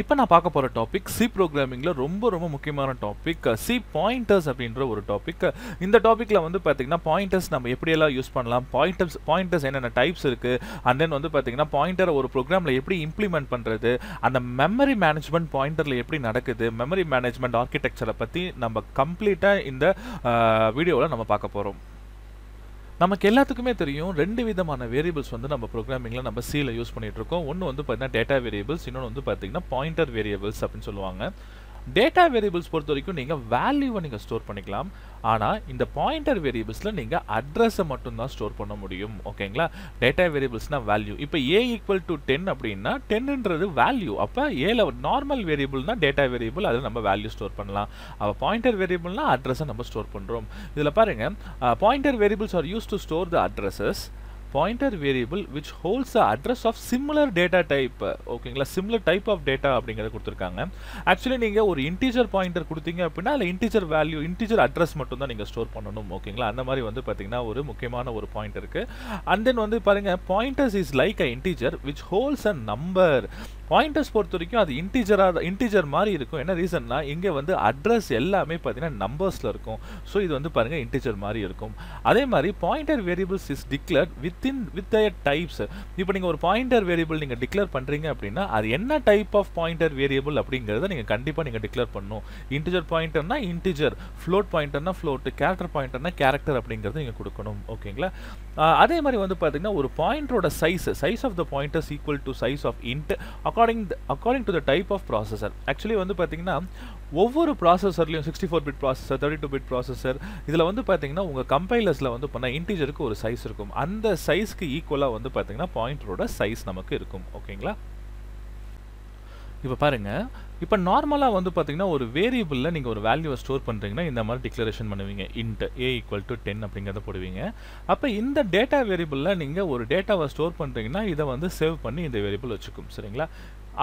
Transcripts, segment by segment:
இப்போ நான் பார்க்க போகிற டாபிக் சி ப்ரோக்ராமிங்கில் ரொம்ப ரொம்ப முக்கியமான டாபிக் சி பாயிண்டர்ஸ் அப்படின்ற ஒரு டாபிக் இந்த டாப்பிக்கில் வந்து பார்த்திங்கன்னா பாயிண்டர்ஸ் நம்ம எப்படியெல்லாம் யூஸ் பண்ணலாம் பாயிண்டர்ஸ் பாயிண்டர்ஸ் என்னென்ன டைப்ஸ் இருக்குது அண்ட் தென் வந்து பார்த்திங்கன்னா பாயிண்டரை ஒரு ப்ரோக்ராமில் எப்படி இம்ப்ளிமெண்ட் பண்ணுறது அந்த மெமரி மேனேஜ்மெண்ட் பாயிண்டரில் எப்படி நடக்குது மெமரி மேனேஜ்மெண்ட் ஆர்கிடெக்சரை பற்றி நம்ம கம்ப்ளீட்டாக இந்த வீடியோவில் நம்ம பார்க்க போகிறோம் நமக்கு எல்லாத்துக்குமே தெரியும் ரெண்டு விதமான வேரியபிள்ஸ் வந்து நம்ம ப்ரோக்ராமிங்கில் நம்ம சீல யூஸ் பண்ணிகிட்ருக்கோம் ஒன்று வந்து பார்த்தீங்கன்னா டேட்டா வேரியபிள்ஸ் இன்னொன்று வந்து பார்த்தீங்கன்னா பாயிண்டர் வேரியபிள்ஸ் அப்படின்னு சொல்லுவாங்க டேட்டா வேரியபிள்ஸ் பொறுத்த வரைக்கும் நீங்கள் வேல்யூவை நீங்கள் ஸ்டோர் பண்ணிக்கலாம் ஆனால் இந்த பாயிண்டர் வேரியபிள்ஸில் நீங்கள் அட்ரஸை மட்டும்தான் ஸ்டோர் பண்ண முடியும் ஓகேங்களா டேட்டா வேரியபிள்ஸ்னால் வேல்யூ இப்போ ஏ ஈக்குவல் டு டென் அப்படின்னா டென்னுன்றது வேல்யூ அப்போ ஏல நார்மல் வேரியபிள்னா டேட்டா வேரியபிள் அதில் நம்ம வேல்யூ ஸ்டோர் பண்ணலாம் அப்போ பாயிண்டர் வேரியபிள்னா அட்ரஸை நம்ம ஸ்டோர் பண்ணுறோம் இதில் பாருங்கள் pointer variables are use to store the addresses pointer variable which holds a address of similar data type ஓகேங்களா சிம்லர் டைப் ஆஃப் டேட்டா அப்படிங்கிறத கொடுத்துருக்காங்க ஆக்சுவலி நீங்கள் ஒரு இன்டீஜர் பாயிண்டர் கொடுத்தீங்க அப்படின்னா அதில் இன்டீஜர் வேல்யூ இன்டீஜர் அட்ரஸ் மட்டும் தான் நீங்கள் ஸ்டோர் பண்ணணும் ஓகேங்களா அந்த மாதிரி வந்து பார்த்தீங்கன்னா ஒரு முக்கியமான ஒரு பாயிண்ட் இருக்குது அண்ட் தென் வந்து பாருங்கள் pointers is like a integer which holds a number pointers பொறுத்த வரைக்கும் அது இன்டீஜராக இன்டீஜர் மாதிரி இருக்கும் என்ன ரீசன்னா இங்கே வந்து அட்ரஸ் எல்லாமே பார்த்தீங்கன்னா நம்பர்ஸில் இருக்கும் ஸோ இது வந்து பாருங்கள் இன்டீஜர் மாதிரி இருக்கும் அதே மாதிரி pointer variables is declare within with a types இப்போ நீங்கள் ஒரு பாயிண்டர் வேரியபிள் நீங்கள் டிக்ளேர் பண்ணுறீங்க அப்படின்னா அது என்ன டைப் ஆஃப் பாயிண்டர் வேரியபிள் அப்படிங்கிறத நீங்கள் கண்டிப்பாக நீங்கள் டிக்ளேர் பண்ணணும் இன்டீஜர் பாயிண்டர்னா இன்டீஜர் ஃப்ளோட் பாயிண்டர்னா ஃப்ளோட் கேரக்டர் பாயிண்டர்னா கேரக்டர் அப்படிங்கிறத நீங்கள் கொடுக்கணும் ஓகேங்களா அதே மாதிரி வந்து பார்த்தீங்கன்னா ஒரு பாயிண்டரோட size size of the pointers equal to size of int according according to the type of processor actually வந்து பார்த்தீங்கன்னா ஒவ்வொரு ப்ராசஸர்லையும் sixty four bit processor thirty two bit processor இதில் வந்து பார்த்தீங்கன்னா உங்கள் கம்பைலர்ஸில் வந்து பண்ணால் இன்டீஜருக்கு ஒரு சைஸ் இருக்கும் அந்த சைஸ்க்கு ஈக்குவலாக வந்து பார்த்தீங்கன்னா பாயிண்டரோட சைஸ் நமக்கு இருக்கும் ஓகேங்களா இப்போ பாருங்கள் இப்போ நார்மலாக வந்து பார்த்தீங்கன்னா ஒரு வேரியபிளில் நீங்கள் ஒரு வேல்யூவை ஸ்டோர் பண்ணுறீங்கன்னா இந்த மாதிரி டிக்ளரேஷன் பண்ணுவீங்க int A equal to ten அப்படிங்கிறத போடுவீங்க அப்போ இந்த டேட்டா வேரியபிளில் நீங்கள் ஒரு டேட்டாவை ஸ்டோர் பண்ணுறீங்கன்னா இதை வந்து சேவ் பண்ணி இந்த வேரியபிள் வச்சுக்கும் சரிங்களா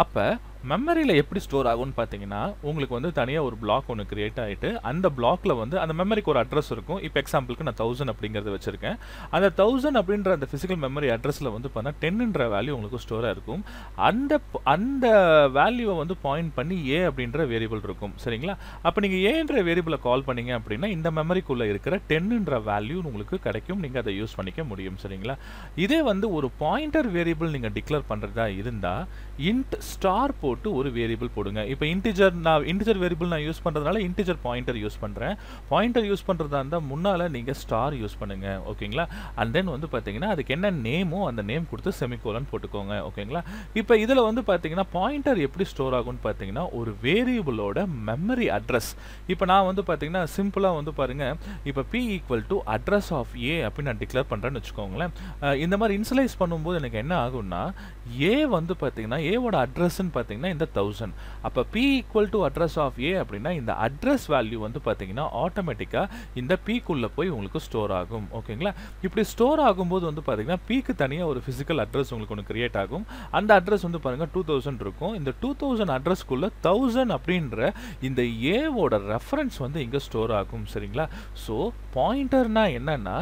அப்போ மெமரியில் எப்படி ஸ்டோர் ஆகும்னு பார்த்தீங்கன்னா உங்களுக்கு வந்து தனியாக ஒரு பிளாக் ஒன்று கிரியேட் ஆகிட்டு அந்த பிளாக்கில் வந்து அந்த மெமரிக்கு ஒரு அட்ரஸ் இருக்கும் இப்போ எக்ஸாம்பிளுக்கு நான் தௌசண்ட் அப்படிங்கிறத வச்சுருக்கேன் அந்த தௌசண்ட் அப்படின்ற அந்த ஃபிசிக்கல் மெமரி அட்ரஸில் வந்து பார்த்தா டென்னுன்ற வேல்யூ உங்களுக்கு ஸ்டோராக இருக்கும் அந்த அந்த வேல்யூவை வந்து பாயிண்ட் பண்ணி ஏ அப்படின்ற வேரியபிள் இருக்கும் சரிங்களா அப்போ நீங்கள் ஏன்ற வேரியபிளை கால் பண்ணீங்க அப்படின்னா இந்த மெமரிக்குள்ளே இருக்கிற டென்னுன்ற வேல்யூ உங்களுக்கு கிடைக்கும் நீங்கள் அதை யூஸ் பண்ணிக்க முடியும் சரிங்களா இதே வந்து ஒரு பாயிண்டர் வேரியபிள் நீங்கள் டிக்ளேர் பண்ணுறதா இருந்தால் இன்ட் ஸ்டார் போ போட்டு ஒரு வேரியபிள் போடுங்க இப்போ இன்டிஜர் நான் இன்டிஜர் வேரியபிள் நான் யூஸ் பண்ணுறதுனால இன்டிஜர் பாயிண்டர் யூஸ் பண்ணுறேன் பாயிண்டர் யூஸ் பண்ணுறதா இருந்தால் முன்னால் நீங்கள் ஸ்டார் யூஸ் பண்ணுங்கள் ஓகேங்களா அண்ட் தென் வந்து பார்த்தீங்கன்னா அதுக்கு என்ன நேமோ அந்த நேம் கொடுத்து செமிகோலன் போட்டுக்கோங்க ஓகேங்களா இப்போ இதில் வந்து பார்த்தீங்கன்னா பாயிண்டர் எப்படி ஸ்டோர் ஆகும்னு பார்த்தீங்கன்னா ஒரு வேரியபிளோட மெமரி அட்ரஸ் இப்போ நான் வந்து பார்த்தீங்கன்னா சிம்பிளாக வந்து பாருங்கள் இப்போ P equal to address of A அப்படின்னு நான் டிக்ளேர் பண்ணுறேன்னு வச்சுக்கோங்களேன் இந்த மாதிரி இன்சலைஸ் பண்ணும்போது எனக்கு என்ன ஆகும்னா ஏ வந்து பார்த்தீங்கன்னா ஏவோட அட்ரஸ்ன்னு பார்த்தீங்கன்னா இந்த தௌசண்ட் அப்போ P equal to address of A அப்படின்னா இந்த அட்ரஸ் வேல்யூ வந்து பார்த்தீங்கன்னா ஆட்டோமேட்டிக்காக இந்த பீக்குள்ளே போய் உங்களுக்கு ஸ்டோர் ஆகும் ஓகேங்களா இப்படி ஸ்டோர் ஆகும்போது வந்து பார்த்தீங்கன்னா பீக்கு தனியாக ஒரு ஃபிசிக்கல் அட்ரஸ் உங்களுக்கு ஒன்று கிரியேட் ஆகும் அந்த அட்ரஸ் வந்து பாருங்கள் டூ தௌசண்ட் இருக்கும் இந்த டூ தௌசண்ட் அட்ரஸ்க்குள்ளே தௌசண்ட் அப்படின்ற இந்த ஏவோட ரெஃபரன்ஸ் வந்து இங்கே ஸ்டோர் ஆகும் சரிங்களா ஸோ பாயிண்டர்னா என்னன்னா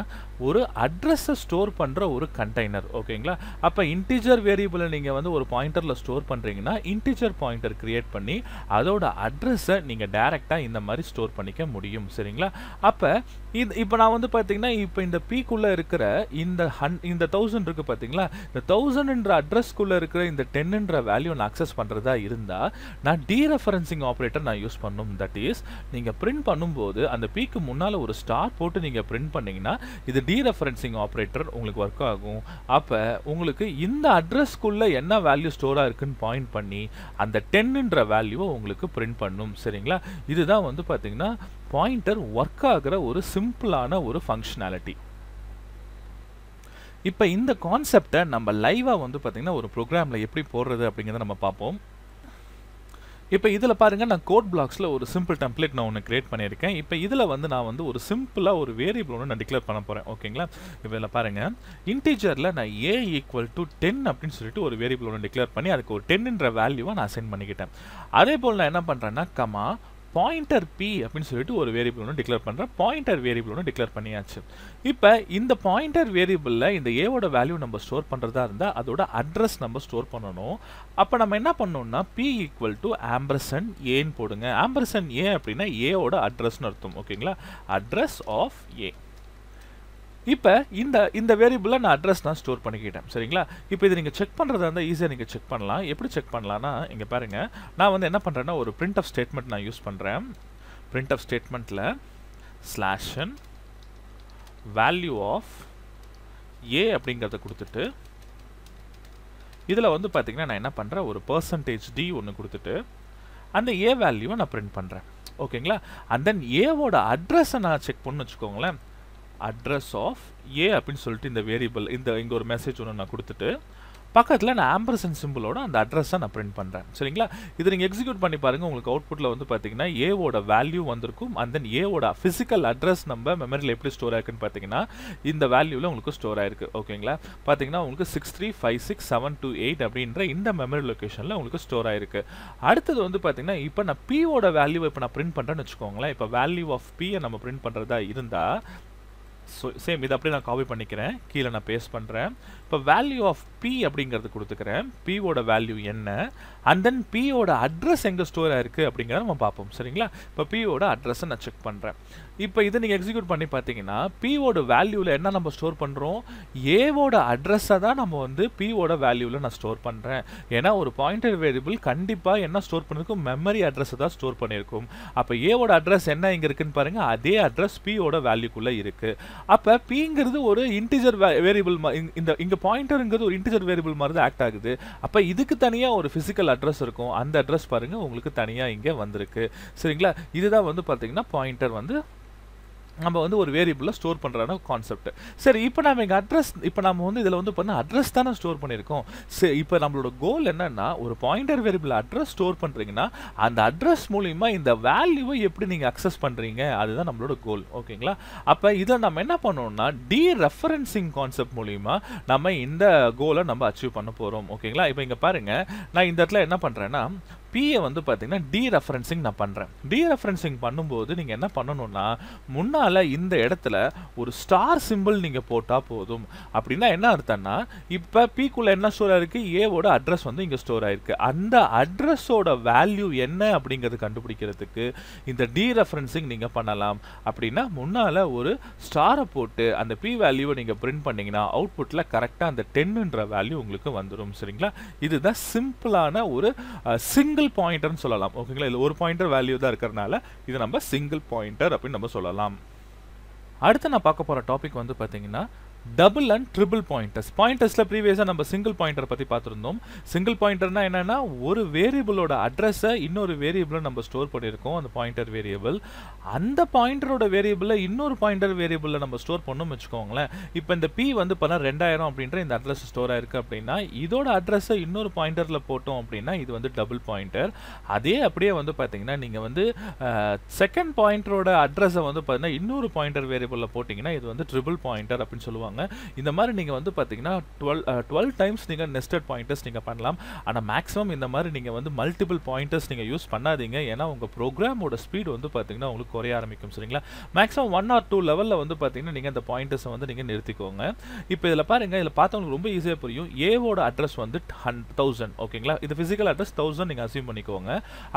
ஒரு அட்ரஸை ஸ்டோர் பண்ணுற ஒரு கண்டெய்னர் ஓகேங்களா அப்போ இன்டிஜர் வேரியபிளை நீங்கள் வந்து ஒரு பாயிண்டரில் ஸ்டோர் பண்ணுறீங்கன்னா இன்டிஜர் பாயிண்டர் கிரியேட் பண்ணி அதோட அட்ரஸை நீங்கள் டேரெக்டாக இந்த மாதிரி ஸ்டோர் பண்ணிக்க முடியும் சரிங்களா அப்போ இது இப்போ நான் வந்து பார்த்தீங்கன்னா இப்போ இந்த பீக்குள்ளே இருக்கிற இந்த ஹன் இந்த தௌசண்ட் இருக்குது பார்த்தீங்களா இந்த தௌசண்ட்ன்ற அட்ரஸ்க்குள்ளே இருக்கிற இந்த டென்னுன்ற வேல்யூ நான் அக்சஸ் பண்ணுறதா இருந்தால் நான் டீ ரெஃபரன்சிங் ஆப்ரேட்டர் நான் யூஸ் பண்ணும் தட் இஸ் நீங்கள் பிரிண்ட் பண்ணும்போது அந்த பீக்கு முன்னால் ஒரு ஸ்டார் போட்டு நீங்கள் பிரிண்ட் பண்ணிங்கன்னா இது டீ ரெஃபரன்சிங் ஆப்ரேட்டர் உங்களுக்கு ஒர்க் ஆகும் அப்போ உங்களுக்கு இந்த அட்ரஸ்க்குள்ளே என்ன வேல்யூ ஸ்டோராக இருக்குன்னு பாயிண்ட் பண்ணி அந்த டென்னுன்ற வேல்யூவை உங்களுக்கு பிரிண்ட் பண்ணும் சரிங்களா இதுதான் வந்து பார்த்தீங்கன்னா பாயிண்டர் ஒர்க் ஆகிற ஒரு சிம்பிளான ஒரு ஃபங்க்ஷனாலிட்டி இப்போ இந்த கான்செப்டை நம்ம லைவாக வந்து பார்த்திங்கன்னா ஒரு ப்ரோக்ராமில் எப்படி போடுறது அப்படிங்கிறத நம்ம பார்ப்போம் இப்போ இதில் பாருங்கள் நான் கோட் பிளாக்ஸில் ஒரு சிம்பிள் டெம்ப்ளேட் நான் ஒன்று கிரியேட் பண்ணியிருக்கேன் இப்போ இதில் வந்து நான் வந்து ஒரு சிம்பிளாக ஒரு வேரியபிள் ஒன்று நான் டிக்ளேர் பண்ண போகிறேன் ஓகேங்களா இதில் பாருங்கள் இன்டீஜரில் நான் ஏ ஈக்குவல் டு டென் அப்படின்னு சொல்லிட்டு ஒரு வேரியபிள் ஒன்று டிக்ளேர் பண்ணி அதுக்கு ஒரு டென்ன்ற வேல்யூவை நான் சென்ட் பண்ணிக்கிட்டேன் அதே போல் நான் என்ன பண்ணுறேன்னா கமா பாயிண்டர் பி அப்படின்னு சொல்லிட்டு ஒரு வேரியபிள் ஒன்று டிக்ளேர் பண்ணுறேன் பாயிண்டர் வேரியபிள் ஒன்று டிக்ளேர் பண்ணியாச்சு இப்போ இந்த பாயிண்டர் வேரியபிளில் இந்த ஏவோட வேல்யூ நம்ம ஸ்டோர் பண்ணுறதா இருந்தால் அதோட அட்ரஸ் நம்ம ஸ்டோர் பண்ணணும் அப்போ நம்ம என்ன பண்ணோம்னா பி ஈக்குவல் டு ஆம்பர்சன் ஏன்னு போடுங்க ஆம்பர்சன் ஏ அப்படின்னா ஏவோட அட்ரஸ்னு அர்த்தம் ஓகேங்களா அட்ரஸ் ஆஃப் ஏ இப்போ இந்த இந்த வேரியபிளில் நான் அட்ரஸ் தான் ஸ்டோர் பண்ணிக்கிட்டேன் சரிங்களா இப்போ இது நீங்கள் செக் பண்ணுறதா இருந்தால் ஈஸியாக நீங்கள் செக் பண்ணலாம் எப்படி செக் பண்ணலான்னா இங்கே பாருங்கள் நான் வந்து என்ன பண்ணுறேன்னா ஒரு பிரிண்ட் ஆஃப் ஸ்டேட்மெண்ட் நான் யூஸ் பண்ணுறேன் பிரிண்ட் ஆஃப் ஸ்டேட்மெண்ட்டில் ஸ்லாஷன் வேல்யூ ஆஃப் ஏ அப்படிங்கிறத கொடுத்துட்டு இதில் வந்து பார்த்திங்கன்னா நான் என்ன பண்ணுறேன் ஒரு பர்சன்டேஜ் டி ஒன்று கொடுத்துட்டு அந்த ஏ வேல்யூவை நான் பிரிண்ட் பண்ணுறேன் ஓகேங்களா அண்ட் தென் ஏவோட அட்ரஸை நான் செக் பண்ணு வச்சுக்கோங்களேன் அட்ரஸ் ஆஃப் ஏ அப்படின்னு சொல்லிட்டு இந்த வேரியபிள் இந்த இங்கே ஒரு மெசேஜ் ஒன்று நான் கொடுத்துட்டு பக்கத்தில் நான் ஆம்பர்சன் சிம்பிளோட அந்த அட்ரஸை நான் பிரிண்ட் பண்ணுறேன் சரிங்களா இதை நீங்கள் எக்ஸிக்யூட் பண்ணி பாருங்கள் உங்களுக்கு அவுட்புட்டில் வந்து பார்த்தீங்கன்னா ஏவோட வேல்யூ வந்திருக்கும் அண்ட் தென் ஏவோட ஃபிசிக்கல் அட்ரஸ் நம்ம மெமரியில் எப்படி ஸ்டோர் ஆயிருக்குன்னு பார்த்தீங்கன்னா இந்த வேல்யூவில் உங்களுக்கு ஸ்டோர் ஆயிருக்கு ஓகேங்களா பார்த்தீங்கன்னா உங்களுக்கு six three five six seven two eight அப்படின்ற இந்த மெமரி லொக்கேஷனில் உங்களுக்கு ஸ்டோர் ஆயிருக்கு அடுத்தது வந்து பார்த்தீங்கன்னா இப்போ நான் பியோட வேல்யூவை இப்போ நான் பிரிண்ட் பண்ணுறேன்னு வச்சுக்கோங்களேன் இப்போ வேல்யூ ஆஃப் பியை நம்ம பிரிண்ட் பண்ணுறதா இருந்தால் சேம் இதை அப்படியே நான் காப்பி பண்ணிக்கிறேன் கீழே நான் பேஸ்ட் பண்ணுறேன் இப்போ வேல்யூ ஆஃப் பி அப்படிங்கிறது கொடுத்துக்கிறேன் பியோட வேல்யூ என்ன அண்ட் தென் பியோட அட்ரஸ் எங்கே ஸ்டோர் ஆயிருக்கு அப்படிங்கிறத நம்ம பார்ப்போம் சரிங்களா இப்போ பியோட அட்ரஸை நான் செக் பண்ணுறேன் இப்போ இதை நீங்கள் எக்ஸிக்யூட் பண்ணி பார்த்தீங்கன்னா பியோட வேல்யூவில் என்ன நம்ம ஸ்டோர் பண்ணுறோம் ஏவோட அட்ரஸை தான் நம்ம வந்து பியோட வேல்யூவில் நான் ஸ்டோர் பண்ணுறேன் ஏன்னா ஒரு பாயிண்டட் வேரியபிள் கண்டிப்பாக என்ன ஸ்டோர் பண்ணிருக்கும் மெமரி அட்ரஸை தான் ஸ்டோர் பண்ணியிருக்கும் அப்போ ஏவோட அட்ரஸ் என்ன இங்கே இருக்குன்னு பாருங்கள் அதே அட்ரஸ் பியோட வேல்யூக்குள்ளே இருக்குது அப்போ பிங்கிறது ஒரு இன்டிஜர் வேரியபிள் இந்த இங்கே பாயிண்டருங்கிறது ஒரு இன்டிஜர் வேரியபிள் மாதிரி தான் ஆக்ட் ஆகுது அப்போ இதுக்கு தனியாக ஒரு ஃபிசிக்கல் அட்ரஸ் இருக்கும் அந்த அட்ரஸ் பாருங்கள் உங்களுக்கு தனியாக இங்கே வந்திருக்கு சரிங்களா இதுதான் வந்து பார்த்தீங்கன்னா பாயிண்டர் வந்து நம்ம வந்து ஒரு வேரியபிளில் ஸ்டோர் பண்ணுறான கான்செப்ட் சரி இப்போ நம்ம இங்கே அட்ரஸ் இப்போ நம்ம வந்து இதில் வந்து பண்ண அட்ரஸ் தானே ஸ்டோர் பண்ணியிருக்கோம் சரி இப்போ நம்மளோட கோல் என்னென்னா ஒரு பாயிண்டர் வேரியபிள் அட்ரஸ் ஸ்டோர் பண்ணுறீங்கன்னா அந்த அட்ரஸ் மூலிமா இந்த வேல்யூவை எப்படி நீங்கள் அக்சஸ் பண்ணுறீங்க அதுதான் நம்மளோட கோல் ஓகேங்களா அப்போ இதை நம்ம என்ன பண்ணோம்னா டி ரெஃபரன்சிங் கான்செப்ட் மூலிமா நம்ம இந்த கோலை நம்ம அச்சீவ் பண்ண போகிறோம் ஓகேங்களா இப்போ இங்கே பாருங்கள் நான் இந்த இடத்துல என்ன பண்ணுறேன்னா பிஏ வந்து பார்த்தீங்கன்னா டீ ரெஃபரன்சிங் நான் பண்ணுறேன் டீ ரெஃபரன்சிங் பண்ணும்போது நீங்கள் என்ன பண்ணணும்னா முன்னால் இந்த இடத்துல ஒரு ஸ்டார் சிம்பிள் நீங்கள் போட்டால் போதும் அப்படின்னா என்ன அர்த்தம்னா இப்போ பிக்குள்ளே என்ன ஸ்டோர் ஆயிருக்கு ஏவோட அட்ரஸ் வந்து இங்கே ஸ்டோர் ஆயிருக்கு அந்த அட்ரஸோட வேல்யூ என்ன அப்படிங்கிறது கண்டுபிடிக்கிறதுக்கு இந்த டீ ரெஃபரன்சிங் நீங்கள் பண்ணலாம் அப்படின்னா முன்னால் ஒரு ஸ்டாரை போட்டு அந்த பி வேல்யூவை நீங்கள் பிரிண்ட் பண்ணிங்கன்னா அவுட்புட்டில் கரெக்டாக அந்த டென்னுன்ற வேல்யூ உங்களுக்கு வந்துடும் சரிங்களா இதுதான் சிம்பிளான ஒரு சிங்கிள் சிங்கிள் பாயிண்டர்னு சொல்லலாம் ஓகேங்களா இதில் ஒரு பாயிண்டர் வேல்யூ தான் இருக்கிறனால இது நம்ம சிங்கிள் பாயிண்டர் அப்படின்னு நம்ம சொல்லலாம் அடுத்து நான் பார்க்க போகிற டாபிக் வந்து பார்த்தீங்கன்னா டபுள் அண்ட் ட்ரிபிள் பாயிண்டர்ஸ் பாயிண்டர்ஸில் ப்ரீவியஸாக நம்ம சிங்கிள் பாயிண்டர் பற்றி பார்த்துருந்தோம் சிங்கிள் பாயிண்டர்னா என்னென்னா ஒரு வேரியபிளோட அட்ரஸை இன்னொரு வேரியபிளில் நம்ம ஸ்டோர் பண்ணியிருக்கோம் அந்த பாயிண்டர் வேரியபிள் அந்த பாயிண்டரோட வேரியபிளை இன்னொரு பாயிண்டர் வேரியபிளில் நம்ம ஸ்டோர் பண்ணோம்னு வச்சுக்கோங்களேன் இப்போ இந்த பி வந்து பண்ண ரெண்டாயிரம் அப்படின்ற இந்த அட்ரஸ் ஸ்டோர் ஆயிருக்கு அப்படின்னா இதோட அட்ரஸை இன்னொரு பாயிண்டரில் போட்டோம் அப்படின்னா இது வந்து டபுள் பாயிண்டர் அதே அப்படியே வந்து பார்த்தீங்கன்னா நீங்கள் வந்து செகண்ட் பாயிண்டரோட அட்ரஸை வந்து பார்த்தீங்கன்னா இன்னொரு பாயிண்டர் வேரியபிளில் போட்டிங்கன்னா இது வந்து ட்ரிபிள் பாயிண்டர் அப்படின்னு சொல்லுவாங்க சொல்லுவாங்க இந்த மாதிரி நீங்கள் வந்து பார்த்தீங்கன்னா டுவெல் டுவெல் டைம்ஸ் நீங்கள் நெஸ்டட் பாயிண்டர்ஸ் நீங்கள் பண்ணலாம் ஆனால் மேக்ஸிமம் இந்த மாதிரி நீங்கள் வந்து மல்டிபிள் பாயிண்டர்ஸ் நீங்கள் யூஸ் பண்ணாதீங்க ஏன்னா உங்கள் ப்ரோக்ராமோட ஸ்பீடு வந்து பார்த்தீங்கன்னா உங்களுக்கு குறைய ஆரம்பிக்கும் சரிங்களா மேக்ஸிமம் ஒன் ஆர் டூ லெவலில் வந்து பார்த்தீங்கன்னா நீங்கள் அந்த பாயிண்டர்ஸை வந்து நீங்கள் நிறுத்திக்கோங்க இப்போ இதில் பாருங்கள் இதில் பார்த்தவங்களுக்கு ரொம்ப ஈஸியாக புரியும் ஏவோட அட்ரஸ் வந்து ஹன் தௌசண்ட் ஓகேங்களா இது ஃபிசிக்கல் அட்ரஸ் தௌசண்ட் நீங்கள் அசியூம் பண்ணிக்கோங்க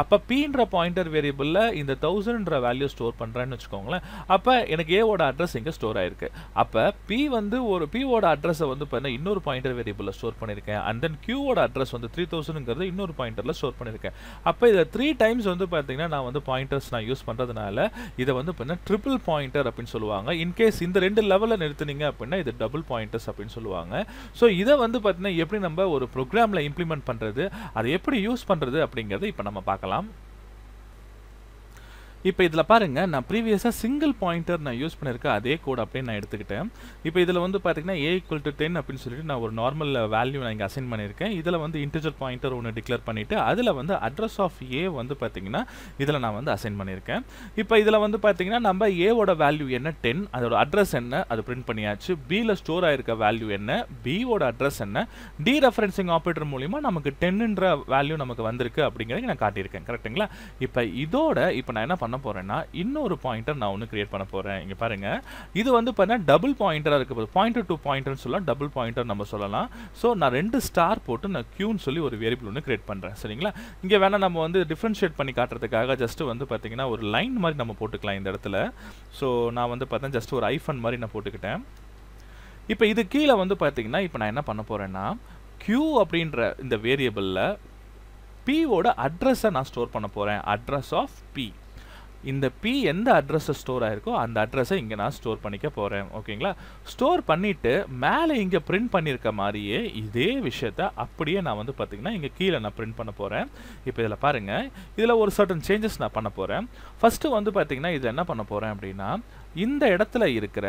அப்போ பீன்ற பாயிண்டர் வேரியபிளில் இந்த தௌசண்ட்ன்ற வேல்யூ ஸ்டோர் பண்ணுறேன்னு வச்சுக்கோங்களேன் அப்போ எனக்கு ஏவோட அட்ரஸ் இங்கே ஸ்டோர் ஆயிருக்கு அப்போ பி வந்து வந்து ஒரு பிஓட அட்ரஸை வந்து பார்த்தீங்கன்னா இன்னொரு பாயிண்டர் வேரியபிளில் ஸ்டோர் பண்ணியிருக்கேன் அண்ட் தென் கியூவோட அட்ரஸ் வந்து த்ரீ தௌசண்ட்ங்கிறது இன்னொரு பாயிண்டரில் ஸ்டோர் பண்ணியிருக்கேன் அப்போ இதை த்ரீ டைம்ஸ் வந்து பார்த்தீங்கன்னா நான் வந்து பாயிண்டர்ஸ் நான் யூஸ் பண்ணுறதுனால இதை வந்து பார்த்தீங்கன்னா ட்ரிபிள் பாயிண்டர் அப்படின்னு சொல்லுவாங்க இன்கேஸ் இந்த ரெண்டு லெவலில் நிறுத்துனீங்க அப்படின்னா இது டபுள் பாயிண்டர்ஸ் அப்படின்னு சொல்லுவாங்க ஸோ இதை வந்து பார்த்தீங்கன்னா எப்படி நம்ம ஒரு ப்ரோக்ராமில் இம்ப்ளிமெண்ட் பண்ணுறது அதை எப்படி யூஸ் பண்ணுறது அப்படிங்கிறத இப்போ நம்ம பார்க்கலாம் இப்போ இதில் பாருங்கள் நான் ப்ரீவியஸாக சிங்கிள் பாயிண்டர் நான் யூஸ் பண்ணியிருக்கேன் அதே கோட் அப்படின்னு நான் எடுத்துக்கிட்டேன் இப்போ இதில் வந்து பார்த்தீங்கன்னா ஏ ஈக்குவல் டு டென் அப்படின்னு சொல்லிட்டு நான் ஒரு நார்மல் வேல்யூ நான் இங்கே அசைன் பண்ணியிருக்கேன் இதில் வந்து இன்டிஜர் பாயிண்டர் ஒன்று டிக்ளேர் பண்ணிவிட்டு அதில் வந்து அட்ரஸ் ஆஃப் ஏ வந்து பார்த்தீங்கன்னா இதில் நான் வந்து அசைன் பண்ணியிருக்கேன் இப்போ இதில் வந்து பார்த்தீங்கன்னா நம்ம ஏவோட வேல்யூ என்ன டென் அதோட அட்ரஸ் என்ன அது பிரிண்ட் பண்ணியாச்சு பியில் ஸ்டோர் ஆகிருக்க வேல்யூ என்ன பியோட அட்ரஸ் என்ன டி ரெஃபரன்சிங் ஆப்ரேட்டர் மூலிமா நமக்கு டென்னுன்ற வேல்யூ நமக்கு வந்திருக்கு அப்படிங்கிறத நான் காட்டியிருக்கேன் கரெக்டுங்களா இப்போ இதோட இப்போ நான் என்ன பண்ண பண்ண போகிறேன்னா இன்னொரு பாயிண்டர் நான் ஒன்று கிரியேட் பண்ண போகிறேன் இங்கே பாருங்கள் இது வந்து பார்த்தீங்கன்னா டபுள் பாயிண்டராக இருக்க போது பாயிண்டர் டூ பாயிண்டர்னு சொல்லலாம் டபுள் பாயிண்டர் நம்ம சொல்லலாம் ஸோ நான் ரெண்டு ஸ்டார் போட்டு நான் க்யூன்னு சொல்லி ஒரு வேரியபிள் ஒன்று கிரியேட் பண்ணுறேன் சரிங்களா இங்கே வேணால் நம்ம வந்து டிஃப்ரென்ஷியேட் பண்ணி காட்டுறதுக்காக ஜஸ்ட்டு வந்து பார்த்தீங்கன்னா ஒரு லைன் மாதிரி நம்ம போட்டுக்கலாம் இந்த இடத்துல ஸோ நான் வந்து பார்த்தேன் ஜஸ்ட் ஒரு ஐஃபன் மாதிரி நான் போட்டுக்கிட்டேன் இப்போ இது கீழே வந்து பார்த்தீங்கன்னா இப்போ நான் என்ன பண்ண போகிறேன்னா க்யூ அப்படின்ற இந்த வேரியபிளில் பியோட அட்ரஸை நான் ஸ்டோர் பண்ண போகிறேன் அட்ரஸ் ஆஃப் பி இந்த பி எந்த அட்ரஸை ஸ்டோர் ஆகிருக்கோ அந்த அட்ரஸை இங்கே நான் ஸ்டோர் பண்ணிக்க போகிறேன் ஓகேங்களா ஸ்டோர் பண்ணிவிட்டு மேலே இங்கே பிரிண்ட் பண்ணியிருக்க மாதிரியே இதே விஷயத்த அப்படியே நான் வந்து பார்த்திங்கன்னா இங்கே கீழே நான் பிரிண்ட் பண்ண போகிறேன் இப்போ இதில் பாருங்கள் இதில் ஒரு சர்டன் சேஞ்சஸ் நான் பண்ண போகிறேன் ஃபஸ்ட்டு வந்து பார்த்திங்கன்னா இதில் என்ன பண்ண போகிறேன் அப்படின்னா இந்த இடத்துல இருக்கிற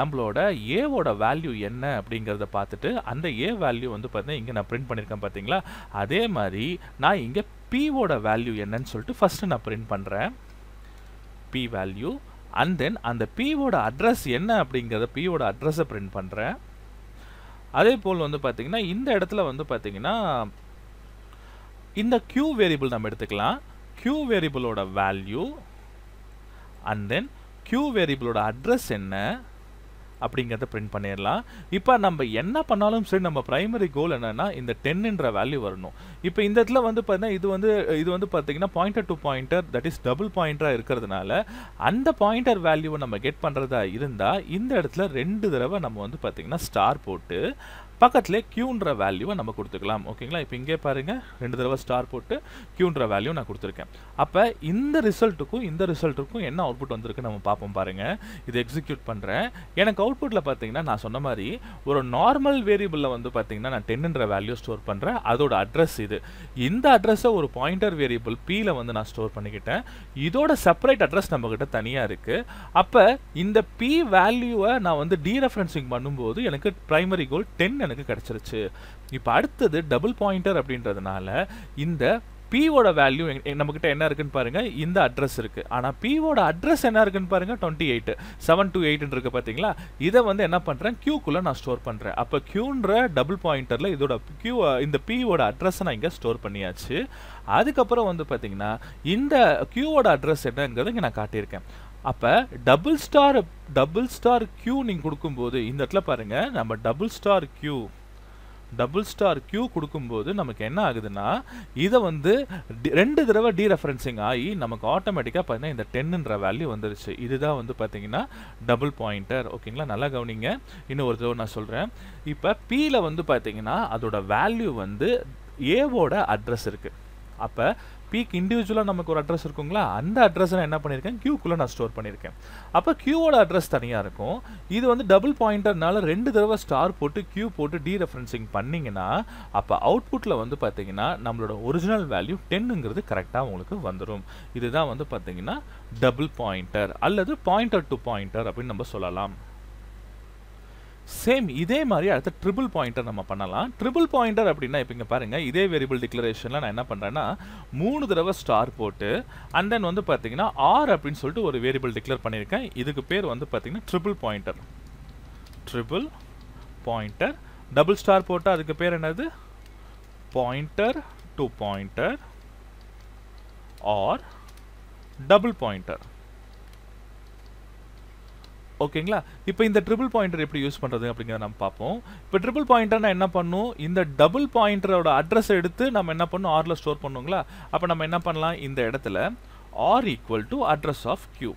நம்மளோட ஏவோட வேல்யூ என்ன அப்படிங்கிறத பார்த்துட்டு அந்த ஏ வேல்யூ வந்து பார்த்தீங்கன்னா இங்கே நான் பிரிண்ட் பண்ணியிருக்கேன் பார்த்தீங்களா அதே மாதிரி நான் இங்கே பிவோட வேல்யூ என்னன்னு சொல்லிட்டு ஃபஸ்ட்டு நான் பிரிண்ட் பண்ணுறேன் பி வேல்யூ அண்ட் தென் அந்த பியோட அட்ரஸ் என்ன அப்படிங்கிறத பியோட அட்ரஸை பிரிண்ட் பண்ணுறேன் அதே போல் வந்து பார்த்திங்கன்னா இந்த இடத்துல வந்து பார்த்திங்கன்னா இந்த க்யூ வேரியபிள் நம்ம எடுத்துக்கலாம் க்யூ வேரியபிளோட வேல்யூ அண்ட் தென் க்யூ வேரியபிளோட அட்ரஸ் என்ன அப்படிங்கிறத பிரிண்ட் பண்ணிடலாம் இப்போ நம்ம என்ன பண்ணாலும் சரி நம்ம ப்ரைமரி கோல் என்னென்னா இந்த டென்னுன்ற வேல்யூ வரணும் இப்போ இந்த இடத்துல வந்து பார்த்தீங்கன்னா இது வந்து இது வந்து பார்த்தீங்கன்னா pointer to pointer that is double பாயிண்டராக இருக்கிறதுனால அந்த பாயிண்டர் வேல்யூவை நம்ம கெட் பண்ணுறதா இருந்தால் இந்த இடத்துல ரெண்டு தடவை நம்ம வந்து பார்த்தீங்கன்னா ஸ்டார் போட்டு பக்கத்துலேயே க்யூன்ற வேல்யூவை நம்ம கொடுத்துக்கலாம் ஓகேங்களா இப்போ இங்கே பாருங்கள் ரெண்டு தடவை ஸ்டார் போட்டு க்யூன்ற வேல்யூ நான் கொடுத்துருக்கேன் அப்போ இந்த ரிசல்ட்டுக்கும் இந்த ரிசல்ட்டுக்கும் என்ன அவுட்புட் வந்திருக்கு நம்ம பார்ப்போம் பாருங்கள் இது எக்ஸிக்யூட் பண்ணுறேன் எனக்கு அவுட்புட்டில் பார்த்தீங்கன்னா நான் சொன்ன மாதிரி ஒரு நார்மல் வேரியபிளில் வந்து பார்த்தீங்கன்னா நான் டென்னுன்ற வேல்யூ ஸ்டோர் பண்ணுறேன் அதோட அட்ரஸ் இது இந்த அட்ரஸை ஒரு பாயிண்டர் வேரியபிள் பியில் வந்து நான் ஸ்டோர் பண்ணிக்கிட்டேன் இதோட செப்பரேட் அட்ரஸ் நம்மக்கிட்ட தனியாக இருக்குது அப்போ இந்த பி வேல்யூவை நான் வந்து டீரெஃபரன்சிங் பண்ணும்போது எனக்கு ப்ரைமரி கோல் டென் எனக்கு கிடச்சிருச்சு இப்போ அடுத்தது டபுள் பாயிண்டர் அப்படின்றதுனால இந்த பிவோட வேல்யூ நம்மக்கிட்ட என்ன இருக்குன்னு பாருங்கள் இந்த அட்ரஸ் இருக்குது ஆனால் பிவோட அட்ரஸ் என்ன இருக்குன்னு பாருங்கள் டுவெண்ட்டி எயிட் செவன் டூ எயிட்னு இருக்குது பார்த்தீங்களா இதை வந்து என்ன பண்ணுறேன் க்யூக்குள்ளே நான் ஸ்டோர் பண்ணுறேன் அப்போ கியூன்ற டபுள் பாயிண்டரில் இதோட க்யூ இந்த பியோட அட்ரஸை நான் இங்கே ஸ்டோர் பண்ணியாச்சு அதுக்கப்புறம் வந்து பார்த்தீங்கன்னா இந்த க்யூவோட அட்ரஸ் என்னங்கிறது இங்கே நான் காட்டியிருக்கேன் அப்போ double star double star q நீங்கள் கொடுக்கும்போது இந்த இடத்துல பாருங்கள் நம்ம double star q double star q கொடுக்கும்போது நமக்கு என்ன ஆகுதுன்னா இதை வந்து ரெண்டு தடவை டி ரெஃபரன்சிங் ஆகி நமக்கு ஆட்டோமேட்டிக்காக பார்த்தீங்கன்னா இந்த டென்னுன்ற வேல்யூ வந்துருச்சு இதுதான் வந்து பார்த்தீங்கன்னா டபுள் பாயிண்டர் ஓகேங்களா நல்லா கவனிங்க இன்னும் ஒரு தடவை நான் சொல்கிறேன் இப்போ பியில் வந்து பார்த்தீங்கன்னா அதோட வேல்யூ வந்து ஏவோட அட்ரஸ் இருக்குது அப்போ பீக் இண்டிவிஜுவலாக நமக்கு ஒரு அட்ரஸ் இருக்குங்களா அந்த அட்ரஸை நான் என்ன பண்ணியிருக்கேன் க்யூக்குள்ளே நான் ஸ்டோர் பண்ணியிருக்கேன் அப்போ க்யூவோட அட்ரஸ் தனியாக இருக்கும் இது வந்து டபுள் பாயிண்டர்னால ரெண்டு தடவை ஸ்டார் போட்டு க்யூ போட்டு டீ ரெஃபரன்சிங் பண்ணிங்கன்னா அப்போ அவுட்புட்டில் வந்து பார்த்தீங்கன்னா நம்மளோட ஒரிஜினல் வேல்யூ டென்னுங்கிறது கரெக்டாக உங்களுக்கு வந்துடும் இதுதான் வந்து பார்த்தீங்கன்னா டபுள் பாயிண்டர் அல்லது பாயிண்டர் டு பாயிண்டர் அப்படின்னு நம்ம சொல்லலாம் சேம் இதே மாதிரி அடுத்த ட்ரிபிள் பாயிண்டர் நம்ம பண்ணலாம் ட்ரிபிள் பாயிண்டர் அப்படின்னா இப்போ இங்கே பாருங்கள் இதே வேரியபிள் டிக்ளரேஷனில் நான் என்ன பண்ணுறேன்னா மூணு தடவை ஸ்டார் போட்டு அண்ட் தென் வந்து பார்த்தீங்கன்னா ஆர் அப்படின்னு சொல்லிட்டு ஒரு வேரியபிள் டிக்ளேர் பண்ணியிருக்கேன் இதுக்கு பேர் வந்து பார்த்தீங்கன்னா triple pointer triple pointer double star போட்டால் அதுக்கு பேர் என்னது pointer to pointer or double pointer ஓகேங்களா இப்போ இந்த ட்ரிபிள் பாயிண்டர் எப்படி யூஸ் பண்ணுறது அப்படிங்கிறத நம்ம பார்ப்போம் இப்போ ட்ரிபிள் பாயிண்டர்னா என்ன பண்ணும் இந்த டபுள் பாயிண்டரோட அட்ரஸ் எடுத்து நம்ம என்ன பண்ணும் ஆரில் ஸ்டோர் பண்ணுங்களா அப்போ நம்ம என்ன பண்ணலாம் இந்த இடத்துல r equal to address of q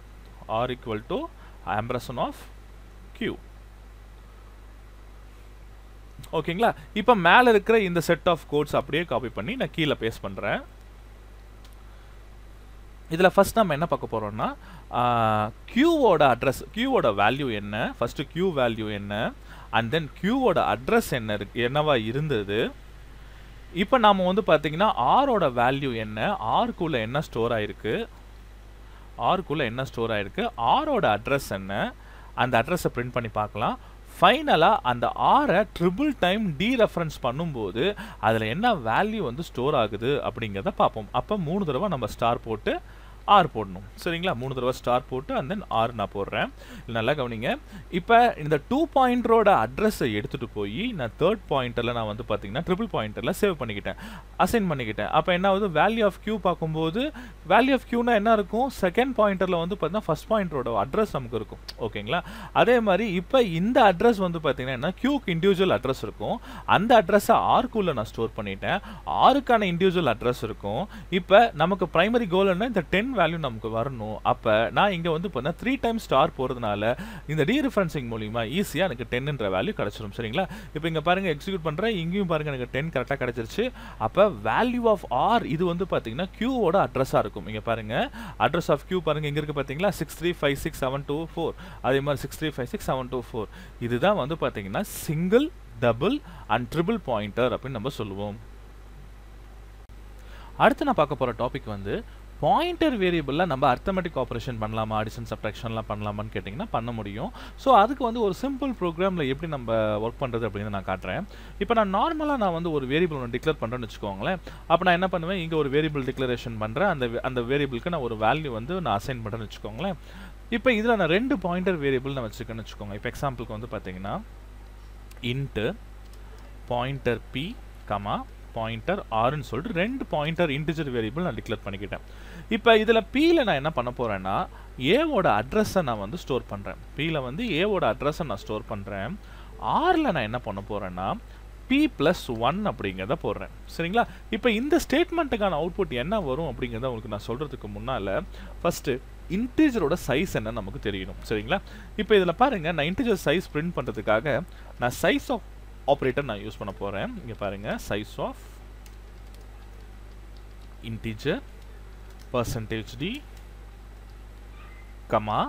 r equal to ampersand of q ஓகேங்களா இப்போ மேலே இருக்கிற இந்த செட் ஆஃப் கோட்ஸ் அப்படியே காப்பி பண்ணி நான் கீழே பேஸ் பண்ணுறேன் இதில் ஃபஸ்ட் நம்ம என்ன பார்க்க போகிறோம்னா க்யூவோட அட்ரஸ் க்யூவோட வேல்யூ என்ன ஃபஸ்ட்டு க்யூ வேல்யூ என்ன அண்ட் தென் க்யூவோட அட்ரஸ் என்ன இருக்கு என்னவா இருந்தது இப்போ நாம் வந்து பார்த்தீங்கன்னா ஆரோட வேல்யூ என்ன ஆர்க்குள்ளே என்ன ஸ்டோர் ஆகிருக்கு ஆர்க்குள்ளே என்ன ஸ்டோர் ஆகிருக்கு ஆரோட அட்ரஸ் என்ன அந்த அட்ரஸை பிரிண்ட் பண்ணி பார்க்கலாம் ஃபைனலாக அந்த ஆரை ட்ரிபிள் டைம் டீ ரெஃபரன்ஸ் பண்ணும்போது அதில் என்ன வேல்யூ வந்து ஸ்டோர் ஆகுது அப்படிங்கிறத பார்ப்போம் அப்போ மூணு தடவை நம்ம ஸ்டார் போட்டு ஆர் போடணும் சரிங்களா மூணு தடவை ஸ்டார் போட்டு அண்ட் தென் ஆர் நான் போடுறேன் நல்லா கவனிங்க இப்போ இந்த டூ பாயிண்டரோட அட்ரஸை எடுத்துகிட்டு போய் நான் தேர்ட் பாயிண்டரில் நான் வந்து பார்த்தீங்கன்னா ட்ரிபிள் பாயிண்டரில் சேவ் பண்ணிக்கிட்டேன் அசைன் பண்ணிக்கிட்டேன் அப்போ என்ன ஆகுது வேல்யூ ஆஃப் கியூ பார்க்கும்போது வேல்யூ ஆஃப் கியூனா என்ன இருக்கும் செகண்ட் பாயிண்டரில் வந்து பார்த்தீங்கன்னா ஃபஸ்ட் பாயிண்டரோட அட்ரஸ் நமக்கு இருக்கும் ஓகேங்களா அதே மாதிரி இப்போ இந்த அட்ரஸ் வந்து பார்த்தீங்கன்னா என்ன கியூக்கு இண்டிவிஜுவல் அட்ரஸ் இருக்கும் அந்த அட்ரஸை ஆர்க்குள்ளே நான் ஸ்டோர் பண்ணிட்டேன் ஆருக்கான இண்டிவிஜுவல் அட்ரஸ் இருக்கும் இப்போ நமக்கு ப்ரைமரி கோல் என்ன இந்த டென் ஸ்ட்ரிங் வேல்யூ நமக்கு வரணும் அப்போ நான் இங்கே வந்து இப்போ த்ரீ டைம் ஸ்டார் போகிறதுனால இந்த டீ ரிஃபரன்சிங் மூலிமா ஈஸியாக எனக்கு டென்னுன்ற வேல்யூ கிடச்சிரும் சரிங்களா இப்போ இங்கே பாருங்கள் எக்ஸிக்யூட் பண்ணுறேன் இங்கேயும் பாருங்கள் எனக்கு டென் கரெக்டாக கிடச்சிருச்சு அப்போ வேல்யூ ஆஃப் ஆர் இது வந்து பார்த்தீங்கன்னா கியூவோட அட்ரஸாக இருக்கும் இங்கே பாருங்கள் அட்ரஸ் ஆஃப் கியூ பாருங்கள் இங்கே இருக்குது பார்த்தீங்களா six three five six seven two four அதே மாதிரி six three five six seven two four இதுதான் வந்து பார்த்தீங்கன்னா single double and triple pointer அப்படின்னு நம்ம சொல்லுவோம் அடுத்து நான் பார்க்க போகிற டாபிக் வந்து பாயிண்டர் வேரியபிளில் நம்ம அர்த்தமெட்டிக் ஆப்ரேஷன் பண்ணலாமா அடிஷன் சப்ட்ராக்ஷன்லாம் பண்ணலாமான்னு கேட்டிங்கன்னா பண்ண முடியும் ஸோ அதுக்கு வந்து ஒரு சிம்பிள் ப்ரோக்ராமில் எப்படி நம்ம ஒர்க் பண்ணுறது அப்படின்னு நான் காட்டுறேன் இப்போ நான் நார்மலாக நான் வந்து ஒரு வேரியபிள் ஒன்று டிக்ளேர் பண்ணுறேன்னு வச்சுக்கோங்களேன் அப்போ நான் என்ன பண்ணுவேன் இங்கே ஒரு வேரியபிள் டிக்ளரேஷன் பண்ணுறேன் அந்த அந்த வேரியபிளுக்கு நான் ஒரு வேல்யூ வந்து நான் அசைன் பண்ணுறேன்னு வச்சுக்கோங்களேன் இப்போ இதில் நான் ரெண்டு பாயிண்டர் வேரியபிள் நான் வச்சுருக்கேன்னு வச்சுக்கோங்க இப்போ எக்ஸாம்பிளுக்கு வந்து பார்த்தீங்கன்னா int pointer p comma pointer ஆறுன்னு சொல்லிட்டு ரெண்டு பாயிண்டர் இன்டிஜர் வேரியபிள் நான் டிக்ளேர் பண்ணிக்கிட்டேன் இப்போ இதில் பியில் நான் என்ன பண்ண போகிறேன்னா ஏவோட அட்ரஸை நான் வந்து ஸ்டோர் பண்ணுறேன் பியில் வந்து ஏவோட அட்ரஸை நான் ஸ்டோர் பண்ணுறேன் ஆரில் நான் என்ன பண்ண போகிறேன்னா பி ப்ளஸ் ஒன் அப்படிங்கிறத போடுறேன் சரிங்களா இப்போ இந்த ஸ்டேட்மெண்ட்டுக்கான அவுட்புட் என்ன வரும் அப்படிங்கிறத உங்களுக்கு நான் சொல்கிறதுக்கு முன்னால் ஃபஸ்ட்டு இன்டீஜரோட சைஸ் என்ன நமக்கு தெரியணும் சரிங்களா இப்போ இதில் பாருங்கள் நான் இன்டீஜர் சைஸ் பிரிண்ட் பண்ணுறதுக்காக நான் சைஸ் ஆஃப் ஆப்ரேட்டர் நான் யூஸ் பண்ண போகிறேன் இங்கே பாருங்கள் size of integer percentage d comma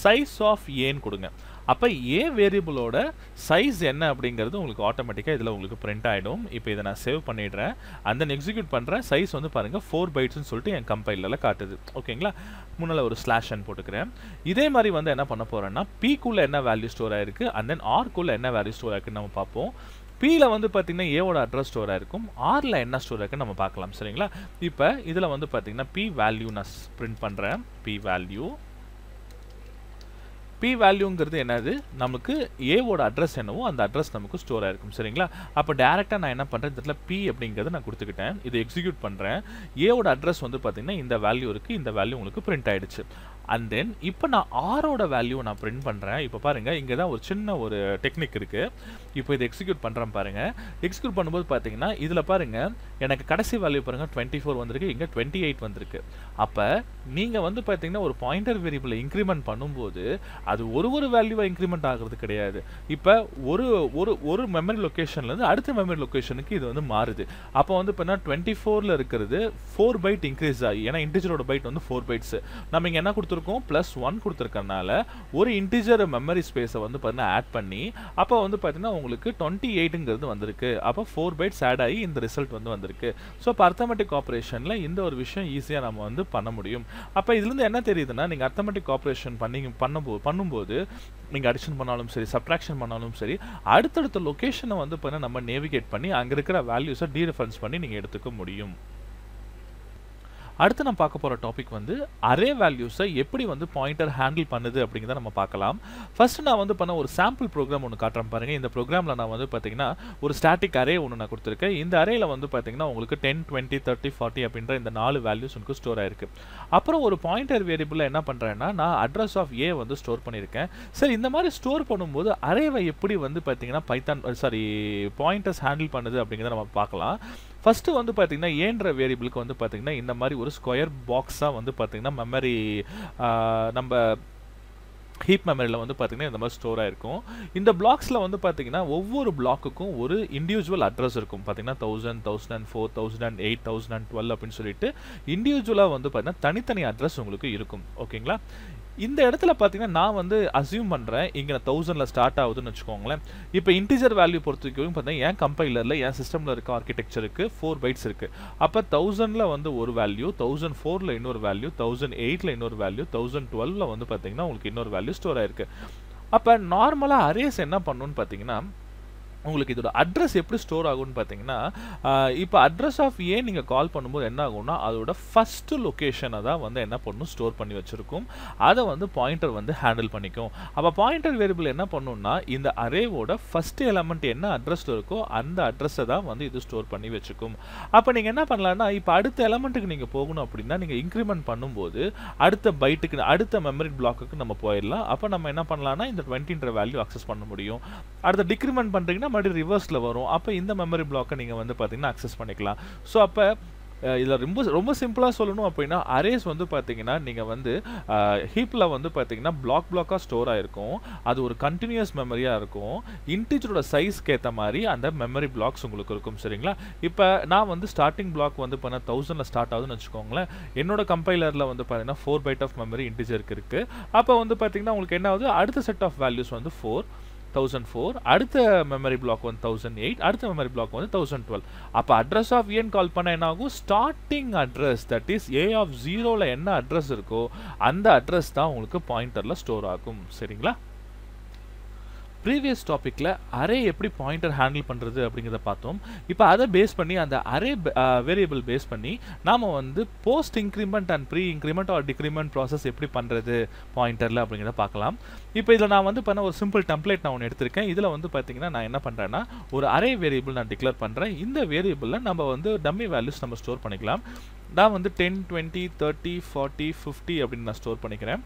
size of aன்னு கொடுங்க அப்போ ஏ வேரியபிளோட சைஸ் என்ன அப்படிங்கிறது உங்களுக்கு ஆட்டோமேட்டிக்காக இதில் உங்களுக்கு பிரிண்ட் ஆகிடும் இப்போ இதை நான் சேவ் பண்ணிடுறேன் அந்த எக்ஸிக்யூட் பண்ணுறேன் சைஸ் வந்து பாருங்கள் ஃபோர் பைட்ஸ்னு சொல்லிட்டு என் கம்பைலரில் காட்டுது ஓகேங்களா முன்னால் ஒரு ஸ்லாஷன் போட்டுக்கிறேன் இதே மாதிரி வந்து என்ன பண்ண போகிறேன்னா பிக்குள்ளே என்ன வேல்யூ ஸ்டோர் ஆகிருக்கு அண்ட் தென் ஆர்க்குள்ளே என்ன வேல்யூ ஸ்டோர் ஆகிருக்குன்னு நம்ம பார்ப்போம் பியில் வந்து பார்த்தீங்கன்னா ஏவோட அட்ரஸ் ஸ்டோராக இருக்கும் ஆரில் என்ன ஸ்டோர் இருக்குன்னு நம்ம பார்க்கலாம் சரிங்களா இப்போ இதில் வந்து பார்த்தீங்கன்னா பி வேல்யூ நான் பிரிண்ட் பண்ணுறேன் பி வேல்யூ பி வேல்யூங்கிறது என்னது நமக்கு ஏவோட அட்ரஸ் என்னவோ அந்த அட்ரஸ் நமக்கு ஸ்டோர் ஆகிருக்கும் சரிங்களா அப்போ டேரெக்டாக நான் என்ன பண்ணுறேன் இந்த இடத்துல பி அப்படிங்கிறத நான் கொடுத்துக்கிட்டேன் இதை எக்ஸிக்யூட் பண்ணுறேன் ஏவோட அட்ரஸ் வந்து பார்த்திங்கன்னா இந்த வேல்யூ இருக்குது இந்த வேல்யூ உங்களுக்கு பிரிண்ட் ஆகிடுச்சு அண்ட் தென் இப்போ நான் ஆரோட வேல்யூ நான் பிரிண்ட் பண்ணுறேன் இப்போ பாருங்கள் இங்கே தான் ஒரு சின்ன ஒரு டெக்னிக் இருக்குது இப்போ இதை எக்ஸிக்யூட் பண்ணுறேன் பாருங்கள் எக்ஸிக்யூட் பண்ணும்போது பார்த்தீங்கன்னா இதில் பாருங்கள் எனக்கு கடைசி வேல்யூ பாருங்கள் டுவெண்ட்டி ஃபோர் வந்திருக்கு இங்கே டுவெண்ட்டி எயிட் வந்திருக்கு அப்போ நீங்கள் வந்து பார்த்தீங்கன்னா ஒரு பாயிண்டர் வேரியபிளை இன்க்ரிமெண்ட் பண்ணும்போது அது ஒரு ஒரு வேல்யூவாக இன்க்ரிமெண்ட் ஆகிறது கிடையாது இப்போ ஒரு ஒரு ஒரு மெமரி லொக்கேஷன்லேருந்து அடுத்த மெமரி லொக்கேஷனுக்கு இது வந்து மாறுது அப்போ வந்து இப்போன்னா டுவெண்ட்டி ஃபோரில் இருக்கிறது ஃபோர் பைட் இன்க்ரீஸ் ஆகி ஏன்னா இன்டிஜரோட பைட் வந்து ஃபோர் பைட்ஸு நம்ம இங்கே என்ன கொடுத்துருக்கோம் கொடுத்துருக்கோம் ப்ளஸ் ஒன் கொடுத்துருக்கறனால ஒரு இன்டிஜர் மெமரி ஸ்பேஸை வந்து பார்த்தீங்கன்னா ஆட் பண்ணி அப்போ வந்து பார்த்தீங்கன்னா உங்களுக்கு டுவெண்ட்டி எயிட்டுங்கிறது வந்திருக்கு அப்போ ஃபோர் பைட்ஸ் ஆட் ஆகி இந்த ரிசல்ட் வந்து வந்திருக்கு ஸோ இப்போ அர்த்தமெட்டிக் ஆப்ரேஷனில் இந்த ஒரு விஷயம் ஈஸியாக நம்ம வந்து பண்ண முடியும் அப்போ இதுலேருந்து என்ன தெரியுதுன்னா நீங்கள் அர்த்தமெட்டிக் ஆப்ரேஷன் பண்ணி பண்ணும்போ பண்ணும்போது நீங்கள் அடிஷன் பண்ணாலும் சரி சப்ட்ராக்ஷன் பண்ணாலும் சரி அடுத்தடுத்த லொக்கேஷனை வந்து பார்த்தீங்கன்னா நம்ம நேவிகேட் பண்ணி அங்கே இருக்கிற வேல்யூஸை டீரெஃபரன்ஸ் பண்ணி நீங்கள் எடுத்துக்க முடியும் அடுத்து நம்ம பார்க்க போகிற டாபிக் வந்து அரே வேல்யூஸை எப்படி வந்து பாயிண்டர் ஹேண்டில் பண்ணுது அப்படிங்கிறத நம்ம பார்க்கலாம் ஃபஸ்ட்டு நான் வந்து பண்ண ஒரு சாம்பிள் ப்ரோக்ராம் ஒன்று காட்டுறேன் பாருங்கள் இந்த ப்ரோக்ராமில் நான் வந்து பார்த்தீங்கன்னா ஒரு ஸ்டாட்டிக் அரே ஒன்று நான் கொடுத்துருக்கேன் இந்த அரேயில் வந்து பார்த்தீங்கன்னா உங்களுக்கு டென் டுவெண்ட்டி தேர்ட்டி ஃபார்ட்டி அப்படின்ற இந்த நாலு வேல்யூஸ் உனக்கு ஸ்டோர் ஆயிருக்கு அப்புறம் ஒரு பாயிண்டர் வேரியபிளில் என்ன பண்ணுறேன்னா நான் அட்ரஸ் ஆஃப் ஏ வந்து ஸ்டோர் பண்ணியிருக்கேன் சரி இந்த மாதிரி ஸ்டோர் பண்ணும்போது அரேவை எப்படி வந்து பார்த்தீங்கன்னா பைத்தான் சாரி பாயிண்டர்ஸ் ஹேண்டில் பண்ணுது அப்படிங்கிறத நம்ம பார்க்கலாம் ஃபஸ்ட்டு வந்து பார்த்திங்கன்னா ஏன்ற வேரியபிளுக்கு வந்து பார்த்திங்கன்னா இந்த மாதிரி ஒரு ஸ்கொயர் பாக்ஸாக வந்து பார்த்திங்கன்னா மெமரி நம்ம ஹீப் மெமரியில் வந்து பார்த்திங்கன்னா இந்த மாதிரி ஸ்டோர் ஆகிருக்கும் இந்த பிளாக்ஸில் வந்து பார்த்திங்கன்னா ஒவ்வொரு பிளாக்குக்கும் ஒரு இண்டிவிஜுவல் அட்ரஸ் இருக்கும் பார்த்திங்கன்னா thousand thousand and four thousand and eight thousand and twelve அப்படின்னு சொல்லிட்டு இண்டிவிஜுவலாக வந்து பார்த்திங்கன்னா தனித்தனி அட்ரஸ் உங்களுக்கு இருக்கும் ஓகேங்களா இந்த இடத்துல பார்த்தீங்கன்னா நான் வந்து அசியூம் பண்ணுறேன் இங்கே தௌசண்டில் ஸ்டார்ட் ஆகுதுன்னு வச்சுக்கோங்களேன் இப்போ இன்டிஜர் வேல்யூ பொறுத்த வரைக்கும் பார்த்தீங்கன்னா என் கம்பைலரில் என் சிஸ்டமில் இருக்க ஆர்கிடெக்சருக்கு ஃபோர் பைட்ஸ் இருக்குது அப்போ தௌசண்டில் வந்து ஒரு வேல்யூ தௌசண்ட் ஃபோரில் இன்னொரு வேல்யூ தௌசண்ட் எயிட்டில் இன்னொரு வேல்யூ தௌசண்ட் டுவெலில் வந்து பார்த்தீங்கன்னா உங்களுக்கு இன்னொரு வேல்யூ ஸ்டோர் ஆயிருக்கு அப்போ நார்மலாக அரேஸ் என்ன பண்ணுன்னு பார்த்தீங்கன்னா உங்களுக்கு இதோட அட்ரஸ் எப்படி ஸ்டோர் ஆகும்னு பார்த்தீங்கன்னா இப்போ அட்ரஸ் ஆஃப் ஏ நீங்கள் கால் பண்ணும்போது என்ன ஆகும்னா அதோட ஃபஸ்ட்டு லொக்கேஷனை தான் வந்து என்ன பண்ணும் ஸ்டோர் பண்ணி வச்சுருக்கும் அதை வந்து பாயிண்டர் வந்து ஹேண்டில் பண்ணிக்கும் அப்போ பாயிண்டர் வேரியபிள் என்ன பண்ணும்னா இந்த அரேவோட ஃபஸ்ட்டு எலமெண்ட் என்ன அட்ரஸ் இருக்கோ அந்த அட்ரஸை தான் வந்து இது ஸ்டோர் பண்ணி வச்சுக்கும் அப்போ நீங்கள் என்ன பண்ணலான்னா இப்போ அடுத்த எலமெண்ட்டுக்கு நீங்கள் போகணும் அப்படின்னா நீங்கள் இன்க்ரிமெண்ட் பண்ணும்போது அடுத்த பைட்டுக்கு அடுத்த மெமரி பிளாக்குக்கு நம்ம போயிடலாம் அப்போ நம்ம என்ன பண்ணலாம்னா இந்த டுவெண்ட்டின்ற வேல்யூ அக்சஸ் பண்ண முடியும் அடுத்த டிக்ரிமெண்ட் பண்ணுறீங்கன்னா பார்த்தீங்கன்னா மறுபடியும் ரிவர்ஸில் வரும் அப்போ இந்த மெமரி பிளாக்கை நீங்கள் வந்து பார்த்தீங்கன்னா அக்சஸ் பண்ணிக்கலாம் ஸோ அப்போ இதில் ரொம்ப ரொம்ப சிம்பிளாக சொல்லணும் அப்படின்னா அரேஸ் வந்து பார்த்தீங்கன்னா நீங்கள் வந்து ஹீப்பில் வந்து பார்த்தீங்கன்னா பிளாக் பிளாக்காக ஸ்டோர் ஆகிருக்கும் அது ஒரு கண்டினியூஸ் மெமரியாக இருக்கும் இன்டிஜரோட சைஸ்க்கு ஏற்ற மாதிரி அந்த மெமரி பிளாக்ஸ் உங்களுக்கு இருக்கும் சரிங்களா இப்போ நான் வந்து ஸ்டார்டிங் பிளாக் வந்து பண்ண தௌசண்டில் ஸ்டார்ட் ஆகுதுன்னு வச்சுக்கோங்களேன் என்னோட கம்பைலரில் வந்து பார்த்தீங்கன்னா ஃபோர் பைட் ஆஃப் மெமரி இன்டிஜருக்கு இருக்குது அப்போ வந்து பார்த்தீங்கன்னா உங்களுக்கு என்ன ஆகுது அடுத்த செட் ஆஃப் வேல்யூஸ் வந்து ஃபோர் தௌசண்ட் ஃபோர் அடுத்த மெமரி பிளாக் வந்து தௌசண்ட் எயிட் அடுத்த மெமரி பிளாக் வந்து தௌசண்ட் டுவெல் அப்போ அட்ரஸ் ஆஃப் ஏன்னு கால் பண்ணால் என்ன ஆகும் starting address that is a of ஜீரோவில் என்ன அட்ரஸ் இருக்கோ அந்த அட்ரஸ் தான் உங்களுக்கு பாயிண்டரில் ஸ்டோர் ஆகும் சரிங்களா ப்ரீவியஸ் டாப்பிக்கில் அரே எப்படி பாயிண்டர் ஹேண்டில் பண்ணுறது அப்படிங்கிறத பார்த்தோம் இப்போ அதை பேஸ் பண்ணி அந்த அரே வேரியபிள் பேஸ் பண்ணி நாம் வந்து post increment and pre increment or decrement process எப்படி பண்ணுறது பாயிண்டரில் அப்படிங்கிறத பார்க்கலாம் இப்போ இதில் நான் வந்து பண்ண ஒரு சிம்பிள் டெம்ப்ளேட் நான் ஒன்று எடுத்திருக்கேன் இதில் வந்து பார்த்தீங்கன்னா நான் என்ன பண்ணுறேன்னா ஒரு அரே வேரியபிள் நான் டிக்ளேர் பண்ணுறேன் இந்த வேரியபிளில் நம்ம வந்து டம்மி வேல்யூஸ் நம்ம ஸ்டோர் பண்ணிக்கலாம் நான் வந்து ten twenty thirty forty fifty அப்படின்னு நான் ஸ்டோர் பண்ணிக்கிறேன்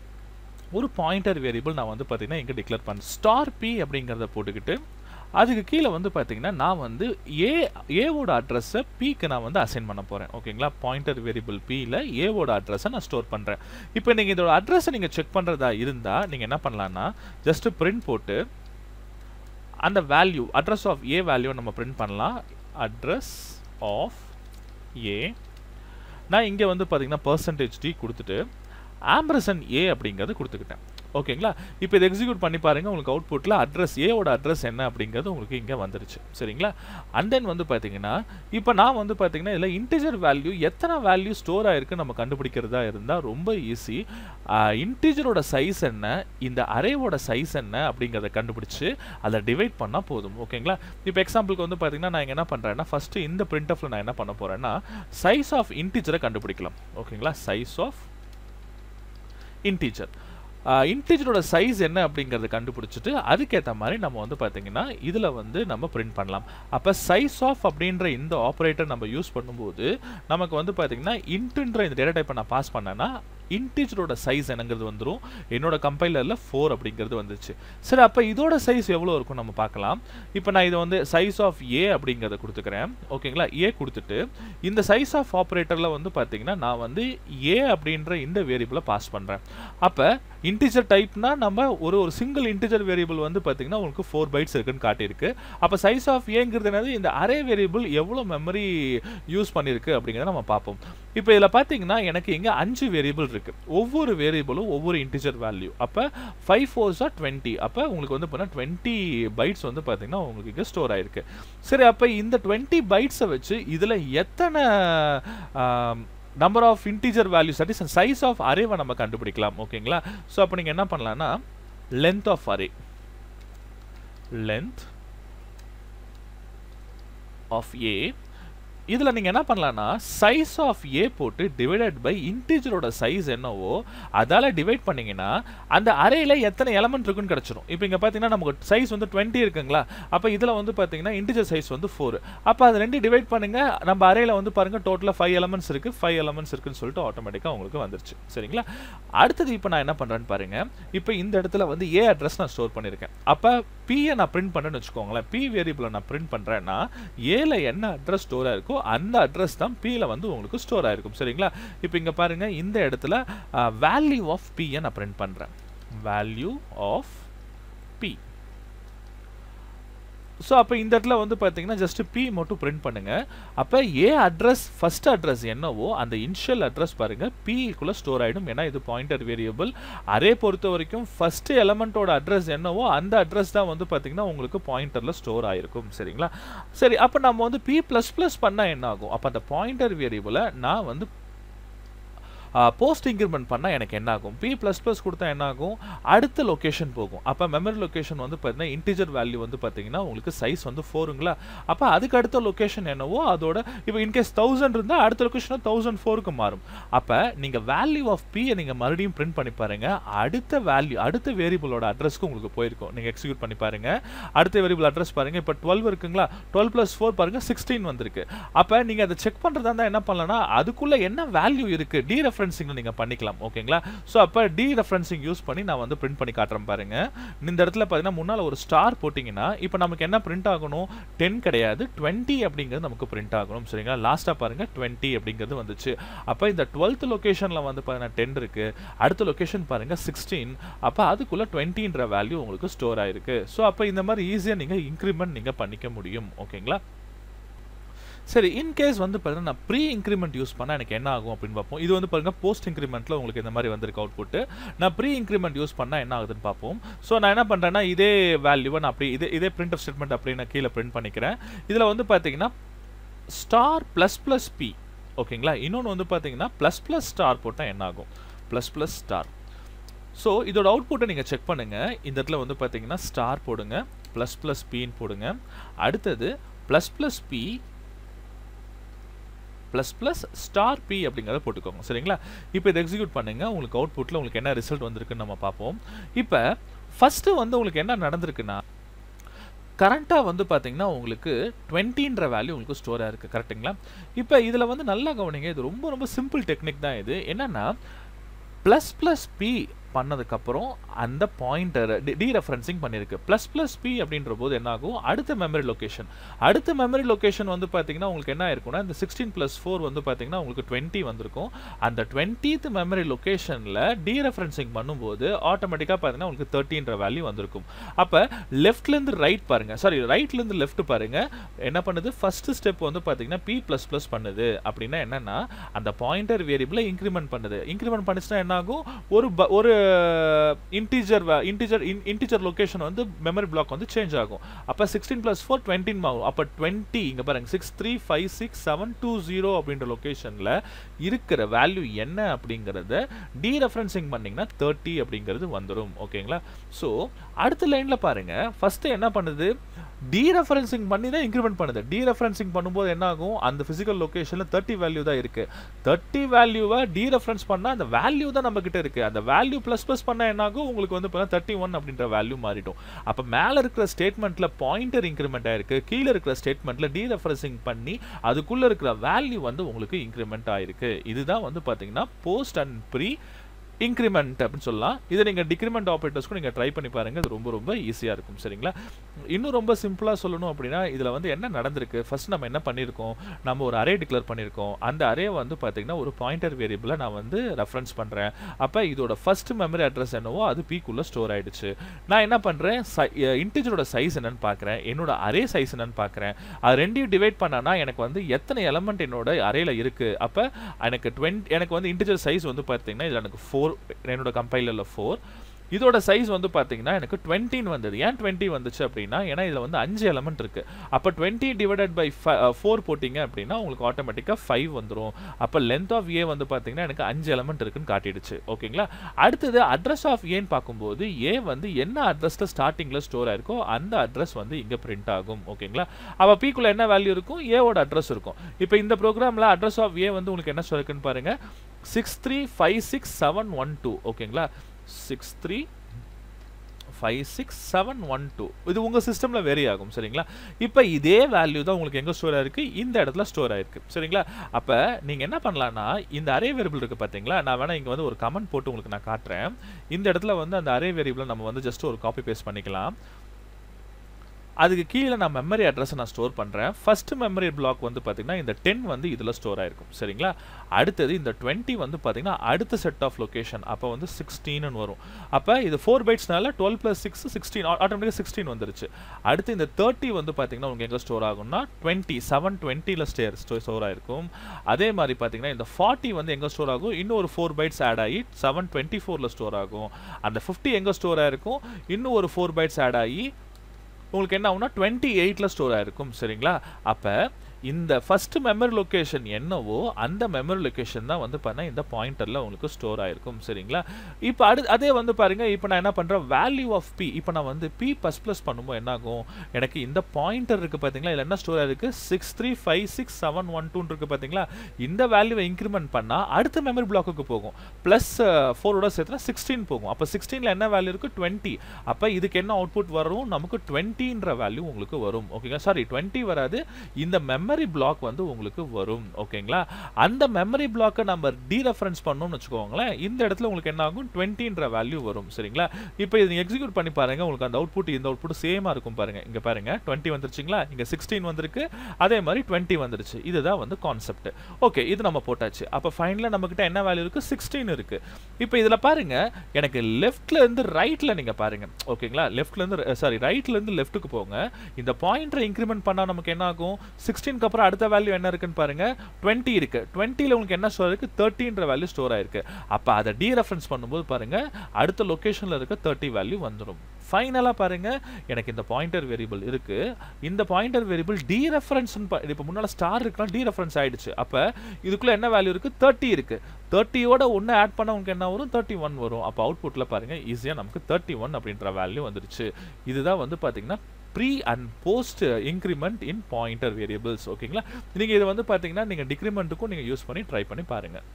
ஒரு பாயிண்டர் வேரியபிள் நான் வந்து பார்த்திங்கன்னா இங்கே டிக்ளேர் பண்ணேன் ஸ்டார் பி அப்படிங்கிறத போட்டுக்கிட்டு அதுக்கு கீழே வந்து பார்த்திங்கன்னா நான் வந்து ஏ ஏவோட அட்ரஸை பிக்கு நான் வந்து அசைன் பண்ண போகிறேன் ஓகேங்களா பாயிண்டர் வேரியபிள் பியில் ஏவோட அட்ரஸை நான் ஸ்டோர் பண்ணுறேன் இப்போ நீங்கள் இதோட அட்ரஸை நீங்கள் செக் பண்ணுறதா இருந்தால் நீங்கள் என்ன பண்ணலான்னா ஜஸ்ட்டு பிரிண்ட் போட்டு அந்த value address of a value நம்ம பிரிண்ட் பண்ணலாம் அட்ரஸ் ஆஃப் ஏ நான் இங்கே வந்து பார்த்திங்கன்னா பர்சன்டேஜ் டி கொடுத்துட்டு ஆம்பரசன் ஏ அப்படிங்கிறத கொடுத்துக்கிட்டேன் ஓகேங்களா இப்போ இதை எக்ஸிக்யூட் பண்ணி பாருங்கள் உங்களுக்கு அவுட்புட்டில் அட்ரஸ் ஏவோட அட்ரஸ் என்ன அப்படிங்கிறது உங்களுக்கு இங்கே வந்துருச்சு சரிங்களா அண்ட் தென் வந்து பார்த்தீங்கன்னா இப்போ நான் வந்து பார்த்தீங்கன்னா இதில் இன்டிஜர் வேல்யூ எத்தனை வேல்யூ ஸ்டோர் ஆயிருக்கு நம்ம கண்டுபிடிக்கிறதா இருந்தால் ரொம்ப ஈஸி இன்டிஜரோட சைஸ் என்ன இந்த அரேவோட சைஸ் என்ன அப்படிங்கிறத கண்டுபிடிச்சு அதை டிவைட் பண்ணால் போதும் ஓகேங்களா இப்போ எக்ஸாம்பிளுக்கு வந்து பார்த்தீங்கன்னா நான் என்ன பண்ணுறேன்னா ஃபஸ்ட்டு இந்த பிரிண்ட் நான் என்ன பண்ண போகிறேன்னா சைஸ் ஆஃப் இன்டிஜரை கண்டுபிடிக்கலாம் ஓகேங்களா சைஸ் ஆஃப் இன்டீஜர் இன்டீஜரோட சைஸ் என்ன அப்படிங்கிறத கண்டுபிடிச்சிட்டு அதுக்கேற்ற மாதிரி நம்ம வந்து பார்த்தீங்கன்னா இதில் வந்து நம்ம பிரிண்ட் பண்ணலாம் அப்போ சைஸ் ஆஃப் அப்படின்ற இந்த ஆப்ரேட்டர் நம்ம யூஸ் பண்ணும்போது நமக்கு வந்து பார்த்திங்கன்னா இன்ட்டுன்ற இந்த டேட்டா டைப்பை நான் பாஸ் பண்ணேன்னா இன்டிஜரோட சைஸ் என்னங்கிறது வந்துடும் என்னோட கம்பைலரில் ஃபோர் அப்படிங்கிறது வந்துச்சு சரி அப்போ இதோட சைஸ் எவ்வளோ இருக்கும் நம்ம பார்க்கலாம் இப்போ நான் இதை வந்து சைஸ் ஆஃப் ஏ அப்படிங்கிறத கொடுத்துக்கிறேன் ஓகேங்களா ஏ கொடுத்துட்டு இந்த சைஸ் ஆஃப் ஆப்ரேட்டரில் வந்து பார்த்தீங்கன்னா நான் வந்து ஏ அப்படின்ற இந்த வேரியபிளை பாஸ் பண்ணுறேன் அப்போ இன்டிஜர் டைப்னா நம்ம ஒரு ஒரு சிங்கிள் இன்டிஜர் வேரியபிள் வந்து பார்த்தீங்கன்னா உங்களுக்கு ஃபோர் பைட்ஸ் இருக்குன்னு காட்டியிருக்கு அப்போ சைஸ் ஆஃப் ஏங்கிறது என்னது இந்த அரே வேரியபிள் எவ்வளோ மெமரி யூஸ் பண்ணியிருக்கு அப்படிங்கிறத நம்ம பார்ப்போம் இப்போ இதில் பார்த்தீங்கன்னா எனக்கு இங்கே அஞ்சு வேரியபிள் இருக்குது ஒவ்வொரு வேரியபிளும் ஒவ்வொரு இன்டிஜர் வேல்யூ அப்போ ஃபைவ் ஃபோர்ஸாக டுவெண்ட்டி அப்போ உங்களுக்கு வந்து டுவெண்ட்டி பைட்ஸ் வந்து பார்த்தீங்கன்னா உங்களுக்கு இங்கே ஸ்டோர் ஆகிருக்கு சரி அப்போ இந்த டுவெண்ட்டி பைட்ஸை வச்சு இதில் எத்தனை number of integer value that is size of அரேவை நம்ம கண்டுபிடிக்கலாம் ஓகேங்களா ஸோ அப்போ நீங்கள் என்ன பண்ணலாம்னா length of array length of a இதில் நீங்கள் என்ன பண்ணலான்னா சைஸ் ஆஃப் ஏ போட்டு டிவைடட் பை இன்டீஜரோட சைஸ் என்னவோ அதால் டிவைட் பண்ணிங்கன்னா அந்த அறையில் எத்தனை எலமெண்ட் இருக்குன்னு கிடச்சிரும் இப்போ இங்கே பார்த்தீங்கன்னா நமக்கு சைஸ் வந்து டுவெண்ட்டி இருக்குங்களா அப்போ இதில் வந்து பார்த்தீங்கன்னா இன்டீஜர் சைஸ் வந்து ஃபோர் அப்போ அது ரெண்டு டிவைட் பண்ணுங்கள் நம்ம அறையில் வந்து பாருங்கள் டோட்டலாக ஃபைவ் எலமெண்ட்ஸ் இருக்குது ஃபைவ் எலமெண்ட்ஸ் இருக்குன்னு சொல்லிட்டு ஆட்டோமேட்டிக்காக உங்களுக்கு வந்துருச்சு சரிங்களா அடுத்தது இப்போ நான் என்ன பண்ணுறேன்னு பாருங்கள் இப்போ இந்த இடத்துல வந்து ஏ அட்ரஸ் நான் ஸ்டோர் பண்ணியிருக்கேன் அப்போ பியை நான் பிரிண்ட் பண்ணேன்னு வச்சுக்கோங்களேன் பி வேரியபிளை நான் பிரிண்ட் பண்ணுறேன்னா ஏல என்ன அட்ரஸ் ஸ்டோர் ஆயிருக்கோ அந்த அட்ரஸ் தான் பியில் வந்து உங்களுக்கு ஸ்டோர் ஆயிருக்கும் சரிங்களா இப்போ இங்கே பாருங்கள் இந்த இடத்துல வேல்யூ ஆஃப் பியை நான் பிரிண்ட் பண்ணுறேன் வேல்யூ ஆஃப் பி ஸோ அப்போ இந்த இடத்துல வந்து பார்த்தீங்கன்னா ஜஸ்ட் பி மட்டும் பிரிண்ட் பண்ணுங்கள் அப்போ ஏ அட்ரஸ் ஃபஸ்ட் அட்ரஸ் என்னவோ அந்த இனிஷியல் அட்ரஸ் பாருங்கள் பிக்குள்ளே ஸ்டோர் ஆகிடும் ஏன்னா இது பாயிண்டர் வேரியபிள் அரே பொறுத்த வரைக்கும் ஃபஸ்ட்டு எலமெண்ட்டோட அட்ரஸ் என்னவோ அந்த அட்ரஸ் தான் வந்து பார்த்தீங்கன்னா உங்களுக்கு பாயிண்டரில் ஸ்டோர் ஆகிருக்கும் சரிங்களா சரி அப்போ நம்ம வந்து பி ப்ளஸ் ப்ளஸ் பண்ணால் என்ன ஆகும் அப்போ அந்த பாயிண்டர் வேரியபிளை நான் வந்து போஸ்ட் இன்க்ரிமெண்ட் பண்ணால் எனக்கு என்ன ஆகும் பி ப்ளஸ் ப்ளஸ் கொடுத்தா என்ன ஆகும் அடுத்த லொக்கேஷன் போகும் அப்போ மெமரி லொக்கேஷன் வந்து பார்த்தீங்கன்னா இன்டிஜர் வேல்யூ வந்து பார்த்தீங்கன்னா உங்களுக்கு சைஸ் வந்து ஃபோருங்களா அப்போ அதுக்கு அடுத்த லொக்கேஷன் என்னவோ அதோட இப்போ இன்கேஸ் தௌசண்ட் இருந்தால் அடுத்த லொக்கேஷனாக தௌசண்ட் ஃபோருக்கு மாறும் அப்போ நீங்கள் வேல்யூ ஆஃப் பியை நீங்கள் மறுபடியும் பிரிண்ட் பண்ணி பாருங்கள் அடுத்த வேல்யூ அடுத்த வேரியபிளோட அட்ரஸ்க்கு உங்களுக்கு போயிருக்கும் நீங்கள் எக்ஸிக்யூட் பண்ணி பாருங்கள் அடுத்த வேரியபிள் அட்ரஸ் பாருங்கள் இப்போ டுவெல் இருக்குங்களா டுவெல் ப்ளஸ் ஃபோர் பாருங்கள் சிக்ஸ்டீன் வந்திருக்கு அப்போ நீங்கள் அதை செக் பண்ணுறதா இருந்தால் என்ன பண்ணலன்னா அதுக்குள்ளே என்ன வேல்யூ இருக்குது டீரெஃபரன்ஸ் ரெஃபரன்சிங்னு நீங்கள் பண்ணிக்கலாம் ஓகேங்களா ஸோ அப்போ டி ரெஃபரன்சிங் யூஸ் பண்ணி நான் வந்து பிரிண்ட் பண்ணி காட்டுறேன் பாருங்க இந்த இடத்துல பார்த்தீங்கன்னா முன்னால் ஒரு ஸ்டார் போட்டிங்கன்னா இப்போ நமக்கு என்ன பிரிண்ட் ஆகணும் டென் கிடையாது டுவெண்ட்டி அப்படிங்கிறது நமக்கு பிரிண்ட் ஆகணும் சரிங்களா லாஸ்ட்டாக பாருங்கள் டுவெண்ட்டி அப்படிங்கிறது வந்துச்சு அப்போ இந்த டுவெல்த் லொக்கேஷனில் வந்து பார்த்தீங்கன்னா டென் இருக்குது அடுத்த லொக்கேஷன் பாருங்கள் சிக்ஸ்டீன் அப்போ அதுக்குள்ளே டுவெண்ட்டின்ற வேல்யூ உங்களுக்கு ஸ்டோர் ஆயிருக்கு ஸோ அப்போ இந்த மாதிரி ஈஸியாக நீங்கள் இன்க்ரிமெண்ட் நீங்கள் பண்ணிக்க முடியும் ஓகேங்களா சரி இன்கேஸ் வந்து பார்த்தீங்கன்னா நான் ப்ரீ இன்க்ரிமெண்ட் யூஸ் பண்ணால் எனக்கு என்ன ஆகும் அப்படின்னு பார்ப்போம் இது வந்து பாருங்கள் போஸ்ட் இன்க்ரிமெண்ட்டில் உங்களுக்கு இந்த மாதிரி வந்திருக்கு அவுட் புட்டு நான் ப்ரீ இன்க்ரிமெண்ட் யூஸ் பண்ணால் என்ன ஆகுதுன்னு பார்ப்போம் ஸோ நான் என்ன பண்ணுறேன்னா இதே வேல்யூவை நான் அப்படி இதே இதே பிரிண்ட் ஆஃப் ஸ்டேட்மெண்ட் அப்படி நான் கீழே பிரிண்ட் பண்ணிக்கிறேன் இதில் வந்து பார்த்தீங்கன்னா ஸ்டார் ப்ளஸ் ப்ளஸ் பி ஓகேங்களா இன்னொன்று வந்து பார்த்தீங்கன்னா ப்ளஸ் ப்ளஸ் ஸ்டார் போட்டால் என்ன ஆகும் ப்ளஸ் ப்ளஸ் ஸ்டார் ஸோ இதோட அவுட்புட்டை நீங்கள் செக் பண்ணுங்கள் இந்த இடத்துல வந்து பார்த்தீங்கன்னா ஸ்டார் போடுங்க ப்ளஸ் ப்ளஸ் பின்னு போடுங்க அடுத்தது plus plus p plus plus star p அப்படிங்கிறத போட்டுக்கோங்க சரிங்களா இப்போ இதை எக்ஸிக்யூட் பண்ணுங்கள் உங்களுக்கு அவுட்புட்டில் உங்களுக்கு என்ன ரிசல்ட் வந்திருக்குன்னு நம்ம பார்ப்போம் இப்போ ஃபஸ்ட்டு வந்து உங்களுக்கு என்ன நடந்திருக்குன்னா கரண்ட்டாக வந்து பார்த்தீங்கன்னா உங்களுக்கு டுவெண்ட்டின்ற வேல்யூ உங்களுக்கு ஸ்டோராக இருக்குது கரெக்டுங்களா இப்போ இதில் வந்து நல்லா கவனிங்க இது ரொம்ப ரொம்ப சிம்பிள் டெக்னிக் தான் இது என்னென்னா ப்ளஸ் ப்ளஸ் பி பண்ணதுக்கப்புறம் அந்த பாயிண்டரை டி ரெஃபரன்சிங் பண்ணியிருக்கு ப்ளஸ் ப்ளஸ் பி அப்படின்ற போது என்ன ஆகும் அடுத்த மெமரி லொக்கேஷன் அடுத்த மெமரி லொக்கேஷன் வந்து பார்த்தீங்கன்னா உங்களுக்கு என்ன இருக்கும்னா இந்த சிக்ஸ்டீன் ப்ளஸ் ஃபோர் வந்து பார்த்தீங்கன்னா உங்களுக்கு டுவெண்ட்டி வந்திருக்கும் அந்த டுவெண்ட்டீத் மெமரி லொக்கேஷனில் டி ரெஃபரன்சிங் பண்ணும்போது ஆட்டோமேட்டிக்காக பார்த்தீங்கன்னா உங்களுக்கு தேர்ட்டின்ற வேல்யூ வந்திருக்கும் அப்போ லெஃப்ட்லேருந்து ரைட் பாருங்கள் சாரி ரைட்லேருந்து லெஃப்ட் பாருங்கள் என்ன பண்ணுது ஃபஸ்ட்டு ஸ்டெப் வந்து பார்த்தீங்கன்னா பி ப்ளஸ் ப்ளஸ் பண்ணுது அப்படின்னா என்னென்னா அந்த பாயிண்டர் வேரியபிளை இன்க்ரிமெண்ட் பண்ணுது இன்க்ரிமெண்ட் பண்ணிச்சுன்னா என்னாகும் ஒரு ஒரு integer integer in integer location வந்து மெமரி பிளாக் வந்து சேஞ்ச் ஆகும் அப்போ சிக்ஸ்டீன் ப்ளஸ் ஃபோர் டுவெண்ட்டின் ஆகும் அப்போ டுவெண்ட்டி இங்கே பாருங்க six three five six seven two zero அப்படின்ற லொக்கேஷனில் இருக்கிற வேல்யூ என்ன அப்படிங்கிறத டீ ரெஃபரன்சிங் பண்ணிங்கன்னா தேர்ட்டி அப்படிங்கிறது வந்துடும் ஓகேங்களா ஸோ அடுத்த லைனில் பாருங்கள் ஃபஸ்ட்டு என்ன பண்ணுது டீ ரெஃபரன்சிங் பண்ணி தான் இன்க்ரிமெண்ட் பண்ணுது டீ ரெஃபரன்சிங் பண்ணும்போது என்ன ஆகும் அந்த ஃபிசிக்கல் லொக்கேஷனில் தேர்ட்டி வேல்யூ தான் இருக்குது தேர்ட்டி வேல்யூவை டீ ரெஃபரன்ஸ் பண்ணால் அந்த வேல்யூ தான் நம்மக்கிட்ட இருக்குது அந்த வேல்யூ ப்ளஸ் ப்ளஸ் பண்ணால் என்ன ஆகும் உங்களுக்கு வந்து இப்போ தேர்ட்டி ஒன் அப்படின்ற வேல்யூ மாறிடும் அப்போ மேலே இருக்கிற ஸ்டேட்மெண்ட்டில் பாயிண்டர் இன்க்ரிமெண்ட் ஆகிருக்கு கீழே இருக்கிற ஸ்டேட்மெண்ட்டில் டீ ரெஃபரன்சிங் பண்ணி அதுக்குள்ளே இருக்கிற வேல்யூ வந்து உங்களுக்கு இன்க்ரிமெண்ட் ஆகிருக்கு இதுதான் வந்து பார்த்தீங்கன்னா போஸ்ட் அண்ட் ப்ரீ இன்க்ரிமெண்ட் அப்படின்னு சொல்லலாம் இதை நீங்கள் டிக்ரிமெண்ட் ஆப்ரேட்டர்ஸ்க்கும் நீங்கள் ட்ரை பண்ணி பாருங்கள் இது ரொம்ப ரொம்ப ஈஸியாக இருக்கும் சரிங்களா இன்னும் ரொம்ப சிம்பிளாக சொல்லணும் அப்படின்னா இதில் வந்து என்ன நடந்திருக்கு ஃபஸ்ட் நம்ம என்ன பண்ணியிருக்கோம் நம்ம ஒரு அரே டிக்ளேர் பண்ணியிருக்கோம் அந்த அரே வந்து பார்த்திங்கன்னா ஒரு பாயிண்டர் வேரியபிளை நான் வந்து ரெஃபரன்ஸ் பண்ணுறேன் அப்போ இதோட ஃபஸ்ட் மெமரி அட்ரஸ் என்னவோ அது பீக்குள்ளே ஸ்டோர் ஆகிடுச்சு நான் என்ன பண்ணுறேன் இன்டிஜரோட சைஸ் என்னன்னு பார்க்குறேன் என்னோட அரே சைஸ் என்னன்னு பார்க்குறேன் அது ரெண்டையும் டிவைட் பண்ணனா எனக்கு வந்து எத்தனை எலமெண்ட் என்னோட அரேல இருக்குது அப்போ எனக்கு டுவெண்ட் எனக்கு வந்து இன்டிஜர் சைஸ் வந்து பார்த்தீங்கன்னா இதில் எனக்கு ஃபோர் என்னோட கம்பைலரில் ஃபோர் இதோட சைஸ் வந்து பார்த்தீங்கன்னா எனக்கு டுவெண்ட்டின்னு வந்தது ஏன் டுவெண்ட்டி வந்துச்சு அப்படின்னா ஏன்னா இதில் வந்து அஞ்சு எலமெண்ட் இருக்குது அப்போ டுவெண்ட்டி டிவைடட் பை ஃபோர் போட்டிங்க அப்படின்னா உங்களுக்கு ஆட்டோமேட்டிக்காக ஃபைவ் வந்துடும் அப்போ லென்த் ஆஃப் ஏ வந்து பார்த்தீங்கன்னா எனக்கு அஞ்சு எலமெண்ட் இருக்குன்னு காட்டிடுச்சு ஓகேங்களா அடுத்தது அட்ரஸ் ஆஃப் ஏன்னு பார்க்கும்போது ஏ வந்து என்ன அட்ரஸில் ஸ்டார்டிங்கில் ஸ்டோர் ஆயிருக்கோ அந்த அட்ரஸ் வந்து இங்கே பிரிண்ட் ஆகும் ஓகேங்களா அப்போ பீக்குள்ள என்ன வேல்யூ இருக்கும் ஏவோட அட்ரஸ் இருக்கும் இப்போ இந்த ப்ரோக்ராமில் அட்ரஸ் ஆஃப் ஏ வந்து உங்களுக்கு என்ன சொல்லிருக்குன்னு பாருங்கள் six three five six seven one two ஓகேங்களா six three five six seven one two இது உங்கள் சிஸ்டமில் வெரி ஆகும் சரிங்களா இப்போ இதே வேல்யூ தான் உங்களுக்கு எங்கே ஸ்டோர் ஆகிருக்கு இந்த இடத்துல ஸ்டோர் ஆகிருக்கு சரிங்களா அப்போ நீங்கள் என்ன பண்ணலான்னா இந்த அரே வேரியபிள் இருக்குது பார்த்தீங்களா நான் வேணால் இங்கே வந்து ஒரு கமெண்ட் போட்டு உங்களுக்கு நான் காட்டுறேன் இந்த இடத்துல வந்து அந்த அரே வேரியபிளை நம்ம வந்து ஜஸ்ட் ஒரு காப்பி பேஸ்ட் பண்ணிக்கலாம் அதுக்கு கீழே நான் மெமரி அட்ரஸை நான் ஸ்டோர் பண்ணுறேன் ஃபர்ஸ்ட் மெமரி பிளாக் வந்து பார்த்திங்கன்னா இந்த டென் வந்து இதில் ஸ்டோர் ஆகிருக்கும் சரிங்களா அடுத்தது இந்த டுவெண்ட்டி வந்து பார்த்திங்கன்னா அடுத்த செட் ஆஃப் லொக்கேஷன் அப்போ வந்து சிக்ஸ்டீன் வரும் அப்போ இது ஃபோர் பைட்ஸ்னால டுவெல் ப்ளஸ் சிக்ஸ் சிக்ஸ்டீன் ஆட்டோமேட்டிக்காக சிக்ஸ்டீன் வந்துருச்சு அடுத்து இந்த தேர்ட்டி வந்து பார்த்திங்கன்னா உங்கள் எங்கே ஸ்டோர் ஆகும்னா டுவெண்ட்டி செவன் டுவெண்ட்டியில் ஸ்டேர் ஸ்டோர் ஆகிருக்கும் அதே மாதிரி பார்த்திங்கன்னா இந்த ஃபார்ட்டி வந்து எங்கே ஸ்டோர் ஆகும் இன்னும் ஒரு ஃபோர் பைட்ஸ் ஆட் ஆகி செவன் டுவெண்ட்டி ஃபோரில் ஸ்டோர் ஆகும் அந்த ஃபிஃப்டி எங்கே ஸ்டோர் ஆயிருக்கும் இன்னும் ஒரு ஃபோர் பைட்ஸ் ஆட் ஆகி உங்களுக்கு என்ன ஆகும்னா டுவெண்ட்டி எயிட்டில் ஸ்டோர் ஆகிருக்கும் சரிங்களா அப்போ இந்த ஃபஸ்ட்டு மெமரி லொக்கேஷன் என்னவோ அந்த மெமரி லொக்கேஷன் தான் வந்து பார்த்தா இந்த பாயிண்டரில் உங்களுக்கு ஸ்டோர் ஆகிருக்கும் சரிங்களா இப்போ அடு அதே வந்து பாருங்கள் இப்போ நான் என்ன பண்ணுறேன் வேல்யூ ஆஃப் பி இப்போ நான் வந்து பி ப்ளஸ் ப்ளஸ் பண்ணும்போது என்னாகும் எனக்கு இந்த பாயிண்டர் இருக்குது பார்த்தீங்களா இல்லை என்ன ஸ்டோர் ஆகிருக்கு six three five six seven one டூன் இருக்குது பார்த்தீங்களா இந்த வேல்யூவை இன்க்ரிமெண்ட் பண்ணால் அடுத்த மெமரி பிளாக்குக்கு போகும் ப்ளஸ் ஃபோரோட சேர்த்துனா சிக்ஸ்டீன் போகும் அப்போ சிக்ஸ்டீனில் என்ன வேல்யூ இருக்குது டுவெண்ட்டி அப்போ இதுக்கு என்ன அவுட்புட் வரும் நமக்கு டுவெண்ட்டின்ற வேல்யூ உங்களுக்கு வரும் ஓகேங்களா சாரி டுவெண்ட்டி வராது இந்த மெமரி மெமரி பிளாக் வந்து உங்களுக்கு வரும் ஓகேங்களா அந்த மெமரி பிளாக்கை நம்ம டீரெஃபரன்ஸ் பண்ணோம்னு வச்சுக்கோங்களேன் இந்த இடத்துல உங்களுக்கு என்ன ஆகும் டுவெண்ட்டின்ற வேல்யூ வரும் சரிங்களா இப்போ இது எக்ஸிக்யூட் பண்ணி பாருங்கள் உங்களுக்கு அந்த அவுட்புட் இந்த அவுட்புட் சேமாக இருக்கும் பாருங்கள் இங்கே பாருங்கள் டுவெண்ட்டி வந்துருச்சுங்களா இங்கே சிக்ஸ்டீன் வந்திருக்கு அதே மாதிரி டுவெண்ட்டி வந்துருச்சு இதுதான் வந்து கான்செப்ட் ஓகே இது நம்ம போட்டாச்சு அப்போ ஃபைனலில் நம்மக்கிட்ட என்ன வேல்யூ இருக்குது சிக்ஸ்டீன் இருக்குது இப்போ இதில் பாருங்கள் எனக்கு லெஃப்ட்லேருந்து ரைட்டில் நீங்கள் பாருங்கள் ஓகேங்களா லெஃப்ட்லேருந்து சாரி ரைட்லேருந்து லெஃப்ட்டுக்கு போங்க இந்த பாயிண்ட்டை இன்க்ரிமெண்ட் பண்ணால் நமக்கு என்ன ஆகும் சிக்ஸ்டீன் அதுக்கப்புறம் அடுத்த வேல்யூ என்ன இருக்குன்னு பாருங்க டுவெண்ட்டி இருக்கு டுவெண்ட்டியில் உங்களுக்கு என்ன ஸ்டோர் இருக்கு தேர்ட்டின்ற வேல்யூ ஸ்டோர் ஆயிருக்கு அப்போ அதை டீ ரெஃபரன்ஸ் பண்ணும்போது பாருங்க அடுத்த லொக்கேஷனில் இருக்க தேர்ட்டி வேல்யூ வந்துடும் ஃபைனலாக பாருங்கள் எனக்கு இந்த பாயிண்டர் வேரியபிள் இருக்குது இந்த பாயிண்டர் வேரியபிள் டி ரெஃபரன்ஸ்னு இப்போ முன்னால் ஸ்டார் இருக்கலாம் டி ரெஃபரன்ஸ் ஆகிடுச்சு அப்போ இதுக்குள்ளே என்ன வேல்யூ இருக்குது தேர்ட்டி இருக்குது தேர்ட்டியோட ஒன்று ஆட் பண்ண உங்களுக்கு என்ன வரும் தேர்ட்டி ஒன் வரும் அப்போ புட்டில் பாருங்கள் ஈஸியாக நமக்கு தேர்ட்டி ஒன் அப்படின்ற வேல்யூ வந்துருச்சு இதுதான் வந்து பார்த்திங்கன்னா pre and post increment in pointer variables ஓகேங்களா நீங்கள் இதை வந்து பார்த்தீங்கன்னா நீங்கள் டிக்ரிமெண்ட்டுக்கும் நீங்கள் யூஸ் பண்ணி ட்ரை பண்ணி பாருங்கள்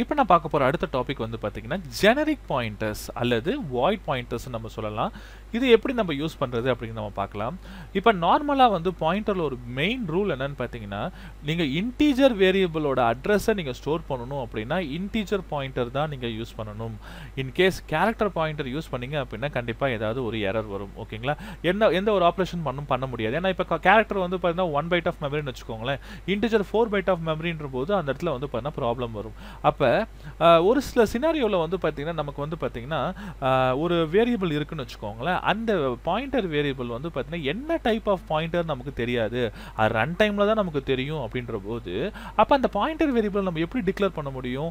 இப்போ நான் பார்க்க போகிற அடுத்த டாபிக் வந்து பார்த்தீங்கன்னா ஜெனரிக் பாயிண்டர்ஸ் அல்லது வாய்ட் பாயிண்டர்ஸ் நம்ம சொல்லலாம் இது எப்படி நம்ம யூஸ் பண்ணுறது அப்படின்னு நம்ம பார்க்கலாம் இப்போ நார்மலாக வந்து பாயிண்டரில் ஒரு மெயின் ரூல் என்னன்னு பார்த்தீங்கன்னா நீங்கள் இன்டீஜர் வேரியபிளோட அட்ரஸை நீங்கள் ஸ்டோர் பண்ணணும் அப்படின்னா இன்டீஜர் பாயிண்டர் தான் நீங்கள் யூஸ் பண்ணணும் இன்கேஸ் கேரக்டர் பாயிண்டர் யூஸ் பண்ணிங்க அப்படின்னா கண்டிப்பாக ஏதாவது ஒரு எரர் வரும் ஓகேங்களா என்ன எந்த ஒரு ஆப்ரேஷன் பண்ணும் பண்ண முடியாது ஏன்னா இப்போ கேரக்டர் வந்து பார்த்தீங்கன்னா ஒன் பைட் ஆஃப் மெமரின்னு வச்சுக்கோங்களேன் இன்டீஜர் ஃபோர் பைட் ஆஃப் மெமரின்ற போது அந்த இடத்துல வந்து பார்த்தீங்கன்னா ப்ராப்ளம் வரும் அப்போ ஒரு சில சினாரியோவில் வந்து பார்த்தீங்கன்னா நமக்கு வந்து பார்த்தீங்கன்னா ஒரு வேரியபிள் இருக்குன்னு வச்சுக்கோங்களேன் அந்த பாயிண்டர் வேரியபிள் வந்து பார்த்தீங்கன்னா என்ன டைப் ஆஃப் பாயிண்டர் நமக்கு தெரியாது அது ரன் டைமில் தான் நமக்கு தெரியும் அப்படின்ற போது அப்போ அந்த பாயிண்டர் வேரியபிள் நம்ம எப்படி டிக்ளேர் பண்ண முடியும்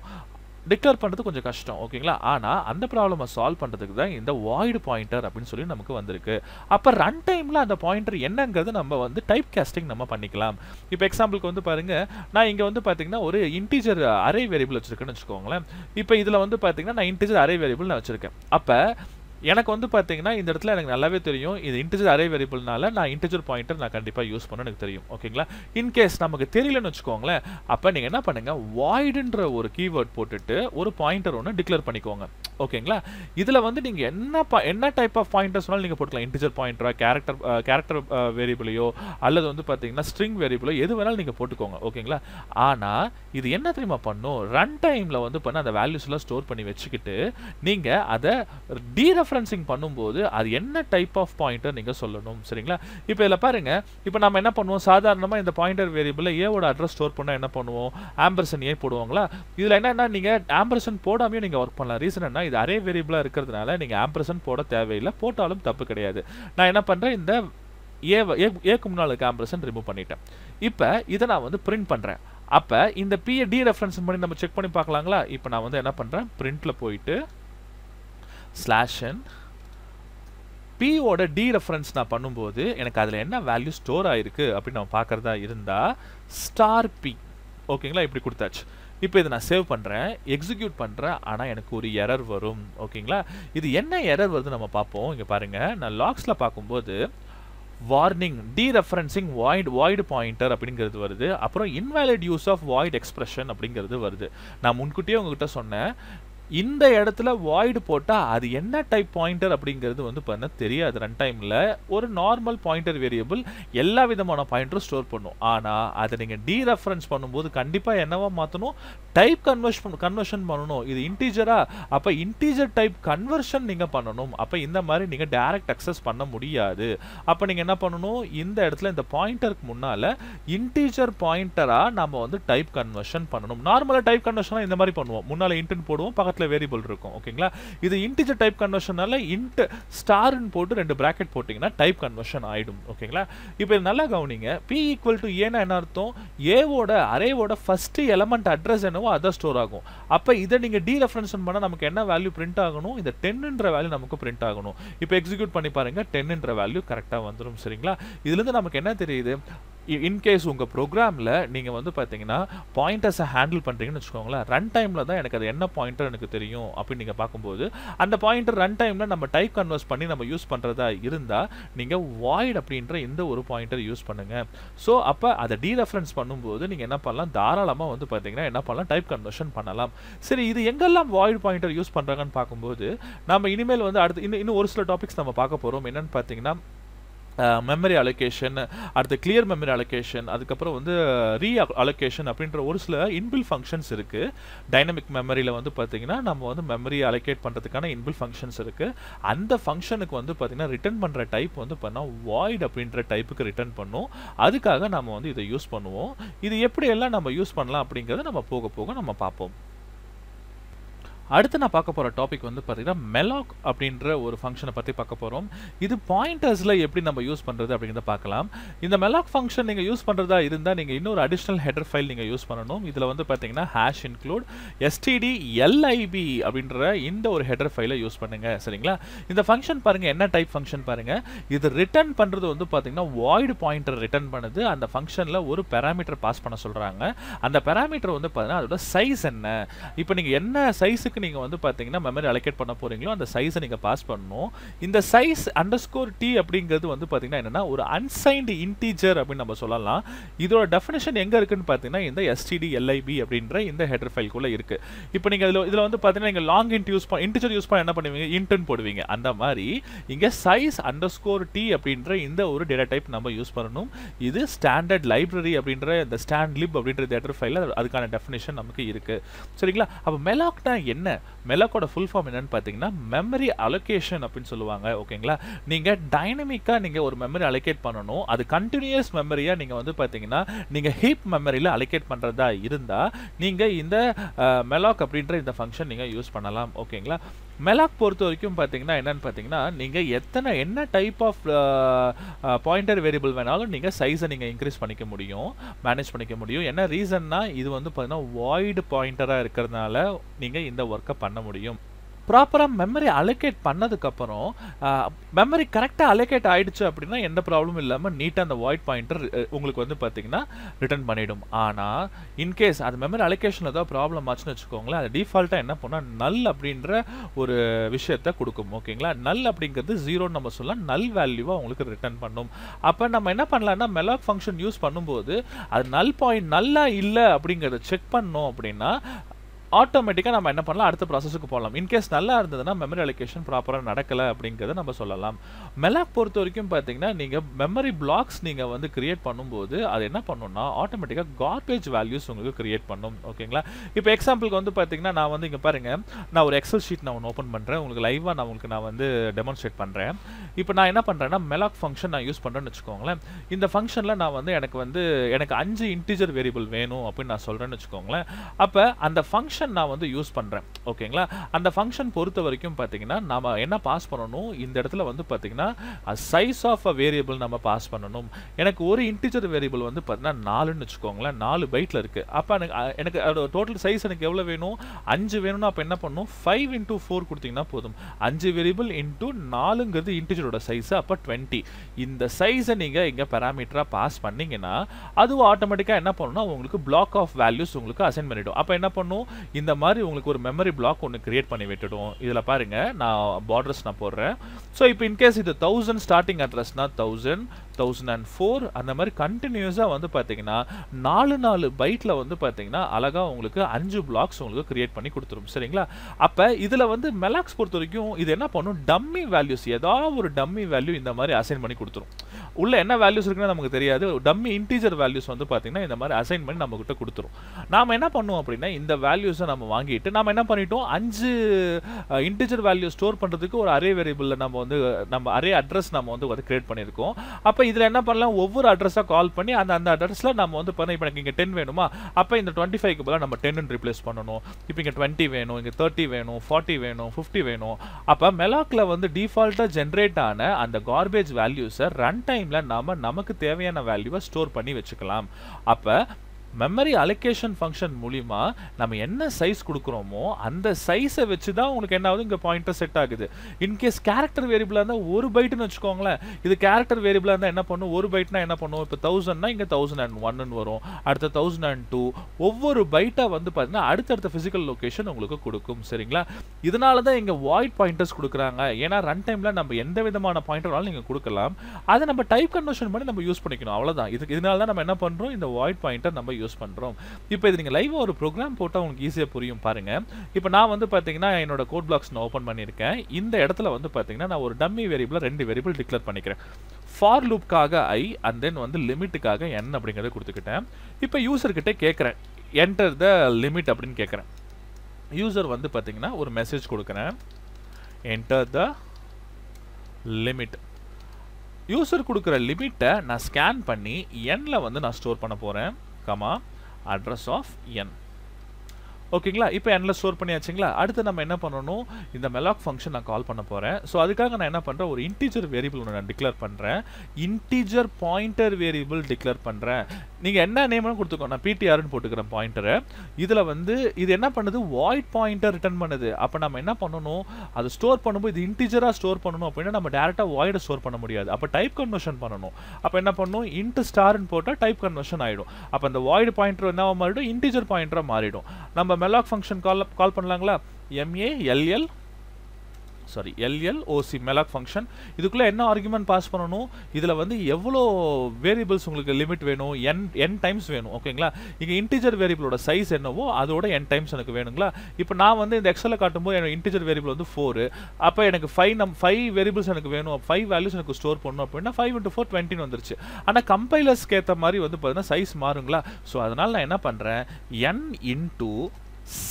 டிக்ளேர் பண்ணுறது கொஞ்சம் கஷ்டம் ஓகேங்களா ஆனால் அந்த ப்ராப்ளமை சால்வ் பண்ணுறதுக்கு தான் இந்த வாய்டு பாயிண்டர் அப்படின்னு சொல்லி நமக்கு வந்திருக்கு அப்போ ரன் டைமில் அந்த பாயிண்டர் என்னங்கிறது நம்ம வந்து டைப் கேஸ்டிங் நம்ம பண்ணிக்கலாம் இப்போ எக்ஸாம்பிளுக்கு வந்து பாருங்கள் நான் இங்கே வந்து பார்த்தீங்கன்னா ஒரு இன்டீஜர் அரை வேரியபிள் வச்சுருக்கேன்னு வச்சுக்கோங்களேன் இப்போ இதில் வந்து பார்த்தீங்கன்னா நான் இன்டீஜர் அரை வேரியபிள் நான் வச்சுருக்கேன் அப்போ எனக்கு வந்து பார்த்தீங்கன்னா இந்த இடத்துல எனக்கு நல்லாவே தெரியும் இது இன்டிஜர் அரே வேரியபிள்னால நான் இன்டிஜர் பாயிண்டர் நான் கண்டிப்பாக யூஸ் பண்ண எனக்கு தெரியும் ஓகேங்களா இன்கேஸ் நமக்கு தெரியலன்னு வச்சுக்கோங்களேன் அப்போ நீங்கள் என்ன பண்ணுங்கள் வாய்டுன்ற ஒரு கீவேர்ட் போட்டுட்டு ஒரு பாயிண்டர் ஒன்று டிக்ளேர் பண்ணிக்கோங்க ஓகேங்களா இதில் வந்து நீங்கள் என்ன பா என்ன டைப் ஆஃப் பாயிண்டர்ஸ் நீங்கள் போட்டுக்கலாம் இன்டிஜர் பாயிண்டரா கேரக்டர் கேரக்டர் வேரியபிளையோ அல்லது வந்து பார்த்தீங்கன்னா ஸ்ட்ரிங் வேரியபிளோ எது வேணாலும் நீங்கள் போட்டுக்கோங்க ஓகேங்களா ஆனால் இது என்ன தெரியுமா பண்ணும் ரன் டைமில் வந்து பண்ண அந்த வேல்யூஸ்லாம் ஸ்டோர் பண்ணி வச்சுக்கிட்டு நீங்கள் அதை டீரெஃபர் ரெஃபரன்சிங் பண்ணும்போது அது என்ன டைப் ஆஃப் பாயிண்டர் நீங்கள் சொல்லணும் சரிங்களா இப்போ இதில் பாருங்கள் இப்போ நம்ம என்ன பண்ணுவோம் சாதாரணமாக இந்த பாயிண்டர் வேரியபிளில் ஏவோட அட்ரஸ் ஸ்டோர் பண்ணால் என்ன பண்ணுவோம் ஆம்பர்சன் ஏ போடுவாங்களா இதில் என்னென்னா நீங்கள் ஆம்பர்சன் போடாமையும் நீங்கள் ஒர்க் பண்ணலாம் ரீசன் என்ன இது அரே வேரியபிளாக இருக்கிறதுனால நீங்கள் ஆம்பர்சன் போட தேவையில்லை போட்டாலும் தப்பு கிடையாது நான் என்ன பண்ணுறேன் இந்த ஏ ஏ ஏக்கு முன்னாளுக்கு இருக்க ஆம்பர்சன் ரிமூவ் பண்ணிட்டேன் இப்போ இதை நான் வந்து பிரிண்ட் பண்ணுறேன் அப்போ இந்த பிஏ டி ரெஃபரன்ஸ் பண்ணி நம்ம செக் பண்ணி பார்க்கலாங்களா இப்போ நான் வந்து என்ன பண்ணுறேன் பிரிண்ட்டில் போயிட்டு ஸ்லாஷன் பியோட டி ரெஃபரன்ஸ் நான் பண்ணும்போது எனக்கு அதில் என்ன வேல்யூ ஸ்டோர் ஆகிருக்கு அப்படின்னு நம்ம பார்க்குறதா இருந்தால் ஸ்டார் பி ஓகேங்களா இப்படி கொடுத்தாச்சு இப்போ இதை நான் சேவ் பண்ணுறேன் எக்ஸிக்யூட் பண்ணுறேன் ஆனால் எனக்கு ஒரு எரர் வரும் ஓகேங்களா இது என்ன எரர் வருது நம்ம பார்ப்போம் இங்கே பாருங்கள் நான் லாக்ஸில் பார்க்கும்போது warning dereferencing void void pointer அப்படிங்கிறது வருது அப்புறம் invalid use of void expression அப்படிங்கிறது வருது நான் முன்கூட்டியே உங்ககிட்ட சொன்னேன் இந்த இடத்துல வாய்டு போட்டால் அது என்ன டைப் பாயிண்டர் அப்படிங்கிறது வந்து பண்ண தெரியாது ரன் டைமில் ஒரு நார்மல் பாயிண்டர் வேரியபிள் எல்லா விதமான பாயிண்டரும் ஸ்டோர் பண்ணும் ஆனால் அதை நீங்கள் டீ ரெஃபரன்ஸ் பண்ணும்போது கண்டிப்பாக என்னவா மாற்றணும் டைப் கன்வர்ஷ் கன்வர்ஷன் பண்ணணும் இது இன்டீஜரா அப்போ இன்டீஜர் டைப் கன்வர்ஷன் நீங்கள் பண்ணணும் அப்போ இந்த மாதிரி நீங்கள் டைரக்ட் அக்சஸ் பண்ண முடியாது அப்போ நீங்கள் என்ன பண்ணணும் இந்த இடத்துல இந்த பாயிண்டருக்கு முன்னால் இன்டீஜர் பாயிண்டராக நம்ம வந்து டைப் கன்வர்ஷன் பண்ணணும் நார்மலாக டைப் கன்வர்ஷனாக இந்த மாதிரி பண்ணுவோம் முன்னால் இன்டென்ட் போடுவோம் பக்கத்தில் பக்கத்தில் வேரியபிள் இருக்கும் ஓகேங்களா இது இன்டிஜர் டைப் கன்வர்ஷனால இன்ட் ஸ்டார்ன்னு போட்டு ரெண்டு ப்ராக்கெட் போட்டிங்கன்னா டைப் கன்வர்ஷன் ஆகிடும் ஓகேங்களா இப்போ இது நல்லா கவனிங்க பி ஈக்குவல் டு ஏன்னா என்ன அர்த்தம் ஏவோட அரேவோட ஃபஸ்ட்டு எலமெண்ட் அட்ரஸ் என்னவோ அதை ஸ்டோர் ஆகும் அப்போ இதை நீங்கள் டி ரெஃபரன்ஸ் பண்ணால் நமக்கு என்ன வேல்யூ பிரிண்ட் ஆகணும் இந்த டென்னுன்ற வேல்யூ நமக்கு பிரிண்ட் ஆகணும் இப்போ எக்ஸிக்யூட் பண்ணி பாருங்கள் டென்னுன்ற வேல்யூ கரெக்டாக வந்துடும் சரிங்களா இதுலேருந்து நமக்கு என்ன தெரியுது இன்கேஸ் உங்கள் ப்ரோக்ராமில் நீங்கள் வந்து பார்த்தீங்கன்னா பாயிண்டர்ஸை ஹேண்டில் பண்ணுறீங்கன்னு வச்சுக்கோங்களேன் ரன் டைமில் தான் எனக்கு அது என்ன பாயிண்டர் எனக்கு தெரியும் அப்படின்னு நீங்கள் பார்க்கும்போது அந்த பாயிண்டர் ரன் டைமில் நம்ம டைப் கன்வர்ஸ் பண்ணி நம்ம யூஸ் பண்ணுறதா இருந்தால் நீங்கள் வாய்ட் அப்படின்ற எந்த ஒரு பாயிண்டர் யூஸ் பண்ணுங்கள் ஸோ அப்போ அதை டீரெஃபரன்ஸ் பண்ணும்போது நீங்கள் என்ன பண்ணலாம் தாராளமாக வந்து பார்த்தீங்கன்னா என்ன பண்ணலாம் டைப் கன்வர்ஷன் பண்ணலாம் சரி இது எங்கெல்லாம் வாய்ட் பாயிண்டர் யூஸ் பண்ணுறாங்கன்னு பார்க்கும்போது நம்ம இனிமேல் வந்து அடுத்து இன்னும் இன்னும் ஒரு சில டாபிக்ஸ் நம்ம பார்க்க போகிறோம் என்னென்னு பார்த்தீங்கன்னா மெமரி அலொகேஷன் அடுத்து கிளியர் மெமரி அலொகேஷன் அதுக்கப்புறம் வந்து ரீ அலொகேஷன் அப்படின்ற ஒரு சில இன்பில் ஃபங்க்ஷன்ஸ் இருக்குது டைனமிக் மெமரியில் வந்து பார்த்தீங்கன்னா நம்ம வந்து மெமரி அலொகேட் பண்ணுறதுக்கான இன்பில் ஃபங்க்ஷன்ஸ் இருக்குது அந்த ஃபங்க்ஷனுக்கு வந்து பார்த்தீங்கன்னா ரிட்டர்ன் பண்ணுற டைப் வந்து பண்ணால் வாய்ட் அப்படின்ற டைப்புக்கு ரிட்டர்ன் பண்ணும் அதுக்காக நம்ம வந்து இதை யூஸ் பண்ணுவோம் இது எப்படியெல்லாம் நம்ம யூஸ் பண்ணலாம் அப்படிங்கிறத நம்ம போக போக நம்ம பார்ப்போம் அடுத்து நான் பார்க்க போகிற டாபிக் வந்து பார்த்தீங்கன்னா மெலாக் அப்படின்ற ஒரு ஃபங்க்ஷனை பற்றி பார்க்க போகிறோம் இது பாயிண்டர்ஸில் எப்படி நம்ம யூஸ் பண்ணுறது அப்படிங்கிறத பார்க்கலாம் இந்த மெலாக் ஃபங்க்ஷன் நீங்கள் யூஸ் பண்ணுறதா இருந்தால் நீங்கள் இன்னொரு அடிஷ்னல் ஹெடர் ஃபைல் நீங்கள் யூஸ் பண்ணணும் இதில் வந்து பார்த்தீங்கன்னா ஹேஷ் இன்க்ளூட் எஸ்டிடி எல்ஐபி அப்படின்ற இந்த ஒரு ஹெடர் ஃபைலை யூஸ் பண்ணுங்கள் சரிங்களா இந்த ஃபங்க்ஷன் பாருங்கள் என்ன டைப் ஃபங்க்ஷன் பாருங்கள் இது ரிட்டர்ன் பண்ணுறது வந்து பார்த்தீங்கன்னா வாய்டு பாயிண்டர் ரிட்டர்ன் பண்ணுது அந்த ஃபங்க்ஷனில் ஒரு பேராமீட்டர் பாஸ் பண்ண சொல்கிறாங்க அந்த பேராமீட்டர் வந்து பார்த்தீங்கன்னா அதோட சைஸ் என்ன இப்போ நீங்கள் என்ன சைஸுக்கு அளவுக்கு நீங்கள் வந்து பார்த்தீங்கன்னா மெமரி அலோகேட் பண்ண போகிறீங்களோ அந்த சைஸை நீங்கள் பாஸ் பண்ணணும் இந்த சைஸ் அண்டர் ஸ்கோர் டி அப்படிங்கிறது வந்து பார்த்தீங்கன்னா என்னென்னா ஒரு அன்சைன்டு இன்டீஜர் அப்படின்னு நம்ம சொல்லலாம் இதோட டெஃபினேஷன் எங்கே இருக்குன்னு பார்த்தீங்கன்னா இந்த எஸ்டிடி எல்ஐபி அப்படின்ற இந்த ஹெடர் ஃபைல்குள்ளே இருக்குது இப்போ நீங்கள் இதில் இதில் வந்து பார்த்தீங்கன்னா நீங்கள் லாங் இன்ட் யூஸ் பண்ண இன்டிஜர் யூஸ் பண்ண என்ன பண்ணுவீங்க இன்டர்ன் போடுவீங்க அந்த மாதிரி இங்கே சைஸ் அண்டர் ஸ்கோர் டி அப்படின்ற இந்த ஒரு டேட்டா டைப் நம்ம யூஸ் பண்ணணும் இது ஸ்டாண்டர்ட் லைப்ரரி அப்படின்ற இந்த ஸ்டாண்ட் லிப் அப்படின்ற டேட்டர் ஃபைலில் அதுக்கான டெஃபினேஷன் நமக்கு இருக்குது சரிங்களா அப்போ மெலாக்னா என்ன என்ன மெலக்கோட ஃபுல் ஃபார்ம் என்னன்னு பார்த்தீங்கன்னா மெமரி அலோகேஷன் அப்படின்னு சொல்லுவாங்க ஓகேங்களா நீங்கள் டைனமிக்காக நீங்கள் ஒரு மெமரி அலோகேட் பண்ணணும் அது கண்டினியூஸ் மெமரியாக நீங்கள் வந்து பார்த்தீங்கன்னா நீங்கள் ஹீப் மெமரியில் அலோகேட் பண்ணுறதா இருந்தால் நீங்கள் இந்த மெலாக் அப்படின்ற இந்த ஃபங்க்ஷன் நீங்கள் யூஸ் பண்ணலாம் ஓகேங்களா மெலாக் பொறுத்த வரைக்கும் பார்த்தீங்கன்னா என்னென்னு பார்த்தீங்கன்னா நீங்கள் எத்தனை என்ன டைப் ஆஃப் பாயிண்டர் வேரியபிள் வேணாலும் நீங்கள் சைஸை நீங்கள் இன்க்ரீஸ் பண்ணிக்க முடியும் மேனேஜ் பண்ணிக்க முடியும் என்ன ரீசன்னா இது வந்து பார்த்தீங்கன்னா வாய்டு பாயிண்டராக இருக்கிறதுனால நீங்கள் இந்த ஒர்க்கை பண்ண முடியும் ப்ராப்பராக மெமரி அலோகேட் பண்ணதுக்கப்புறம் மெமரி கரெக்டாக அலோகேட் ஆகிடுச்சு அப்படின்னா எந்த ப்ராப்ளமும் இல்லாமல் நீட்டாக அந்த வாய்ட் பாயிண்டர் உங்களுக்கு வந்து பார்த்தீங்கன்னா ரிட்டர்ன் பண்ணிவிடும் ஆனால் இன்கேஸ் அது மெமரி அலோகேஷனில் ஏதாவது ப்ராப்ளம் ஆச்சுன்னு வச்சுக்கோங்களேன் அது டிஃபால்ட்டாக என்ன பண்ணால் நல் அப்படின்ற ஒரு விஷயத்த கொடுக்கும் ஓகேங்களா நல் அப்படிங்கிறது ஜீரோன்னு நம்ம சொல்லலாம் நல் வேல்யூவாக உங்களுக்கு ரிட்டர்ன் பண்ணும் அப்போ நம்ம என்ன பண்ணலாம்னா மெலாக் ஃபங்க்ஷன் யூஸ் பண்ணும்போது அது நல் பாயிண்ட் நல்லா இல்லை அப்படிங்கிறத செக் பண்ணோம் அப்படின்னா ஆட்டோமேட்டிக்காக நம்ம என்ன பண்ணலாம் அடுத்த ப்ராசஸுக்கு போகலாம் இன்கேஸ் நல்லா இருந்ததுன்னா மெமரி அலிகேஷன் ப்ராப்பராக நடக்கலை அப்படிங்கிறத நம்ம சொல்லலாம் மெலாக் பொறுத்த வரைக்கும் பார்த்தீங்கன்னா நீங்கள் மெமரி பிளாக்ஸ் நீங்கள் வந்து கிரியேட் பண்ணும்போது அது என்ன பண்ணணும்னா ஆட்டோமேட்டிக்காக கார்பேஜ் வேல்யூஸ் உங்களுக்கு கிரியேட் பண்ணும் ஓகேங்களா இப்போ எக்ஸாம்பிளுக்கு வந்து பார்த்தீங்கன்னா நான் வந்து இங்கே பாருங்க நான் ஒரு எக்ஸல் ஷீட் நான் ஒன்று ஓப்பன் பண்ணுறேன் உங்களுக்கு லைவாக நான் உங்களுக்கு நான் வந்து டெமான்ஸ்ட்ரேட் பண்ணுறேன் இப்போ நான் என்ன பண்ணுறேன்னா மெலாக் ஃபங்க்ஷன் நான் யூஸ் பண்ணுறேன்னு வச்சுக்கோங்களேன் இந்த ஃபங்க்ஷனில் நான் வந்து எனக்கு வந்து எனக்கு அஞ்சு இன்டிஜர் வேரியபிள் வேணும் அப்படின்னு நான் சொல்கிறேன்னு வச்சுக்கோங்களேன் அப்போ அந்த ஃபங்க்ஷன் ஃபங்க்ஷன் நான் வந்து யூஸ் பண்ணுறேன் ஓகேங்களா அந்த ஃபங்க்ஷன் பொறுத்த வரைக்கும் பார்த்தீங்கன்னா நம்ம என்ன பாஸ் பண்ணணும் இந்த இடத்துல வந்து பார்த்தீங்கன்னா சைஸ் ஆஃப் அ வேரியபிள் நம்ம பாஸ் பண்ணணும் எனக்கு ஒரு இன்டிஜர் வேரியபிள் வந்து பார்த்தீங்கன்னா நாலுன்னு வச்சுக்கோங்களேன் நாலு பைட்டில் இருக்குது அப்போ எனக்கு எனக்கு அதோட டோட்டல் சைஸ் எனக்கு எவ்வளோ வேணும் அஞ்சு வேணும்னா அப்போ என்ன பண்ணணும் ஃபைவ் இன்ட்டு ஃபோர் கொடுத்தீங்கன்னா போதும் அஞ்சு வேரியபிள் இன்ட்டு நாலுங்கிறது இன்டிஜரோட சைஸ் அப்போ டுவெண்ட்டி இந்த சைஸை நீங்கள் இங்கே பேராமீட்டராக பாஸ் பண்ணிங்கன்னா அதுவும் ஆட்டோமேட்டிக்காக என்ன பண்ணணும்னா உங்களுக்கு பிளாக் ஆஃப் வேல்யூஸ் உங்களுக்கு அசைன் பண்ணிவிடும் அப்போ என்ன பண்ணும் இந்த மாதிரி உங்களுக்கு ஒரு மெமரி பிளாக் ஒன்று கிரியேட் பண்ணி விட்டுடும் இதில் பாருங்கள் நான் பார்டர்ஸ் நான் போடுறேன் ஸோ இப்போ இன்கேஸ் இது தௌசண்ட் ஸ்டார்டிங் அட்ரஸ்னால் தௌசண்ட் தௌசண்ட் அண்ட் ஃபோர் அந்த மாதிரி கண்டினியூஸாக வந்து பார்த்தீங்கன்னா நாலு நாலு பைட்டில் வந்து பார்த்தீங்கன்னா அழகாக உங்களுக்கு அஞ்சு பிளாக்ஸ் உங்களுக்கு கிரியேட் பண்ணி கொடுத்துரும் சரிங்களா அப்போ இதில் வந்து மெலாக்ஸ் பொறுத்த வரைக்கும் இது என்ன பண்ணும் டம்மி வேல்யூஸ் ஏதாவது ஒரு டம்மி வேல்யூ இந்த மாதிரி அசைன் பண்ணி கொடுத்துரும் உள்ள என்ன வேல்யூஸ் இருக்குன்னு நமக்கு தெரியாது டம்மி இன்டீஜர் வேல்யூஸ் வந்து பார்த்தீங்கன்னா இந்த மாதிரி அசைன் பண்ணி நம்மக்கிட்ட கொடுத்துரும் நாம் என்ன பண்ணுவோம் அப்படின்னா இந்த வேல்யூஸை நம்ம வாங்கிட்டு நம்ம என்ன பண்ணிட்டோம் அஞ்சு இன்டீஜர் வேல்யூ ஸ்டோர் பண்ணுறதுக்கு ஒரு அரே வேரியபிளில் நம்ம வந்து நம்ம அரே அட்ரஸ் நம்ம வந்து கிரியேட் பண்ணியிருக்கோம் அப்போ இதில் என்ன பண்ணலாம் ஒவ்வொரு அட்ரஸாக கால் பண்ணி அந்த அந்த அட்ரஸில் நம்ம வந்து பண்ண இப்போ எனக்கு இங்கே டென் வேணுமா அப்போ இந்த டுவெண்ட்டி ஃபைவ்க்கு பதிலாக நம்ம டென்னு ரிப்ளேஸ் பண்ணணும் இப்போ இங்கே டுவெண்ட்டி வேணும் இங்கே தேர்ட்டி வேணும் ஃபார்ட்டி வேணும் ஃபிஃப்டி வேணும் அப்போ மெலாக்கில் வந்து டிஃபால்ட்டாக ஜென்ரேட் ஆன அந்த கார்பேஜ் வேல்யூஸை ரன் டைமில் நாம் நமக்கு தேவையான வேல்யூவை ஸ்டோர் பண்ணி வச்சுக்கலாம் அப்போ மெமரி அலோகேஷன் ஃபங்க்ஷன் மூலிமா நம்ம என்ன சைஸ் கொடுக்குறோமோ அந்த சைஸை வச்சு தான் உங்களுக்கு என்ன ஆகுது இங்கே பாயிண்டர் செட் ஆகுது இன்கேஸ் கேரக்டர் வேரியபிளாக இருந்தால் ஒரு பைட்டுன்னு வச்சுக்கோங்களேன் இது கேரக்டர் வேரியபிளாக இருந்தால் என்ன பண்ணும் ஒரு பைட்னா என்ன பண்ணுவோம் இப்போ தௌசண்ட்னா இங்கே தௌசண்ட் அண்ட் ஒன்னு வரும் அடுத்த தௌசண்ட் அண்ட் டூ ஒவ்வொரு பைட்டாக வந்து பார்த்தீங்கன்னா அடுத்தடுத்த ஃபிசிக்கல் லொக்கேஷன் உங்களுக்கு கொடுக்கும் சரிங்களா இதனால தான் இங்கே வாய்ட் பாயிண்டர்ஸ் கொடுக்குறாங்க ஏன்னா ரன் டைமில் நம்ம எந்த விதமான பாயிண்டர்னாலும் வேணாலும் நீங்கள் கொடுக்கலாம் அதை நம்ம டைப் கன்வர்ஷன் பண்ணி நம்ம யூஸ் பண்ணிக்கணும் அவ்வளோதான் இதுக்கு இதனால தான் நம்ம என்ன பண்ணுறோம் இந்த வாய்ட் பாயிண்டர் நம்ம யூஸ் யூஸ் பண்ணுறோம் இப்போ இது நீங்கள் லைவாக ஒரு ப்ரோக்ராம் போட்டால் உங்களுக்கு ஈஸியாக புரியும் பாருங்கள் இப்போ நான் வந்து பார்த்தீங்கன்னா என்னோட கோட் பிளாக்ஸ் நான் ஓப்பன் பண்ணியிருக்கேன் இந்த இடத்துல வந்து பார்த்தீங்கன்னா நான் ஒரு டம்மி வேரியபிளில் ரெண்டு வேரியபிள் டிக்ளேர் பண்ணிக்கிறேன் ஃபார் லூப்காக ஐ அண்ட் தென் வந்து லிமிட்டுக்காக என் அப்படிங்கிறத கொடுத்துக்கிட்டேன் இப்போ யூசர்கிட்ட கேட்குறேன் என்டர் த லிமிட் அப்படின்னு கேட்குறேன் யூசர் வந்து பார்த்தீங்கன்னா ஒரு மெசேஜ் கொடுக்குறேன் என்டர் த லிமிட் யூசர் கொடுக்குற லிமிட்டை நான் ஸ்கேன் பண்ணி எண்ணில் வந்து நான் ஸ்டோர் பண்ண போகிறேன் comma address of n ஓகேங்களா இப்போ என்ன ஸ்டோர் பண்ணியாச்சுங்களா அடுத்து நம்ம என்ன பண்ணணும் இந்த மெலாக் ஃபங்க்ஷன் நான் கால் பண்ண போகிறேன் ஸோ அதுக்காக நான் என்ன பண்ணுறேன் ஒரு இன்டீஜர் வேரியபிள் ஒன்று நான் டிக்ளேர் பண்ணுறேன் இன்டீஜர் பாயிண்டர் வேரியபிள் டிக்ளேர் பண்ணுறேன் நீங்கள் என்ன நேம்னு கொடுத்துக்கோ நான் பிடிஆர்னு போட்டுக்கிறேன் பாயிண்டரை இதில் வந்து இது என்ன பண்ணுது வாய்ட் பாயிண்டர் ரிட்டர்ன் பண்ணுது அப்போ நம்ம என்ன பண்ணணும் அதை ஸ்டோர் பண்ணும்போது இது இன்டீஜராக ஸ்டோர் பண்ணணும் அப்படின்னா நம்ம டேரெக்டாக வாய்டை ஸ்டோர் பண்ண முடியாது அப்போ டைப் கன்வர்ஷன் பண்ணணும் அப்போ என்ன பண்ணணும் இன்ட் ஸ்டார்னு போட்டால் டைப் கன்வர்ஷன் ஆகிடும் அப்போ அந்த வாய்டு பாயிண்டர் என்ன மாறிடும் இன்டீஜர் பாயிண்டராக மாறிடும் நம்ம மெலாக் ஃபங்க்ஷன் கால் கால் பண்ணலாங்களா M A L L sorry L L O C malloc function இதுக்குள்ளே என்ன ஆர்குமெண்ட் பாஸ் பண்ணணும் இதில் வந்து எவ்வளோ வேரியபிள்ஸ் உங்களுக்கு லிமிட் வேணும் என் என் டைம்ஸ் வேணும் ஓகேங்களா இங்கே இன்டிஜர் வேரியபிளோட சைஸ் என்னவோ அதோட என் டைம்ஸ் எனக்கு வேணுங்களா இப்போ நான் வந்து இந்த எக்ஸலில் காட்டும்போது எனக்கு இன்டிஜர் வேரியபிள் வந்து ஃபோர் அப்போ எனக்கு ஃபைவ் நம் ஃபைவ் வேரியபிள்ஸ் எனக்கு வேணும் ஃபைவ் வேல்யூஸ் எனக்கு ஸ்டோர் பண்ணணும் அப்படின்னா ஃபைவ் இன்ட்டு ஃபோர் டுவெண்ட்டின்னு வந்துருச்சு ஆனால் கம்பைலர்ஸ்க்கு ஏற்ற மாதிரி வந்து பார்த்தீங்கன்னா சைஸ் மாறுங்களா ஸோ அதனால் நான் என்ன பண்ணுறேன் n into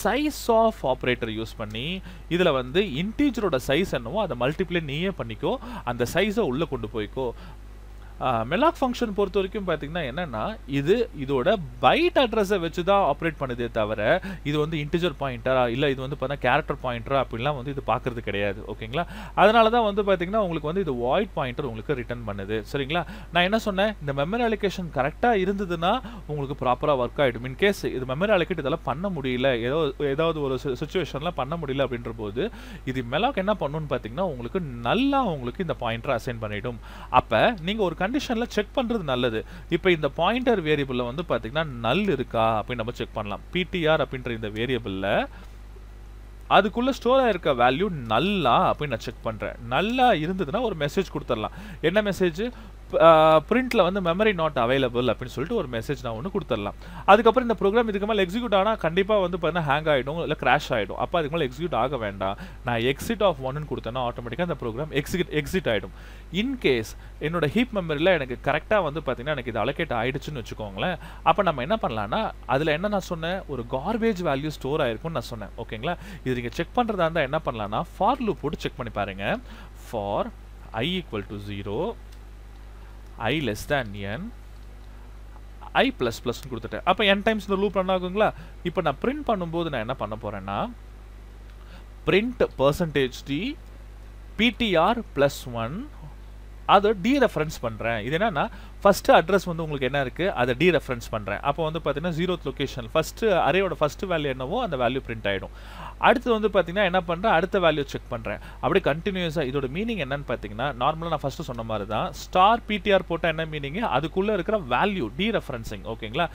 size of operator use பண்ணி இதில் வந்து இன்டீஜரோட சைஸ் என்னவோ அதை மல்டிப்ளை நீயே பண்ணிக்கோ அந்த சைஸை உள்ளே கொண்டு போய்க்கோ மெலாக் ஃபங்க்ஷன் பொறுத்த வரைக்கும் பார்த்தீங்கன்னா என்னென்னா இது இதோட பைட் அட்ரஸை வச்சு தான் ஆப்ரேட் பண்ணுதே தவிர இது வந்து இன்டிஜர் பாயிண்டரா இல்லை இது வந்து பார்த்தா கேரக்டர் பாயிண்டரா அப்படின்லாம் வந்து இது பார்க்குறது கிடையாது ஓகேங்களா அதனால தான் வந்து பார்த்தீங்கன்னா உங்களுக்கு வந்து இது வாய்ட் பாயிண்டர் உங்களுக்கு ரிட்டர்ன் பண்ணுது சரிங்களா நான் என்ன சொன்னேன் இந்த மெமரி அலிகேஷன் கரெக்டாக இருந்ததுன்னா உங்களுக்கு ப்ராப்பராக ஒர்க் ஆகிடும் இன்கேஸ் இது மெமரி அலிகேட் இதெல்லாம் பண்ண முடியல ஏதோ ஏதாவது ஒரு சுச்சுவேஷன்லாம் பண்ண முடியல அப்படின்ற போது இது மெலாக் என்ன பண்ணுன்னு பார்த்தீங்கன்னா உங்களுக்கு நல்லா உங்களுக்கு இந்த பாயிண்டரை அசைன் பண்ணிடும் அப்போ நீங்கள் ஒரு கண் கண்டிஷனில் செக் பண்ணுறது நல்லது இப்போ இந்த பாயிண்டர் வேரியபிளில் வந்து பார்த்தீங்கன்னா நல் இருக்கா அப்படின்னு நம்ம செக் பண்ணலாம் பிடிஆர் அப்படின்ற இந்த வேரியபிளில் அதுக்குள்ளே ஸ்டோர் ஆகிருக்க வேல்யூ நல்லா அப்படின்னு நான் செக் பண்ணுறேன் நல்லா இருந்ததுன்னா ஒரு மெசேஜ் கொடுத்துடலாம் என்ன மெசேஜ் பிரிண்ட்டில் வந்து மெமரி நாட் அவைலபிள் அப்படின்னு சொல்லிட்டு ஒரு மெசேஜ் நான் ஒன்று கொடுத்துடலாம் அதுக்கப்புறம் இந்த ப்ரோக்ராம் இதுக்கு மேலே எக்ஸிக்யூட் ஆனால் கண்டிப்பாக வந்து பார்த்தீங்கன்னா ஹேங் ஆகிடும் இல்லை கிராஷ் ஆகிடும் அப்போ அதுக்கு மேலே எக்ஸிக்யூட் ஆக வேண்டாம் நான் எக்ஸிட் ஆஃப் ஒன்னு கொடுத்தேன்னா ஆட்டோமேட்டிக்காக அந்த ப்ரோக்ராம் எக்ஸிட் எக்ஸிட் ஆகிடும் இன்கேஸ் என்னோட ஹீப் மெமரியில் எனக்கு கரெக்டாக வந்து பார்த்தீங்கன்னா எனக்கு இது அலோகேட் ஆகிடுச்சுன்னு வச்சுக்கோங்களேன் அப்போ நம்ம என்ன பண்ணலான்னா அதில் என்ன நான் சொன்னேன் ஒரு கார்பேஜ் வேல்யூ ஸ்டோர் ஆயிருக்கும்னு நான் சொன்னேன் ஓகேங்களா இது நீங்கள் செக் பண்ணுறதா இருந்தால் என்ன பண்ணலான்னா ஃபார் லூப் போட்டு செக் பண்ணி பாருங்கள் for i equal to zero i less than n i plus ப்ளஸ்னு கொடுத்துட்டேன் அப்போ என் டைம்ஸ் இந்த லூப் ரன் ஆகுங்களா இப்போ நான் பிரிண்ட் பண்ணும்போது நான் என்ன பண்ண போகிறேன்னா print percentage d PTR plus one அதை டி ரெஃபரன்ஸ் பண்ணுறேன் இது என்னன்னா ஃபஸ்ட்டு அட்ரஸ் வந்து உங்களுக்கு என்ன இருக்குது அதை டி ரெஃபரன்ஸ் பண்ணுறேன் அப்போ வந்து பார்த்தீங்கன்னா ஜீரோ லொக்கேஷன் ஃபஸ்ட்டு அரேயோட ஃபஸ்ட்டு வேல்யூ என்னவோ அந்த வேல்யூ பிரிண்ட் ஆகிடும் அடுத்து வந்து பார்த்தீங்கன்னா என்ன பண்ணுறேன் அடுத்த வேல்யூ செக் பண்ணுறேன் அப்படியே கண்டினியூஸாக இதோட மீனிங் என்னன்னு பார்த்தீங்கன்னா நார்மலாக நான் ஃபஸ்ட்டு சொன்ன மாதிரி தான் ஸ்டார் பிடிஆர் போட்டால் என்ன மீனிங் அதுக்குள்ளே இருக்கிற வேல்யூ டி ரெஃபரன்சிங் ஓகேங்களா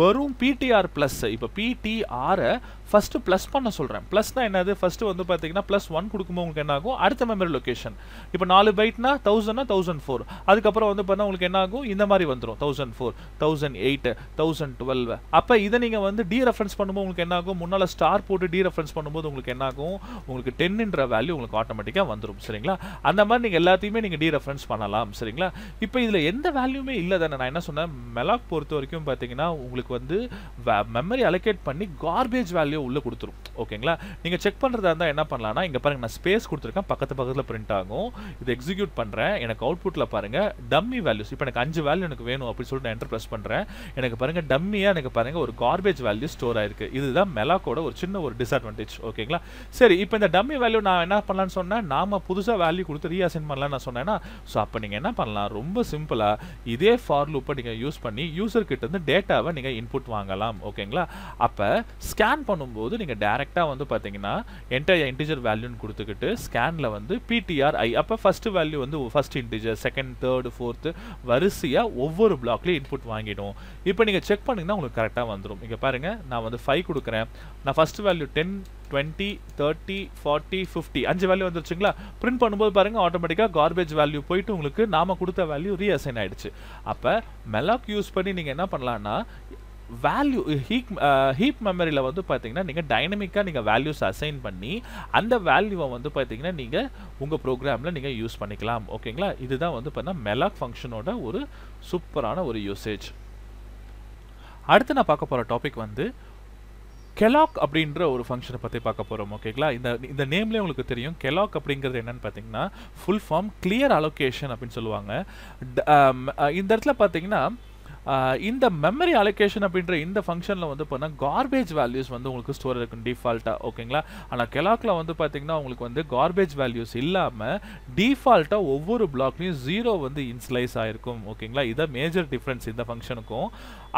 வரும் பிடிஆர் ப்ளஸ் இப்போ பிடிஆரை ஃபஸ்ட்டு ப்ளஸ் பண்ண சொல்கிறேன் ப்ளஸ்னால் என்னது ஃபஸ்ட்டு வந்து பார்த்தீங்கன்னா ப்ளஸ் ஒன் கொடுக்கும்போது உங்களுக்கு என்ன ஆகும் அடுத்த மெமரி லொக்கேஷன் இப்போ நாலு பைட்னா தௌசண்ட்னா தௌசண்ட் ஃபோர் அதுக்கப்புறம் வந்து பார்த்தா உங்களுக்கு என்ன ஆகும் இந்த மாதிரி வந்துடும் thousand four thousand eight thousand twelve அப்போ இதை நீங்கள் வந்து டி ரெஃபரன்ஸ் பண்ணும்போது உங்களுக்கு என்ன ஆகும் முன்னால் ஸ்டார் போட்டு டி ரெஃபரன்ஸ் பண்ணும்போது உங்களுக்கு என்ன ஆகும் உங்களுக்கு டென்னுன்ற வேல்யூ உங்களுக்கு ஆட்டோமேட்டிக்காக வந்துடும் சரிங்களா அந்த மாதிரி நீங்கள் எல்லாத்தையுமே நீங்கள் டி ரெஃபரன்ஸ் பண்ணலாம் சரிங்களா இப்போ இதில் எந்த வேல்யூமே இல்லை தானே நான் என்ன சொன்னேன் மெலாக் பொறுத்த வரைக்கும் பார்த்தீங்கன்னா உங்களுக்கு வந்து மெமரி அலோகேட் பண்ணி கார்பேஜ் வேல்யூ உள்ளே கொடுத்துரும் ஓகேங்களா நீங்கள் செக் பண்ணுறதா இருந்தால் என்ன பண்ணலாம்னா இங்கே பாருங்கள் நான் ஸ்பேஸ் கொடுத்துருக்கேன் பக்கத்து பக்கத்தில் பிரிண்ட் ஆகும் இது எக்ஸிக்யூட் பண்ணுறேன் எனக்கு அவுட்புட்டில் பாருங்கள் டம்மி வேல்யூஸ் இப்போ எனக்கு அஞ்சு வேல்யூ எனக்கு வேணும் அப்படின்னு சொல்லிட்டு நான் என்டர் ப்ரெஸ் பண்ணுறேன் எனக்கு பாருங்கள் டம்மியாக எனக்கு பாருங்கள் ஒரு கார்பேஜ் வேல்யூ ஸ்டோர் ஆயிருக்கு இதுதான் மெலாக்கோட ஒரு சின்ன ஒரு டிஸ்அட்வான்டேஜ் ஓகேங்களா சரி இப்போ இந்த டம்மி வேல்யூ நான் என்ன பண்ணலான்னு சொன்னேன் நாம புதுசாக வேல்யூ கொடுத்து ரீஅசைன் பண்ணலாம் நான் சொன்னேன்னா ஸோ அப்போ நீங்கள் என்ன பண்ணலாம் ரொம்ப சிம்பிளாக இதே ஃபார் லூப்பை நீங்கள் யூஸ் பண்ணி யூசர்கிட்ட இருந்து டேட்டாவை நீங்கள் இன்புட் வாங்கலாம் ஓகேங்களா அப்போ ஸ்கேன் பண்ணும் கொடுக்கும்போது நீங்கள் டேரெக்டாக வந்து பார்த்தீங்கன்னா என்டையர் இன்டிஜர் வேல்யூன்னு கொடுத்துக்கிட்டு ஸ்கேனில் வந்து பிடிஆர் ஐ அப்போ ஃபஸ்ட்டு வேல்யூ வந்து first integer second third fourth வரிசையாக ஒவ்வொரு பிளாக்லேயும் இன்புட் வாங்கிடும் இப்போ நீங்கள் செக் பண்ணிங்கன்னா உங்களுக்கு கரெக்டாக வந்துடும் இங்கே பாருங்கள் நான் வந்து ஃபைவ் கொடுக்குறேன் நான் first value ten twenty thirty forty fifty அஞ்சு வேல்யூ வந்துருச்சுங்களா பிரிண்ட் பண்ணும்போது பாருங்கள் ஆட்டோமேட்டிக்காக கார்பேஜ் வேல்யூ போயிட்டு உங்களுக்கு நாம கொடுத்த வேல்யூ ரீஅசைன் ஆகிடுச்சு அப்போ மெலாக் யூஸ் பண்ணி நீங்கள் என்ன பண்ணலான்னா வேல்யூ ஹீப் ஹீப் மெமரியில் வந்து பார்த்தீங்கன்னா நீங்கள் டைனமிக்காக நீங்கள் வேல்யூஸ் அசைன் பண்ணி அந்த வேல்யூவை வந்து பார்த்தீங்கன்னா நீங்கள் உங்கள் ப்ரோக்ராமில் நீங்கள் யூஸ் பண்ணிக்கலாம் ஓகேங்களா இதுதான் வந்து பார்த்தீங்கன்னா மெலாக் ஃபங்க்ஷனோட ஒரு சூப்பரான ஒரு யூசேஜ் அடுத்து நான் பார்க்க போகிற டாபிக் வந்து கெலாக் அப்படின்ற ஒரு ஃபங்க்ஷனை பற்றி பார்க்க போகிறோம் ஓகேங்களா இந்த இந்த நேம்லேயே உங்களுக்கு தெரியும் கெலாக் அப்படிங்கிறது என்னென்னு பார்த்தீங்கன்னா ஃபுல் ஃபார்ம் கிளியர் அலோகேஷன் அப்படின்னு சொல்லுவாங்க இந்த இடத்துல பார்த்தீங்கன்னா இந்த மெமரி அலோகேஷன் அப்படின்ற இந்த ஃபங்க்ஷனில் வந்து பார்த்தீங்கன்னா கார்பேஜ் வேல்யூஸ் வந்து உங்களுக்கு ஸ்டோர் இருக்கும் டிஃபால்ட்டாக ஓகேங்களா ஆனால் கெலாக்கில் வந்து பார்த்தீங்கன்னா உங்களுக்கு வந்து கார்பேஜ் வேல்யூஸ் இல்லாமல் டிஃபால்ட்டாக ஒவ்வொரு பிளாக்லையும் ஜீரோ வந்து இன்ஸ்லைஸ் ஆகிருக்கும் ஓகேங்களா இதை மேஜர் டிஃப்ரென்ஸ் இந்த ஃபங்க்ஷனுக்கும்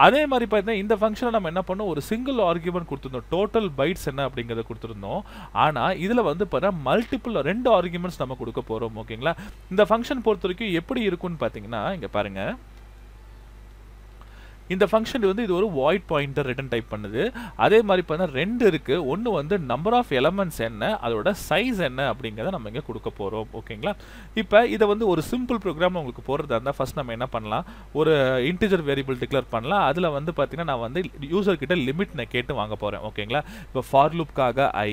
அதே மாதிரி பார்த்தீங்கன்னா இந்த ஃபங்க்ஷனை நம்ம என்ன பண்ணோம் ஒரு சிங்கிள் ஆர்கியூமெண்ட் கொடுத்துருந்தோம் டோட்டல் பைட்ஸ் என்ன அப்படிங்கிறத கொடுத்துருந்தோம் ஆனால் இதில் வந்து பார்த்தா மல்டிபிள் ரெண்டு ஆர்கியூமெண்ட்ஸ் நம்ம கொடுக்க போகிறோம் ஓகேங்களா இந்த ஃபங்க்ஷன் பொறுத்த வரைக்கும் எப்படி இருக்கும்னு பார்த்தீங்கன்னா இங்கே பாருங்கள் இந்த ஃபங்க்ஷன் வந்து இது ஒரு வாய்ட் பாயிண்டர் ரிட்டன் டைப் பண்ணுது அதே மாதிரி பார்த்தா ரெண்டு இருக்குது ஒன்று வந்து நம்பர் ஆஃப் எலமெண்ட்ஸ் என்ன அதோட சைஸ் என்ன அப்படிங்கிறத நம்ம இங்கே கொடுக்க போகிறோம் ஓகேங்களா இப்போ இதை வந்து ஒரு சிம்பிள் ப்ரோக்ராம் உங்களுக்கு போகிறதா இருந்தால் ஃபஸ்ட் நம்ம என்ன பண்ணலாம் ஒரு இன்டிஜர் வேரியபிள் டிக்ளேர் பண்ணலாம் அதில் வந்து பார்த்தீங்கன்னா நான் வந்து யூசர் கிட்ட லிமிட் நான் கேட்டு வாங்க போகிறேன் ஓகேங்களா இப்போ ஃபார் லுப்காக ஐ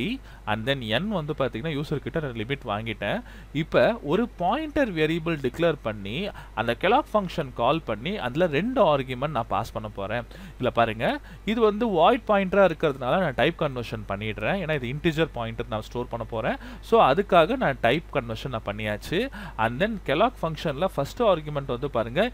அண்ட் தென் என் வந்து பார்த்தீங்கன்னா யூசர் கிட்ட நான் லிமிட் வாங்கிட்டேன் இப்போ ஒரு பாயிண்டர் வேரியபிள் டிக்ளேர் பண்ணி அந்த கெலாக் ஃபங்க்ஷன் கால் பண்ணி அதில் ரெண்டு ஆர்குமெண்ட் நான் பாஸ் கன்வெர்ஸ் பண்ண போகிறேன் இல்லை பாருங்கள் இது வந்து வாய்ட் பாயிண்டராக இருக்கிறதுனால நான் டைப் கன்வர்ஷன் பண்ணிடுறேன் ஏன்னா இது இன்டிஜர் பாயிண்ட் நான் ஸ்டோர் பண்ண போகிறேன் ஸோ அதுக்காக நான் டைப் கன்வர்ஷன் நான் பண்ணியாச்சு அண்ட் தென் கெலாக் ஃபங்க்ஷனில் ஃபஸ்ட்டு ஆர்குமெண்ட் வந்து பாருங்கள்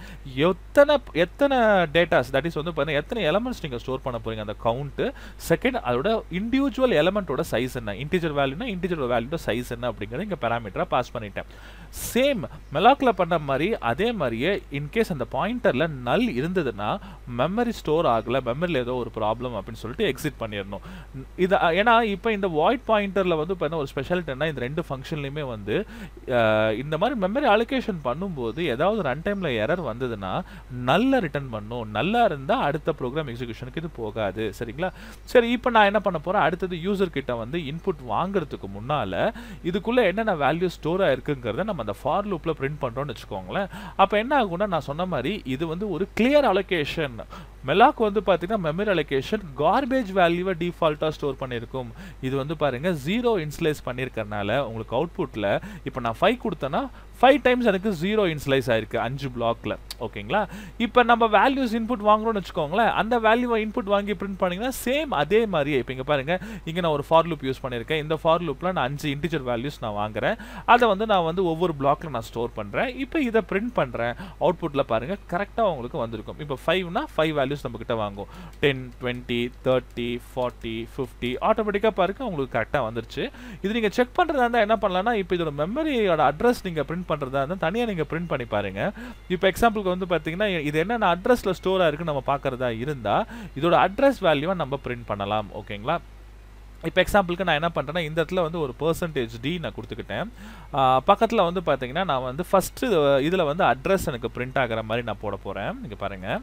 எத்தனை எத்தனை டேட்டாஸ் தட் இஸ் வந்து பாருங்கள் எத்தனை எலமெண்ட்ஸ் நீங்கள் ஸ்டோர் பண்ண போகிறீங்க அந்த கவுண்ட்டு செகண்ட் அதோட இண்டிவிஜுவல் எலமெண்ட்டோட சைஸ் என்ன இன்டிஜர் வேல்யூனா இன்டிஜர் வேல்யூட சைஸ் என்ன அப்படிங்கிறத இங்கே பேராமீட்டராக பாஸ் பண்ணிட்டேன் சேம் மெலாக்கில் பண்ண மாதிரி அதே மாதிரியே இன்கேஸ் அந்த பாயிண்டரில் நல் இருந்ததுன்னா மெமரி ஸ்டோர் ஆகலை மெமரியில் ஏதோ ஒரு ப்ராப்ளம் அப்படின்னு சொல்லிட்டு எக்ஸிட் பண்ணிடணும் இது ஏன்னா இப்போ இந்த வாய்ட் பாயிண்டரில் வந்து இப்போ என்ன ஒரு ஸ்பெஷாலிட்டினா இந்த ரெண்டு ஃபங்க்ஷன்லையுமே வந்து இந்த மாதிரி மெமரி அலோகேஷன் பண்ணும்போது ஏதாவது ரன் டைமில் எரர் வந்ததுன்னா நல்லா ரிட்டர்ன் பண்ணும் நல்லா இருந்தால் அடுத்த ப்ரோக்ராம் எக்ஸிக்யூஷனுக்கு இது போகாது சரிங்களா சரி இப்போ நான் என்ன பண்ண போகிறேன் அடுத்தது யூசர் கிட்ட வந்து இன்புட் வாங்குறதுக்கு முன்னால் இதுக்குள்ளே என்னென்ன வேல்யூ ஸ்டோர் ஆயிருக்குங்கிறத நம்ம அந்த ஃபார் லூப்பில் பிரிண்ட் பண்ணுறோம்னு வச்சுக்கோங்களேன் அப்போ என்ன ஆகும்னா நான் சொன்ன மாதிரி இது வந்து ஒரு கிளியர் அலோகேஷன் no மெலாக் வந்து பார்த்தீங்கன்னா மெமரி அலோகேஷன் கார்பேஜ் வேல்யூவை டிஃபால்ட்டாக ஸ்டோர் பண்ணியிருக்கும் இது வந்து பாருங்க ஜீரோ இன்ஸ்லைஸ் பண்ணியிருக்கறனால உங்களுக்கு அவுட்புட்டில் இப்போ நான் ஃபைவ் கொடுத்தேன்னா ஃபைவ் டைம்ஸ் எனக்கு ஜீரோ இன்ஸ்லைஸ் ஆயிருக்கு அஞ்சு பிளாக்ல ஓகேங்களா இப்போ நம்ம வேல்யூஸ் இன்புட் வாங்குறோம்னு வச்சுக்கோங்களேன் அந்த வேல்யூவை இன்புட் வாங்கி பிரிண்ட் பண்ணிங்கன்னா சேம் அதே மாதிரியே இப்போ இங்கே பாருங்கள் இங்கே நான் ஒரு ஃபார் லூப் யூஸ் பண்ணியிருக்கேன் இந்த ஃபார் லூப்பில் நான் அஞ்சு இன்டிஜர் வேல்யூஸ் நான் வாங்குறேன் அதை வந்து நான் வந்து ஒவ்வொரு பிளாக்ல நான் ஸ்டோர் பண்ணுறேன் இப்போ இதை பிரிண்ட் பண்ணுறேன் அவுட்புட்டில் பாருங்கள் கரெக்டாக உங்களுக்கு வந்திருக்கும் இப்போ ஃபைவ்னா ஃபைவ் வேல்யூ வேல்யூஸ் கிட்ட வாங்கும் ten twenty thirty forty fifty ஆட்டோமேட்டிக்காக பாருங்க உங்களுக்கு கரெக்டாக வந்துருச்சு இது நீங்கள் செக் பண்ணுறதா இருந்தால் என்ன பண்ணலாம்னா இப்போ இதோட மெமரியோட அட்ரஸ் நீங்கள் பிரிண்ட் பண்ணுறதா இருந்தால் தனியாக நீங்கள் பிரிண்ட் பண்ணி பாருங்க இப்போ எக்ஸாம்பிளுக்கு வந்து பார்த்தீங்கன்னா இது என்னென்ன அட்ரஸில் ஸ்டோராக இருக்குன்னு நம்ம பார்க்குறதா இருந்தால் இதோட அட்ரஸ் வேல்யூவை நம்ம பிரிண்ட் பண்ணலாம் ஓகேங்களா இப்போ எக்ஸாம்பிளுக்கு நான் என்ன பண்ணுறேன்னா இந்த இடத்துல வந்து ஒரு பர்சன்டேஜ் டி நான் கொடுத்துக்கிட்டேன் பக்கத்தில் வந்து பார்த்தீங்கன்னா நான் வந்து ஃபஸ்ட்டு இதில் வந்து அட்ரஸ் எனக்கு பிரிண்ட் ஆகிற மாதிரி நான் போட போகிறேன் இங்கே பாருங்கள்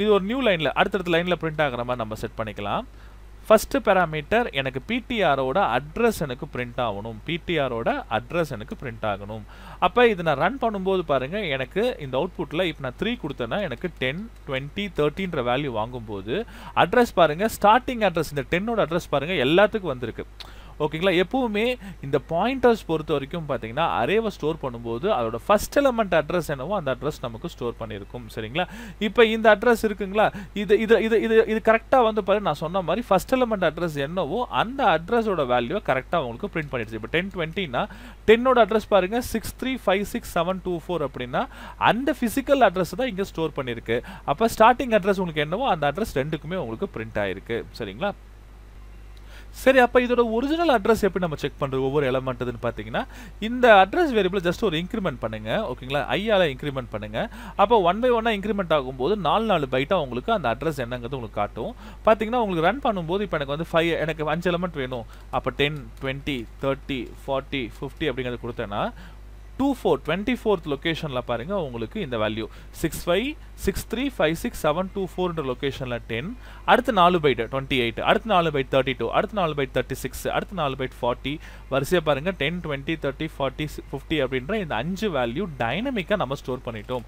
இது ஒரு நியூ லைனில் அடுத்தடுத்த லைனில் பிரிண்ட் ஆகிற மாதிரி நம்ம செட் பண்ணிக்கலாம் ஃபஸ்ட்டு பேராமீட்டர் எனக்கு பிடிஆரோட அட்ரஸ் எனக்கு பிரிண்ட் ஆகணும் பிடிஆரோட அட்ரஸ் எனக்கு பிரிண்ட் ஆகணும் அப்போ இதை நான் ரன் பண்ணும்போது பாருங்கள் எனக்கு இந்த அவுட்புட்டில் இப்போ நான் த்ரீ கொடுத்தேன்னா எனக்கு டென் டுவெண்ட்டி தேர்ட்டின்ற வேல்யூ வாங்கும்போது அட்ரஸ் பாருங்கள் ஸ்டார்டிங் அட்ரஸ் இந்த டென்னோட அட்ரஸ் பாருங்கள் எல்லாத்துக்கும் வந்திருக்கு ஓகேங்களா எப்பவுமே இந்த பாயிண்டர்ஸ் பொறுத்த வரைக்கும் பார்த்தீங்கன்னா அரேவை ஸ்டோர் பண்ணும்போது அதோட ஃபஸ்ட் எலமெண்ட் அட்ரஸ் என்னவோ அந்த அட்ரஸ் நமக்கு ஸ்டோர் பண்ணியிருக்கும் சரிங்களா இப்போ இந்த அட்ரஸ் இருக்குங்களா இது இது இது இது இது கரெக்டாக வந்து பாரு நான் சொன்ன மாதிரி ஃபஸ்ட் எலமெண்ட் அட்ரஸ் என்னவோ அந்த அட்ரஸோட வேல்யூவை கரெக்டாக உங்களுக்கு பிரிண்ட் பண்ணிடுச்சு இப்போ டென் டுவெண்ட்டினா டென்னோட அட்ரஸ் பாருங்க six three five six seven two four அப்படின்னா அந்த ஃபிசிக்கல் அட்ரஸ் தான் இங்கே ஸ்டோர் பண்ணியிருக்கு அப்போ ஸ்டார்டிங் அட்ரஸ் உங்களுக்கு என்னவோ அந்த அட்ரஸ் ரெண்டுக்குமே உங்களுக்கு பிரிண்ட் ஆயிருக்கு சரிங்களா சரி அப்போ இதோட ஒரிஜினல் அட்ரஸ் எப்படி நம்ம செக் பண்ணுறது ஒவ்வொரு எலமெண்ட்டுன்னு பார்த்தீங்கன்னா இந்த அட்ரஸ் வேரியபிள் ஜஸ்ட் ஒரு இன்க்ரிமெண்ட் பண்ணுங்கள் ஓகேங்களா ஐயால் இன்க்ரிமெண்ட் பண்ணுங்கள் அப்போ ஒன் பை ஒன்னாக இன்க்ரிமெண்ட் ஆகும்போது நாலு நாலு பைட்டாக உங்களுக்கு அந்த அட்ரஸ் என்னங்கிறது உங்களுக்கு காட்டும் பார்த்தீங்கன்னா உங்களுக்கு ரன் பண்ணும்போது இப்போ எனக்கு வந்து ஃபைவ் எனக்கு அஞ்சு எலமெண்ட் வேணும் அப்போ ten twenty thirty forty fifty அப்படிங்கிறது கொடுத்தேன்னா டூ ஃபோர் டுவெண்ட்டி ஃபோர்த் லொக்கேஷனில் பாருங்கள் உங்களுக்கு இந்த value six five six three five six seven two ஃபோர்ன்ற லொக்கேஷனில் டென் அடுத்து நாலு பைட் டுவெண்ட்டி எயிட் அடுத்து நாலு பைட் தேர்ட்டி டூ அடுத்து நாலு பைட் தேர்ட்டி சிக்ஸ் அடுத்து நாலு பைட் ஃபார்ட்டி வரிசையாக பாருங்கள் ten twenty thirty forty fifty அப்படின்ற இந்த அஞ்சு வேல்யூ டைனமிக்காக நம்ம ஸ்டோர் பண்ணிட்டோம்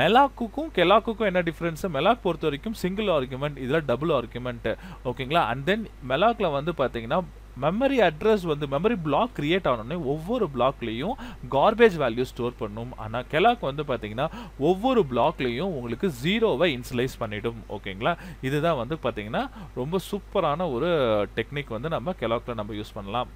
மெலாக்குக்கும் கெலாக்குக்கும் என்ன டிஃப்ரென்ஸ் மெலாக் பொறுத்த வரைக்கும் சிங்கிள் ஆர்குமெண்ட் இதில் டபுள் ஆர்குமெண்ட் ஓகேங்களா அண்ட் தென் மெலாக்கில் வந்து பார்த்தீங்கன்னா மெமரி அட்ரஸ் வந்து மெமரி பிளாக் கிரியேட் ஆனோடனே ஒவ்வொரு பிளாக்லேயும் கார்பேஜ் வேல்யூ ஸ்டோர் பண்ணும் ஆனால் கெலாக் வந்து பார்த்தீங்கன்னா ஒவ்வொரு பிளாக்லேயும் உங்களுக்கு ஜீரோவை இன்சிலைஸ் பண்ணிடும் ஓகேங்களா இதுதான் வந்து பார்த்தீங்கன்னா ரொம்ப சூப்பரான ஒரு டெக்னிக் வந்து நம்ம கெலாக்ல நம்ம யூஸ் பண்ணலாம்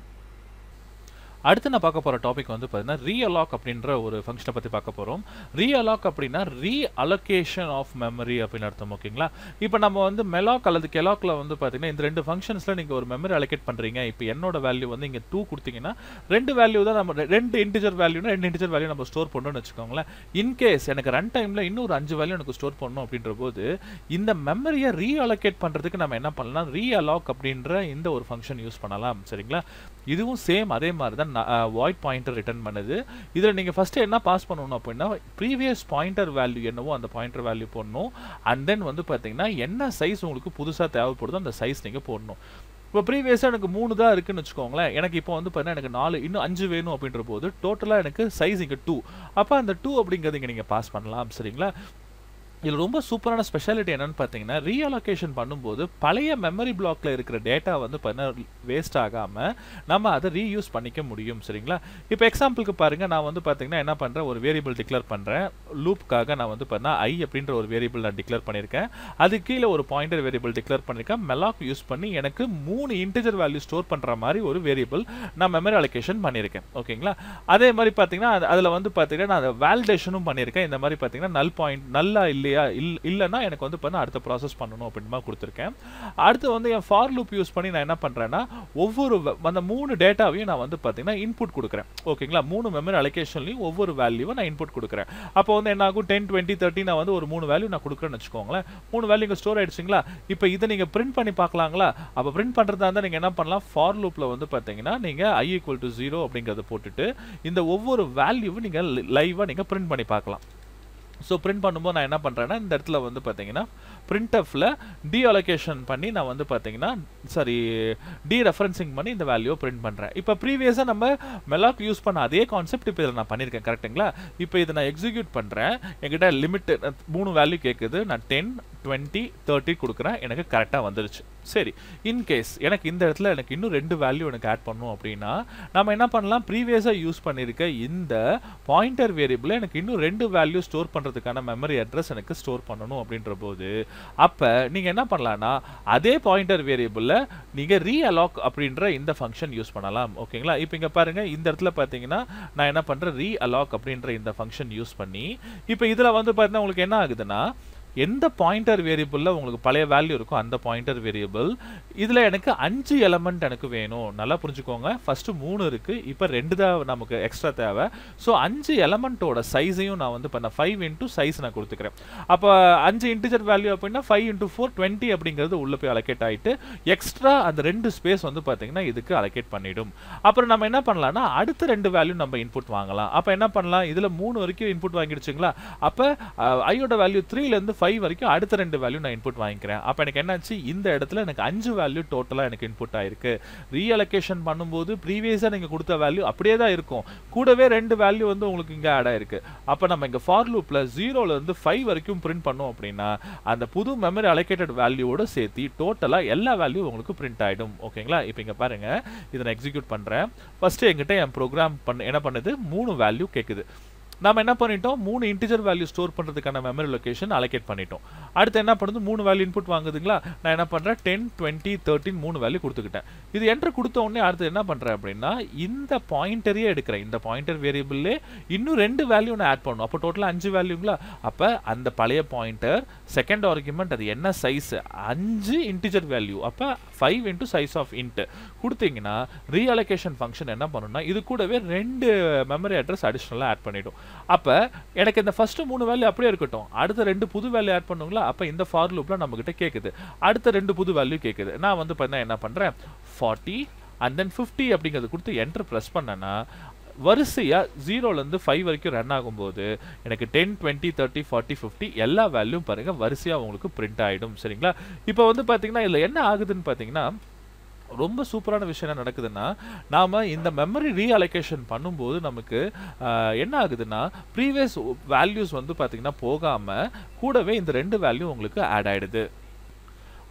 அடுத்து நான் பார்க்க போகிற டாபிக் வந்து பார்த்தீங்கன்னா ரீஅலாக் அப்படின்ற ஒரு ஃபங்க்ஷனை பற்றி பார்க்க போகிறோம் ரீஅலாக் அப்படின்னா ரீ அலொகேஷன் ஆஃப் மெமரி அப்படின்னு அர்த்தம் ஓகேங்களா இப்போ நம்ம வந்து மெலாக் அல்லது கெலாக்ல வந்து பார்த்தீங்கன்னா இந்த ரெண்டு ஃபங்க்ஷன்ஸில் நீங்கள் ஒரு மெமரி அலோகேட் பண்ணுறீங்க இப்போ என்னோட வேல்யூ வந்து இங்கே டூ கொடுத்தீங்கன்னா ரெண்டு வேல்யூ தான் நம்ம ரெண்டு இன்டிஜர் வேல்யூனா ரெண்டு இன்டிஜர் வேல்யூ நம்ம ஸ்டோர் பண்ணணும்னு வச்சுக்கோங்களேன் இன்கேஸ் எனக்கு ரன் டைமில் இன்னும் ஒரு அஞ்சு வேல்யூ எனக்கு ஸ்டோர் பண்ணணும் அப்படின்ற போது இந்த மெமரியை ரீ அலோகேட் பண்ணுறதுக்கு நம்ம என்ன பண்ணலாம் ரீ அலாக் அப்படின்ற இந்த ஒரு ஃபங்க்ஷன் யூஸ் பண்ணலாம் சரிங்களா இதுவும் சேம் அதே மாதிரி தான் வாய்ட் பாயிண்டர் ரிட்டர்ன் பண்ணுது இதில் நீங்கள் ஃபஸ்ட்டு என்ன பாஸ் பண்ணணும் அப்படின்னா ப்ரீவியஸ் பாயிண்டர் வேல்யூ என்னவோ அந்த பாயிண்டர் வேல்யூ போடணும் அண்ட் தென் வந்து பார்த்தீங்கன்னா என்ன சைஸ் உங்களுக்கு புதுசாக தேவைப்படுதோ அந்த சைஸ் நீங்கள் போடணும் இப்போ ப்ரீவியஸாக எனக்கு மூணு தான் இருக்குன்னு வச்சுக்கோங்களேன் எனக்கு இப்போ வந்து பார்த்தீங்கன்னா எனக்கு நாலு இன்னும் அஞ்சு வேணும் அப்படின்ற போது டோட்டலாக எனக்கு சைஸ் இங்கே டூ அப்போ அந்த டூ அப்படிங்கிறது இங்கே நீங்கள் பாஸ் பண்ணலாம் சரிங்களா இதில் ரொம்ப சூப்பரான ஸ்பெஷாலிட்டி என்னென்னு பார்த்தீங்கன்னா ரீஅலோகேஷன் பண்ணும்போது பழைய மெமரி பிளாக்ல இருக்கிற டேட்டா வந்து பார்த்தீங்கன்னா வேஸ்ட் ஆகாமல் நம்ம அதை ரீயூஸ் பண்ணிக்க முடியும் சரிங்களா இப்போ எக்ஸாம்பிளுக்கு பாருங்கள் நான் வந்து பார்த்தீங்கன்னா என்ன பண்ணுறேன் ஒரு வேரியபிள் டிக்ளேர் பண்ணுறேன் லூப்புக்காக நான் வந்து பார்த்தீங்கன்னா ஐ அப்படின்ற ஒரு வேரியபிள் நான் டிக்ளேர் பண்ணியிருக்கேன் அது கீழே ஒரு பாயிண்டர் வேரியபிள் டிக்ளேர் பண்ணியிருக்கேன் மெலாக் யூஸ் பண்ணி எனக்கு மூணு இன்டிஜர் வேல்யூ ஸ்டோர் பண்ணுற மாதிரி ஒரு வேரியபிள் நான் மெமரி அலோகேஷன் பண்ணியிருக்கேன் ஓகேங்களா அதே மாதிரி பார்த்தீங்கன்னா அதில் வந்து பார்த்தீங்கன்னா நான் வேலிடேஷனும் பண்ணியிருக்கேன் இந்த மாதிரி பார்த்தீங்கன்னா நல் பாயிண்ட் நல்லா இல்லை ஓகேயா இல் இல்லைன்னா எனக்கு வந்து பண்ண அடுத்த ப்ராசஸ் பண்ணணும் அப்படின்னு கொடுத்துருக்கேன் அடுத்து வந்து என் ஃபார் லூப் யூஸ் பண்ணி நான் என்ன பண்ணுறேன்னா ஒவ்வொரு அந்த மூணு டேட்டாவையும் நான் வந்து பார்த்தீங்கன்னா இன்புட் கொடுக்குறேன் ஓகேங்களா மூணு மெமரி அலோகேஷன்லையும் ஒவ்வொரு வேல்யூவும் நான் இன்புட் கொடுக்குறேன் அப்போ வந்து என்ன ஆகும் டென் டுவெண்ட்டி தேர்ட்டி நான் வந்து ஒரு மூணு வேல்யூ நான் கொடுக்குறேன்னு வச்சுக்கோங்களேன் மூணு வேல்யூ இங்கே ஸ்டோர் ஆயிடுச்சுங்களா இப்போ இதை நீங்கள் பிரிண்ட் பண்ணி பார்க்கலாங்களா அப்போ பிரிண்ட் பண்ணுறதா இருந்தால் நீங்கள் என்ன பண்ணலாம் ஃபார் லூப்பில் வந்து பார்த்தீங்கன்னா நீங்கள் ஐ ஈக்குவல் டு ஜீரோ அப்படிங்கிறத போட்டுட்டு இந்த ஒவ்வொரு வேல்யூவும் நீங்கள் லைவாக நீங்கள் பிரிண்ட் பண்ணி பார்க்கலாம் ஸோ பிரிண்ட் பண்ணும்போது நான் என்ன பண்ணுறேன்னா இந்த இடத்துல வந்து பார்த்தீங்கன்னா பிரிண்டஃப்ல டி அலோகேஷன் பண்ணி நான் வந்து பார்த்தீங்கன்னா சாரி டி ரெஃபரன்சிங் பண்ணி இந்த வேல்யூவை பிரிண்ட் பண்ணுறேன் இப்போ ப்ரீவியஸாக நம்ம மெலாக் யூஸ் பண்ண அதே கான்செப்ட் இப்போ இதில் நான் பண்ணியிருக்கேன் கரெக்டுங்களா இப்போ இதை நான் எக்ஸிக்யூட் பண்ணுறேன் என்கிட்ட லிமிட்டு மூணு வேல்யூ கேட்குது நான் டென் டுவெண்ட்டி தேர்ட்டி கொடுக்குறேன் எனக்கு கரெக்டாக வந்துருச்சு சரி இன்கேஸ் எனக்கு இந்த இடத்துல எனக்கு இன்னும் ரெண்டு வேல்யூ எனக்கு ஆட் பண்ணும் அப்படின்னா நம்ம என்ன பண்ணலாம் ப்ரீவியஸாக யூஸ் பண்ணியிருக்க இந்த பாயிண்டர் வேரியபிளில் எனக்கு இன்னும் ரெண்டு வேல்யூ ஸ்டோர் பண்ணுறதுக்கான மெமரி அட்ரஸ் எனக்கு ஸ்டோர் பண்ணணும் அப்படின்ற போது அப்போ நீங்கள் என்ன பண்ணலான்னா அதே பாயிண்டர் வேரியபிளில் நீங்கள் ரீஅலாக் அப்படின்ற இந்த ஃபங்க்ஷன் யூஸ் பண்ணலாம் ஓகேங்களா இப்போ இங்கே பாருங்கள் இந்த இடத்துல பார்த்தீங்கன்னா நான் என்ன பண்ணுறேன் ரீஅலாக் அப்படின்ற இந்த ஃபங்க்ஷன் யூஸ் பண்ணி இப்போ இதில் வந்து பார்த்தீங்கன்னா உங்களுக்கு என்ன ஆகுதுன்னா எந்த பாயிண்டர் வேரியபிளில் உங்களுக்கு பழைய வேல்யூ இருக்கோ அந்த பாயிண்டர் வேரியபிள் இதில் எனக்கு அஞ்சு எலமெண்ட் எனக்கு வேணும் நல்லா புரிஞ்சுக்கோங்க ஃபஸ்ட்டு மூணு இருக்குது இப்போ ரெண்டு தான் நமக்கு எக்ஸ்ட்ரா தேவை ஸோ அஞ்சு எலமெண்ட்டோட சைஸையும் நான் வந்து இப்போ ஃபைவ் இன்ட்டு சைஸ் நான் கொடுத்துக்கிறேன் அப்போ அஞ்சு இன்டிஜர் வேல்யூ அப்படின்னா ஃபைவ் இன்ட்டு ஃபோர் டுவெண்ட்டி அப்படிங்கிறது உள்ளே போய் அலோகேட் ஆகிட்டு எக்ஸ்ட்ரா அந்த ரெண்டு ஸ்பேஸ் வந்து பார்த்தீங்கன்னா இதுக்கு அலோகேட் பண்ணிடும் அப்புறம் நம்ம என்ன பண்ணலாம்னா அடுத்த ரெண்டு வேல்யூ நம்ம இன்புட் வாங்கலாம் அப்போ என்ன பண்ணலாம் இதில் மூணு வரைக்கும் இன்புட் வாங்கிடுச்சுங்களா அப்போ ஐயோட வேல்யூ த்ரீலேருந்து ஃபைவ் வரைக்கும் அடுத்த ரெண்டு வேல்யூ நான் இன்புட் வாங்கிக்கிறேன் அப்போ எனக்கு என்னாச்சு இந்த இடத்துல எனக்கு அஞ்சு வேல்யூ டோட்டலாக எனக்கு இன்புட் ஆயிருக்கு ரீஅலகேஷன் பண்ணும்போது ப்ரீவியஸாக நீங்கள் கொடுத்த வேல்யூ அப்படியே தான் இருக்கும் கூடவே ரெண்டு வேல்யூ வந்து உங்களுக்கு இங்கே ஆட் ஆயிருக்கு அப்போ நம்ம இங்கே ஃபார் லூப்பில் ஜீரோலேருந்து ஃபைவ் வரைக்கும் பிரிண்ட் பண்ணோம் அப்படின்னா அந்த புது மெமரி அலோகேட்டட் வேல்யூவோட சேர்த்து டோட்டலாக எல்லா வேல்யூ உங்களுக்கு பிரிண்ட் ஆகிடும் ஓகேங்களா இப்போ இங்கே பாருங்கள் இதை நான் எக்ஸிக்யூட் பண்ணுறேன் ஃபஸ்ட்டு எங்கிட்ட என் ப்ரோக்ராம் பண்ண என்ன பண்ணுது மூணு வேல்யூ கேட்குது நம்ம என்ன பண்ணிட்டோம் மூணு இன்டிஜர் வேல்யூ ஸ்டோர் பண்ணுறதுக்கான மெமரி லொக்கேஷன் அலோகேட் பண்ணிட்டோம் அடுத்து என்ன பண்ணுது மூணு வேல்யூ இன்புட் வாங்குதுங்களா நான் என்ன பண்ணுறேன் டென் டுவெண்ட்டி தேர்ட்டின் மூணு வேல்யூ கொடுத்துக்கிட்டேன் இது என்ட்ரு கொடுத்த உடனே அடுத்து என்ன பண்ணுறேன் அப்படின்னா இந்த பாயிண்டரையே எடுக்கிறேன் இந்த பாயிண்டர் வேரியபிள்லே இன்னும் ரெண்டு வேல்யூ நான் ஆட் பண்ணணும் அப்போ டோட்டலாக அஞ்சு வேல்யூங்களா அப்போ அந்த பழைய பாயிண்டர் செகண்ட் ஆர்குமெண்ட் அது என்ன சைஸ் அஞ்சு இன்டிஜர் வேல்யூ அப்போ five into size of int கொடுத்தீங்கன்னா ரீஅலகேஷன் ஃபங்க்ஷன் என்ன பண்ணணும்னா இது கூடவே ரெண்டு மெமரி அட்ரஸ் அடிஷ்னலாக ஆட் பண்ணிவிடும் அப்போ எனக்கு இந்த ஃபஸ்ட்டு மூணு வேல்யூ அப்படியே இருக்கட்டும் அடுத்த ரெண்டு புது வேல்யூ ஆட் பண்ணுங்களா அப்போ இந்த ஃபார் லூப்பில் நம்மக்கிட்ட கேட்குது அடுத்த ரெண்டு புது வேல்யூ கேட்குது நான் வந்து பார்த்தீங்கன்னா என்ன பண்ணுறேன் ஃபார்ட்டி அண்ட் தென் ஃபிஃப்டி அப்படிங்கிறது கொடுத்து என்ட்ரு ப்ரெஸ் பண்ணேன்னா வரிசையாக ஜீரோலேருந்து ஃபைவ் வரைக்கும் ரன் ஆகும்போது எனக்கு ten twenty thirty forty fifty எல்லா வேல்யூம் பாருங்கள் வரிசையாக உங்களுக்கு பிரிண்ட் ஆகிடும் சரிங்களா இப்போ வந்து பார்த்தீங்கன்னா இதில் என்ன ஆகுதுன்னு பார்த்தீங்கன்னா ரொம்ப சூப்பரான விஷயம் என்ன நடக்குதுன்னா நாம் இந்த மெமரி ரீஅலகேஷன் பண்ணும்போது நமக்கு என்ன ஆகுதுன்னா ப்ரீவியஸ் வேல்யூஸ் வந்து பார்த்திங்கன்னா போகாமல் கூடவே இந்த ரெண்டு வேல்யூ உங்களுக்கு ஆட் ஆகிடுது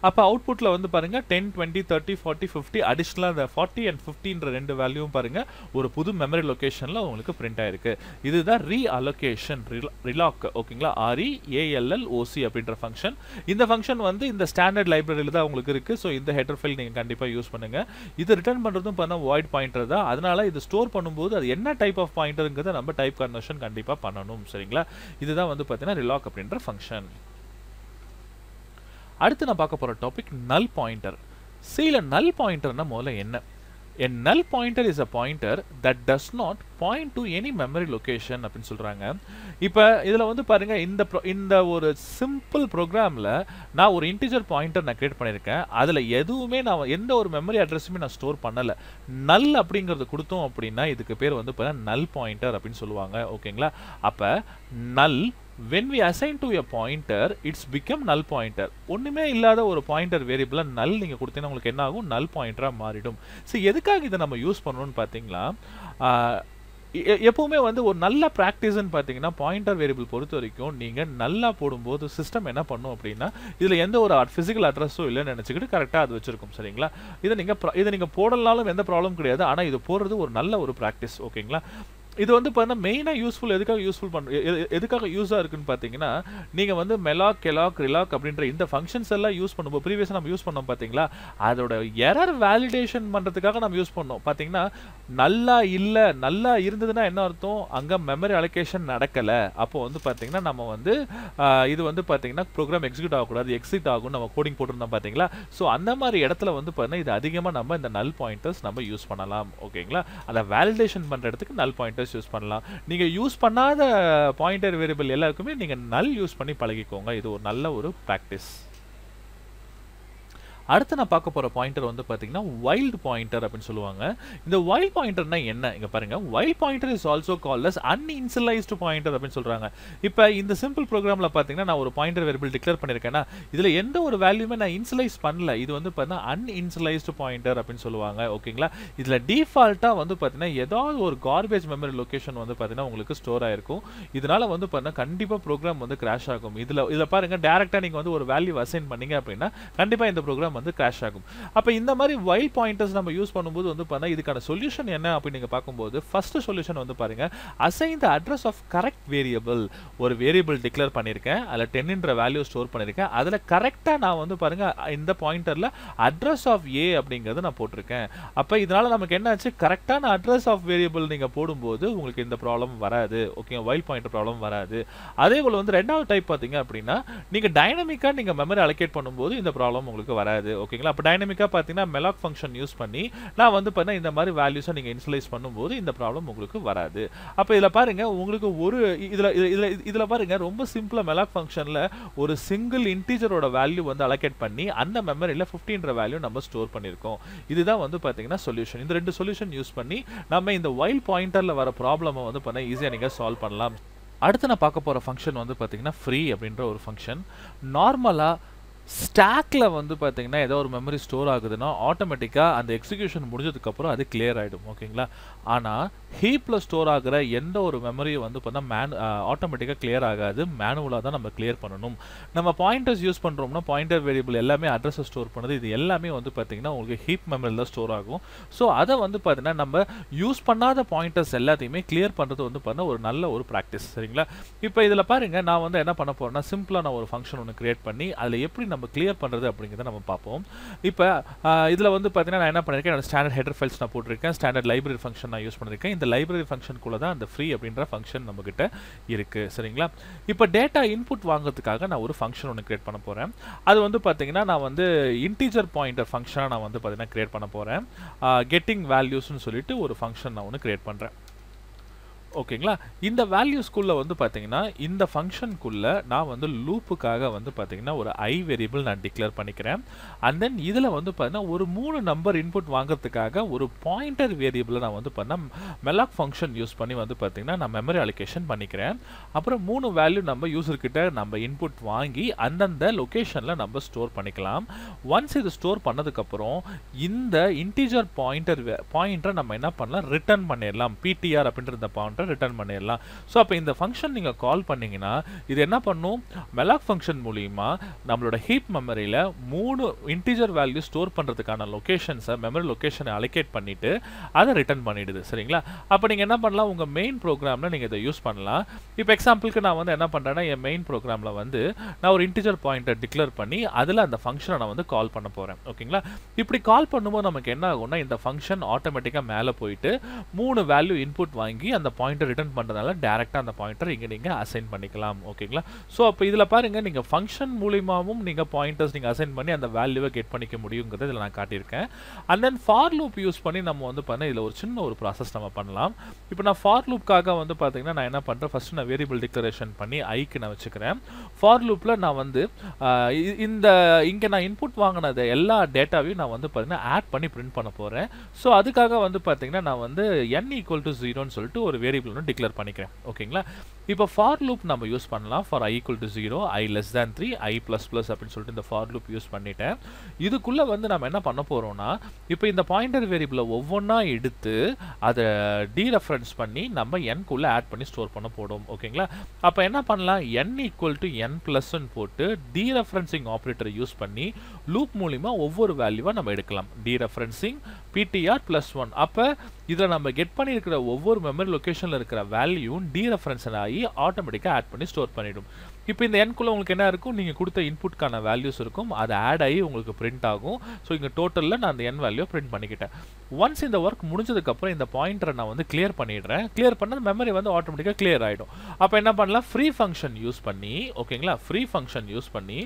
அப்போ அவுட்புட்டில் வந்து பாருங்கள் ten twenty thirty forty fifty அடிஷ்னலாக இந்த ஃபார்ட்டி அண்ட் ஃபிஃப்டின்ற ரெண்டு வேல்யூவும் பாருங்கள் ஒரு புது மெமரி லொக்கேஷனில் உங்களுக்கு பிரிண்ட் ஆயிருக்கு இதுதான் ரீ ரிலா ரிலாக் ஓகேங்களா ஆரி ஏஎல்எல் ஓசி அப்படின்ற ஃபங்க்ஷன் இந்த ஃபங்க்ஷன் வந்து இந்த ஸ்டாண்டர்ட் லைப்ரரியில் தான் உங்களுக்கு இருக்குது ஸோ இந்த ஹெட்டர் ஃபைல் நீங்கள் கண்டிப்பாக யூஸ் பண்ணுங்கள் இது ரிட்டர்ன் பண்ணுறதும் பார்த்தா வாய்ட் பாயிண்டர் தான் அதனால் இது ஸ்டோர் பண்ணும்போது அது என்ன டைப் ஆஃப் பாயிண்டருங்கிறத நம்ம டைப் கன்வர்ஷன் கண்டிப்பாக பண்ணணும் சரிங்களா இதுதான் வந்து பார்த்தீங்கன்னா ரிலாக் அப்படின்ற ஃபங்க்ஷன் அடுத்து நான் பார்க்க போகிற டாபிக் நல் பாயிண்டர் சியில் நல் பாயிண்டர்னா முதல்ல என்ன என் null pointer is a pointer that does not point to any memory location அப்படின்னு சொல்கிறாங்க இப்போ இதில் வந்து பாருங்கள் இந்த ப்ரோ இந்த ஒரு சிம்பிள் ப்ரோக்ராமில் நான் ஒரு இன்டிஜர் பாயிண்டர் நான் க்ரியேட் பண்ணியிருக்கேன் அதில் எதுவுமே நான் எந்த ஒரு மெமரி அட்ரஸுமே நான் ஸ்டோர் பண்ணலை நல் அப்படிங்கிறது கொடுத்தோம் அப்படின்னா இதுக்கு பேர் வந்து பார்த்தீங்கன்னா நல் பாயிண்டர் அப்படின்னு சொல்லுவாங்க ஓகேங்களா அப்போ நல் when we assign to a pointer it's become null pointer ஒன்றுமே இல்லாத ஒரு பாயிண்டர் வேரியபிளாக நல் நீங்கள் கொடுத்தீங்கன்னா உங்களுக்கு என்ன ஆகும் நல் பாயிண்டராக மாறிடும் ஸோ எதுக்காக இதை நம்ம யூஸ் பண்ணணும்னு பார்த்தீங்களா எப்பவுமே வந்து ஒரு நல்ல ப்ராக்டிஸ்ன்னு பார்த்தீங்கன்னா பாயிண்டர் வேரியபிள் பொறுத்த வரைக்கும் நீங்கள் நல்லா போடும்போது சிஸ்டம் என்ன பண்ணும் அப்படின்னா இதில் எந்த ஒரு ஃபிசிக்கல் அட்ரஸும் இல்லைன்னு நினச்சிக்கிட்டு கரெக்டாக அது வச்சுருக்கும் சரிங்களா இதை நீங்கள் இதை நீங்கள் போடலாலும் எந்த ப்ராப்ளம் கிடையாது ஆனால் இது போடுறது ஒரு நல்ல ஒரு ப்ராக்டிஸ் ஓகேங்களா இது வந்து பார்த்தீங்கன்னா மெயினாக யூஸ்ஃபுல் எதுக்காக யூஸ்ஃபுல் பண்ண எதுக்காக யூஸாக இருக்குன்னு பார்த்தீங்கன்னா நீங்கள் வந்து மெலாக் கெலாக் ரிலாக் அப்படின்ற இந்த ஃபங்க்ஷன்ஸ் எல்லாம் யூஸ் பண்ணும்போது ப்ரீவியஸாக நம்ம யூஸ் பண்ணோம் பார்த்தீங்களா அதோட எரர் வேலிடேஷன் பண்ணுறதுக்காக நம்ம யூஸ் பண்ணோம் பார்த்தீங்கன்னா நல்லா இல்லை நல்லா இருந்ததுன்னா என்ன அர்த்தம் அங்கே மெமரி அலோகேஷன் நடக்கலை அப்போது வந்து பார்த்தீங்கன்னா நம்ம வந்து இது வந்து பார்த்தீங்கன்னா ப்ரோக்ராம் எக்ஸிக்யூட் ஆகக்கூடாது எக்ஸிட் ஆகும்னு நம்ம கோடிங் போட்டிருந்தோம் பார்த்தீங்களா ஸோ அந்த மாதிரி இடத்துல வந்து பார்த்தீங்கன்னா இது அதிகமாக நம்ம இந்த நல் பாயிண்டர்ஸ் நம்ம யூஸ் பண்ணலாம் ஓகேங்களா அதை வேலிடேஷன் பண்ணுற இடத்துக்கு நல் பாயிண்டர்ஸ் பாயிண்டர்ஸ் யூஸ் பண்ணலாம் நீங்கள் யூஸ் பண்ணாத பாயிண்டர் வேரியபிள் எல்லாருக்குமே நீங்கள் நல் யூஸ் பண்ணி பழகிக்கோங்க இது ஒரு நல்ல ஒரு ப்ராக்டிஸ் அடுத்து நான் பார்க்க போகிற பாயிண்டர் வந்து பார்த்தீங்கன்னா வைல்டு பாயிண்டர் அப்படின்னு சொல்லுவாங்க இந்த வைல்ட் பாயிண்டர்னா என்ன இங்கே பாருங்க wild pointer is also call as uninitialised pointer அப்படின்னு சொல்கிறாங்க இப்போ இந்த சிம்பிள் ப்ரோக்ராமில் பார்த்தீங்கன்னா நான் ஒரு பாயிண்டர் வேரியபிள் டிக்ளேர் பண்ணியிருக்கேன்னா இதில் எந்த ஒரு வேல்யூமே நான் இன்சலைஸ் பண்ணல இது வந்து பார்த்தீங்கன்னா அன்இன்சலைஸ்டு பாயிண்டர் அப்படின்னு சொல்லுவாங்க ஓகேங்களா இதில் டிஃபால்ட்டாக வந்து பார்த்தீங்கன்னா ஏதாவது ஒரு கார்பேஜ் மெமரி லொக்கேஷன் வந்து பார்த்தீங்கன்னா உங்களுக்கு ஸ்டோர் ஆயிருக்கும் இதனால வந்து பார்த்தீங்கன்னா கண்டிப்பாக ப்ரோக்ராம் வந்து கிராஷ் ஆகும் இதில் இதில் பாருங்கள் டேரெக்டாக நீங்கள் வந்து ஒரு வேல்யூ அசைன் பண்ணீங்க அப்படின்னா கண்டிப்பாக இந்த ப்ரோக்ராம் வந்து கிராஷ் ஆகும் அப்போ இந்த மாதிரி வைல்ட் பாயிண்டர்ஸ் நம்ம யூஸ் பண்ணும்போது வந்து பார்த்தா இதுக்கான சொல்யூஷன் என்ன அப்படின்னு நீங்கள் பார்க்கும்போது ஃபர்ஸ்ட் சொல்யூஷன் வந்து பாருங்க assign the address of correct variable ஒரு வேரியபிள் டிக்ளேர் பண்ணியிருக்கேன் அதில் டென்ன்ற வேல்யூ ஸ்டோர் பண்ணியிருக்கேன் அதில் கரெக்டாக நான் வந்து பாருங்கள் இந்த பாயிண்டரில் அட்ரஸ் ஆஃப் ஏ அப்படிங்கிறது நான் போட்டிருக்கேன் அப்போ இதனால் நமக்கு என்ன ஆச்சு கரெக்டான அட்ரஸ் ஆஃப் வேரியபிள் நீங்கள் போடும்போது உங்களுக்கு இந்த ப்ராப்ளம் வராது ஓகே வைல்ட் பாயிண்டர் ப்ராப்ளம் வராது அதே போல் வந்து ரெண்டாவது டைப் பார்த்தீங்க அப்படின்னா நீங்கள் டைனமிக்காக நீங்கள் மெமரி அலோகேட் பண்ணும்போது இந்த ப்ராப்ளம் உங்களுக்கு வராது கிடையாது ஓகேங்களா அப்போ டைனமிக்காக பார்த்தீங்கன்னா மெலாக் ஃபங்க்ஷன் யூஸ் பண்ணி நான் வந்து பண்ண இந்த மாதிரி வேல்யூஸை நீங்கள் இன்சுலைஸ் பண்ணும்போது இந்த ப்ராப்ளம் உங்களுக்கு வராது அப்போ இதில் பாருங்கள் உங்களுக்கு ஒரு இதில் இதில் இதில் பாருங்கள் ரொம்ப சிம்பிளாக மெலாக் ஃபங்க்ஷனில் ஒரு சிங்கிள் இன்டீஜரோட வேல்யூ வந்து அலகேட் பண்ணி அந்த மெமரியில் ஃபிஃப்டின்ற வேல்யூ நம்ம ஸ்டோர் பண்ணியிருக்கோம் இதுதான் வந்து பார்த்தீங்கன்னா சொல்யூஷன் இந்த ரெண்டு சொல்யூஷன் யூஸ் பண்ணி நம்ம இந்த வைல் பாயிண்டரில் வர ப்ராப்ளமை வந்து பண்ண ஈஸியாக நீங்கள் சால்வ் பண்ணலாம் அடுத்து நான் பார்க்க போகிற ஃபங்க்ஷன் வந்து பார்த்தீங்கன்னா ஃப்ரீ அப்படின்ற ஒரு ஃபங்க்ஷன் நார்மலாக ஸ்டாக்கில் வந்து பார்த்தீங்கன்னா ஏதோ ஒரு மெமரி ஸ்டோர் ஆகுதுன்னா ஆட்டோமேட்டிக்காக அந்த எக்ஸிக்யூஷன் முடிஞ்சதுக்கப்புறம் அது கிளியர் ஆகிடும் ஓகேங்களா ஆனால் ஹீப்பில் ஸ்டோர் ஆகிற எந்த ஒரு மெமரியும் வந்து பார்த்தா மேன் ஆட்டோமேட்டிக்காக கிளியர் ஆகாது மேனுவலாக தான் நம்ம கிளியர் பண்ணணும் நம்ம பாயிண்டர்ஸ் யூஸ் பண்ணுறோம்னா பாயிண்டர் வேரியபிள் எல்லாமே அட்ரஸை ஸ்டோர் பண்ணுது இது எல்லாமே வந்து பார்த்திங்கன்னா உங்களுக்கு ஹீப் மெமரியில் தான் ஸ்டோர் ஆகும் ஸோ அதை வந்து பார்த்தீங்கன்னா நம்ம யூஸ் பண்ணாத பாயிண்டர்ஸ் எல்லாத்தையுமே கிளியர் பண்ணுறது வந்து பார்த்தீங்கன்னா ஒரு நல்ல ஒரு ப்ராக்டிஸ் சரிங்களா இப்போ இதில் பாருங்கள் நான் வந்து என்ன பண்ண போகிறேன்னா சிம்பிளாக நான் ஒரு ஃபங்க்ஷன் ஒன்று க்ரியேட் பண்ணி அதில் எப்படி நம்ம கிளியர் பண்ணுறது அப்படிங்கிறத நம்ம பார்ப்போம் இப்போ இதில் வந்து பார்த்தீங்கன்னா நான் என்ன பண்ணியிருக்கேன் ஸ்டாண்டர்ட் ஹெடர் ஃபைல்ஸ் நான் போட்டிருக்கேன் ஸ்டாண்டர்ட் லைப்ரரி ஃபங்க்ஷன் ஃபங்க்ஷன் நான் யூஸ் பண்ணியிருக்கேன் இந்த லைப்ரரி ஃபங்க்ஷனுக்குள்ள தான் அந்த ஃப்ரீ அப்படின்ற ஃபங்க்ஷன் நம்மக்கிட்ட இருக்குது சரிங்களா இப்போ டேட்டா இன்புட் வாங்குறதுக்காக நான் ஒரு ஃபங்க்ஷன் ஒன்று கிரியேட் பண்ண போகிறேன் அது வந்து பார்த்தீங்கன்னா நான் வந்து இன்டீஜர் பாயிண்டர் ஃபங்க்ஷனாக நான் வந்து பார்த்தீங்கன்னா கிரியேட் பண்ண போகிறேன் கெட்டிங் வேல்யூஸ்னு சொல்லிட்டு ஒரு ஃபங்க்ஷன் நான் ஒன்று கிரியேட் பண்ணுறேன் ஓகேங்களா இந்த வேல்யூஸ்குள்ளே வந்து பார்த்தீங்கன்னா இந்த ஃபங்க்ஷனுக்குள்ளே நான் வந்து லூப்புக்காக வந்து பார்த்தீங்கன்னா ஒரு ஐ வேரியபிள் நான் டிக்ளேர் பண்ணிக்கிறேன் அண்ட் தென் இதில் வந்து பார்த்தீங்கன்னா ஒரு மூணு நம்பர் இன்புட் வாங்குறதுக்காக ஒரு பாயிண்டர் வேரியபிளை நான் வந்து பார்த்தீங்கன்னா மெலாக் ஃபங்க்ஷன் யூஸ் பண்ணி வந்து பார்த்தீங்கன்னா நான் மெமரி அலிகேஷன் பண்ணிக்கிறேன் அப்புறம் மூணு வேல்யூ நம்ம யூஸர்கிட்ட நம்ம இன்புட் வாங்கி அந்தந்த லொக்கேஷனில் நம்ம ஸ்டோர் பண்ணிக்கலாம் ஒன்ஸ் இது ஸ்டோர் பண்ணதுக்கப்புறம் இந்த இன்டீஜர் பாயிண்டர் பாயிண்டரை நம்ம என்ன பண்ணலாம் ரிட்டர்ன் பண்ணிடலாம் பிடிஆர் அப்படின்ற இந்த பாயிண்ட் மட்டும் ரிட்டர்ன் பண்ணிடலாம் ஸோ அப்போ இந்த ஃபங்க்ஷன் நீங்கள் கால் பண்ணிங்கன்னா இது என்ன பண்ணும் மெலாக் ஃபங்க்ஷன் மூலிமா நம்மளோட ஹீப் மெமரியில் மூணு இன்டீஜர் வேல்யூ ஸ்டோர் பண்ணுறதுக்கான லொக்கேஷன்ஸை மெமரி லொக்கேஷனை அலோகேட் பண்ணிவிட்டு அதை ரிட்டர்ன் பண்ணிவிடுது சரிங்களா அப்போ நீங்கள் என்ன பண்ணலாம் உங்கள் மெயின் ப்ரோக்ராமில் நீங்கள் இதை யூஸ் பண்ணலாம் இப்போ எக்ஸாம்பிளுக்கு நான் வந்து என்ன பண்ணுறேன்னா என் மெயின் ப்ரோக்ராமில் வந்து நான் ஒரு இன்டீஜர் பாயிண்ட்டை டிக்ளேர் பண்ணி அதில் அந்த ஃபங்க்ஷனை நான் வந்து கால் பண்ண போகிறேன் ஓகேங்களா இப்படி கால் பண்ணும்போது நமக்கு என்ன ஆகும்னா இந்த ஃபங்க்ஷன் ஆட்டோமேட்டிக்காக மேலே போயிட்டு மூணு வேல்யூ இன்புட் வாங்கி அந்த பாயிண்ட் பாயிண்டர் ரிட்டர்ன் பண்ணுறதுனால டேரெக்டாக அந்த பாயிண்டர் இங்கே நீங்கள் அசைன் பண்ணிக்கலாம் ஓகேங்களா ஸோ அப்போ இதில் பாருங்கள் நீங்கள் ஃபங்க்ஷன் மூலியமாகவும் நீங்கள் பாயிண்டர்ஸ் நீங்கள் அசைன் பண்ணி அந்த வேல்யூவை கெட் பண்ணிக்க முடியுங்கிறத இதில் நான் காட்டியிருக்கேன் and then for loop use பண்ணி நம்ம வந்து பார்த்தீங்கன்னா இதில் ஒரு சின்ன ஒரு ப்ராசஸ் நம்ம பண்ணலாம் இப்போ நான் ஃபார் லூப்காக வந்து பார்த்தீங்கன்னா நான் என்ன பண்ணுறேன் ஃபஸ்ட்டு நான் வேரியபிள் டிக்ளரேஷன் பண்ணி ஐக்கு நான் வச்சுக்கிறேன் ஃபார் லூப்பில் நான் வந்து இந்த இங்கே நான் இன்புட் வாங்கினது எல்லா டேட்டாவையும் நான் வந்து பார்த்தீங்கன்னா ஆட் பண்ணி பிரிண்ட் பண்ண போகிறேன் ஸோ அதுக்காக வந்து பார்த்தீங்கன்னா நான் வந்து என் ஈக்குவல் டு ஜீரோன்னு சொல்லிட்டு ஒரு வேரியபிள் வேரியபிள்னு டிக்ளேர் பண்ணிக்கிறேன் ஓகேங்களா இப்போ ஃபார் லூப் நம்ம யூஸ் பண்ணலாம் for i equal to zero i less than three i plus plus அப்படின்னு சொல்லிட்டு இந்த ஃபார் லூப் யூஸ் பண்ணிட்டேன் இதுக்குள்ளே வந்து நம்ம என்ன பண்ண போகிறோம்னா இப்போ இந்த பாயிண்டர் வேரியபிளை ஒவ்வொன்றா எடுத்து அதை டீரெஃபரன்ஸ் பண்ணி நம்ம என்குள்ளே ஆட் பண்ணி ஸ்டோர் பண்ண போடும் ஓகேங்களா அப்போ என்ன பண்ணலாம் என் ஈக்குவல் டு என் ப்ளஸ்ன்னு போட்டு டீரெஃபரன்சிங் ஆப்ரேட்டரை யூஸ் பண்ணி லூப் மூலிமா ஒவ்வொரு வேல்யூவாக நம்ம எடுக்கலாம் டீரெஃபரன்சிங் பிடிஆர் ப்ளஸ் ஒன் அப்போ இதில் நம்ம கெட் பண்ணியிருக்கிற ஒவ்வொரு மெமரி லொக்கேஷனில் இருக்கிற வேல்யூ டீரெஃபரன்ஸ் ஆகி ஆட்டோமேட்டிக்காக ஆட் பண்ணி ஸ்டோர் பண்ணிவிடும் இப்போ இந்த எண்குள்ளே உங்களுக்கு என்ன இருக்கும் நீங்கள் கொடுத்த இன்புட்கான வேல்யூஸ் இருக்கும் அது ஆட் ஆகி உங்களுக்கு பிரிண்ட் ஆகும் ஸோ இங்கே டோட்டலில் நான் அந்த என் வேல்யூ பிரிண்ட் பண்ணிக்கிட்டேன் ஒன்ஸ் இந்த ஒர்க் முடிஞ்சதுக்கப்புறம் இந்த பாயிண்டரை நான் வந்து கிளியர் பண்ணிடுறேன் கிளியர் பண்ணால் மெமரி வந்து ஆட்டோமேட்டிக்காக கிளியர் ஆகிடும் அப்போ என்ன பண்ணலாம் ஃப்ரீ ஃபங்க்ஷன் யூஸ் பண்ணி ஓகேங்களா ஃப்ரீ ஃபங்க்ஷன் யூஸ் பண்ணி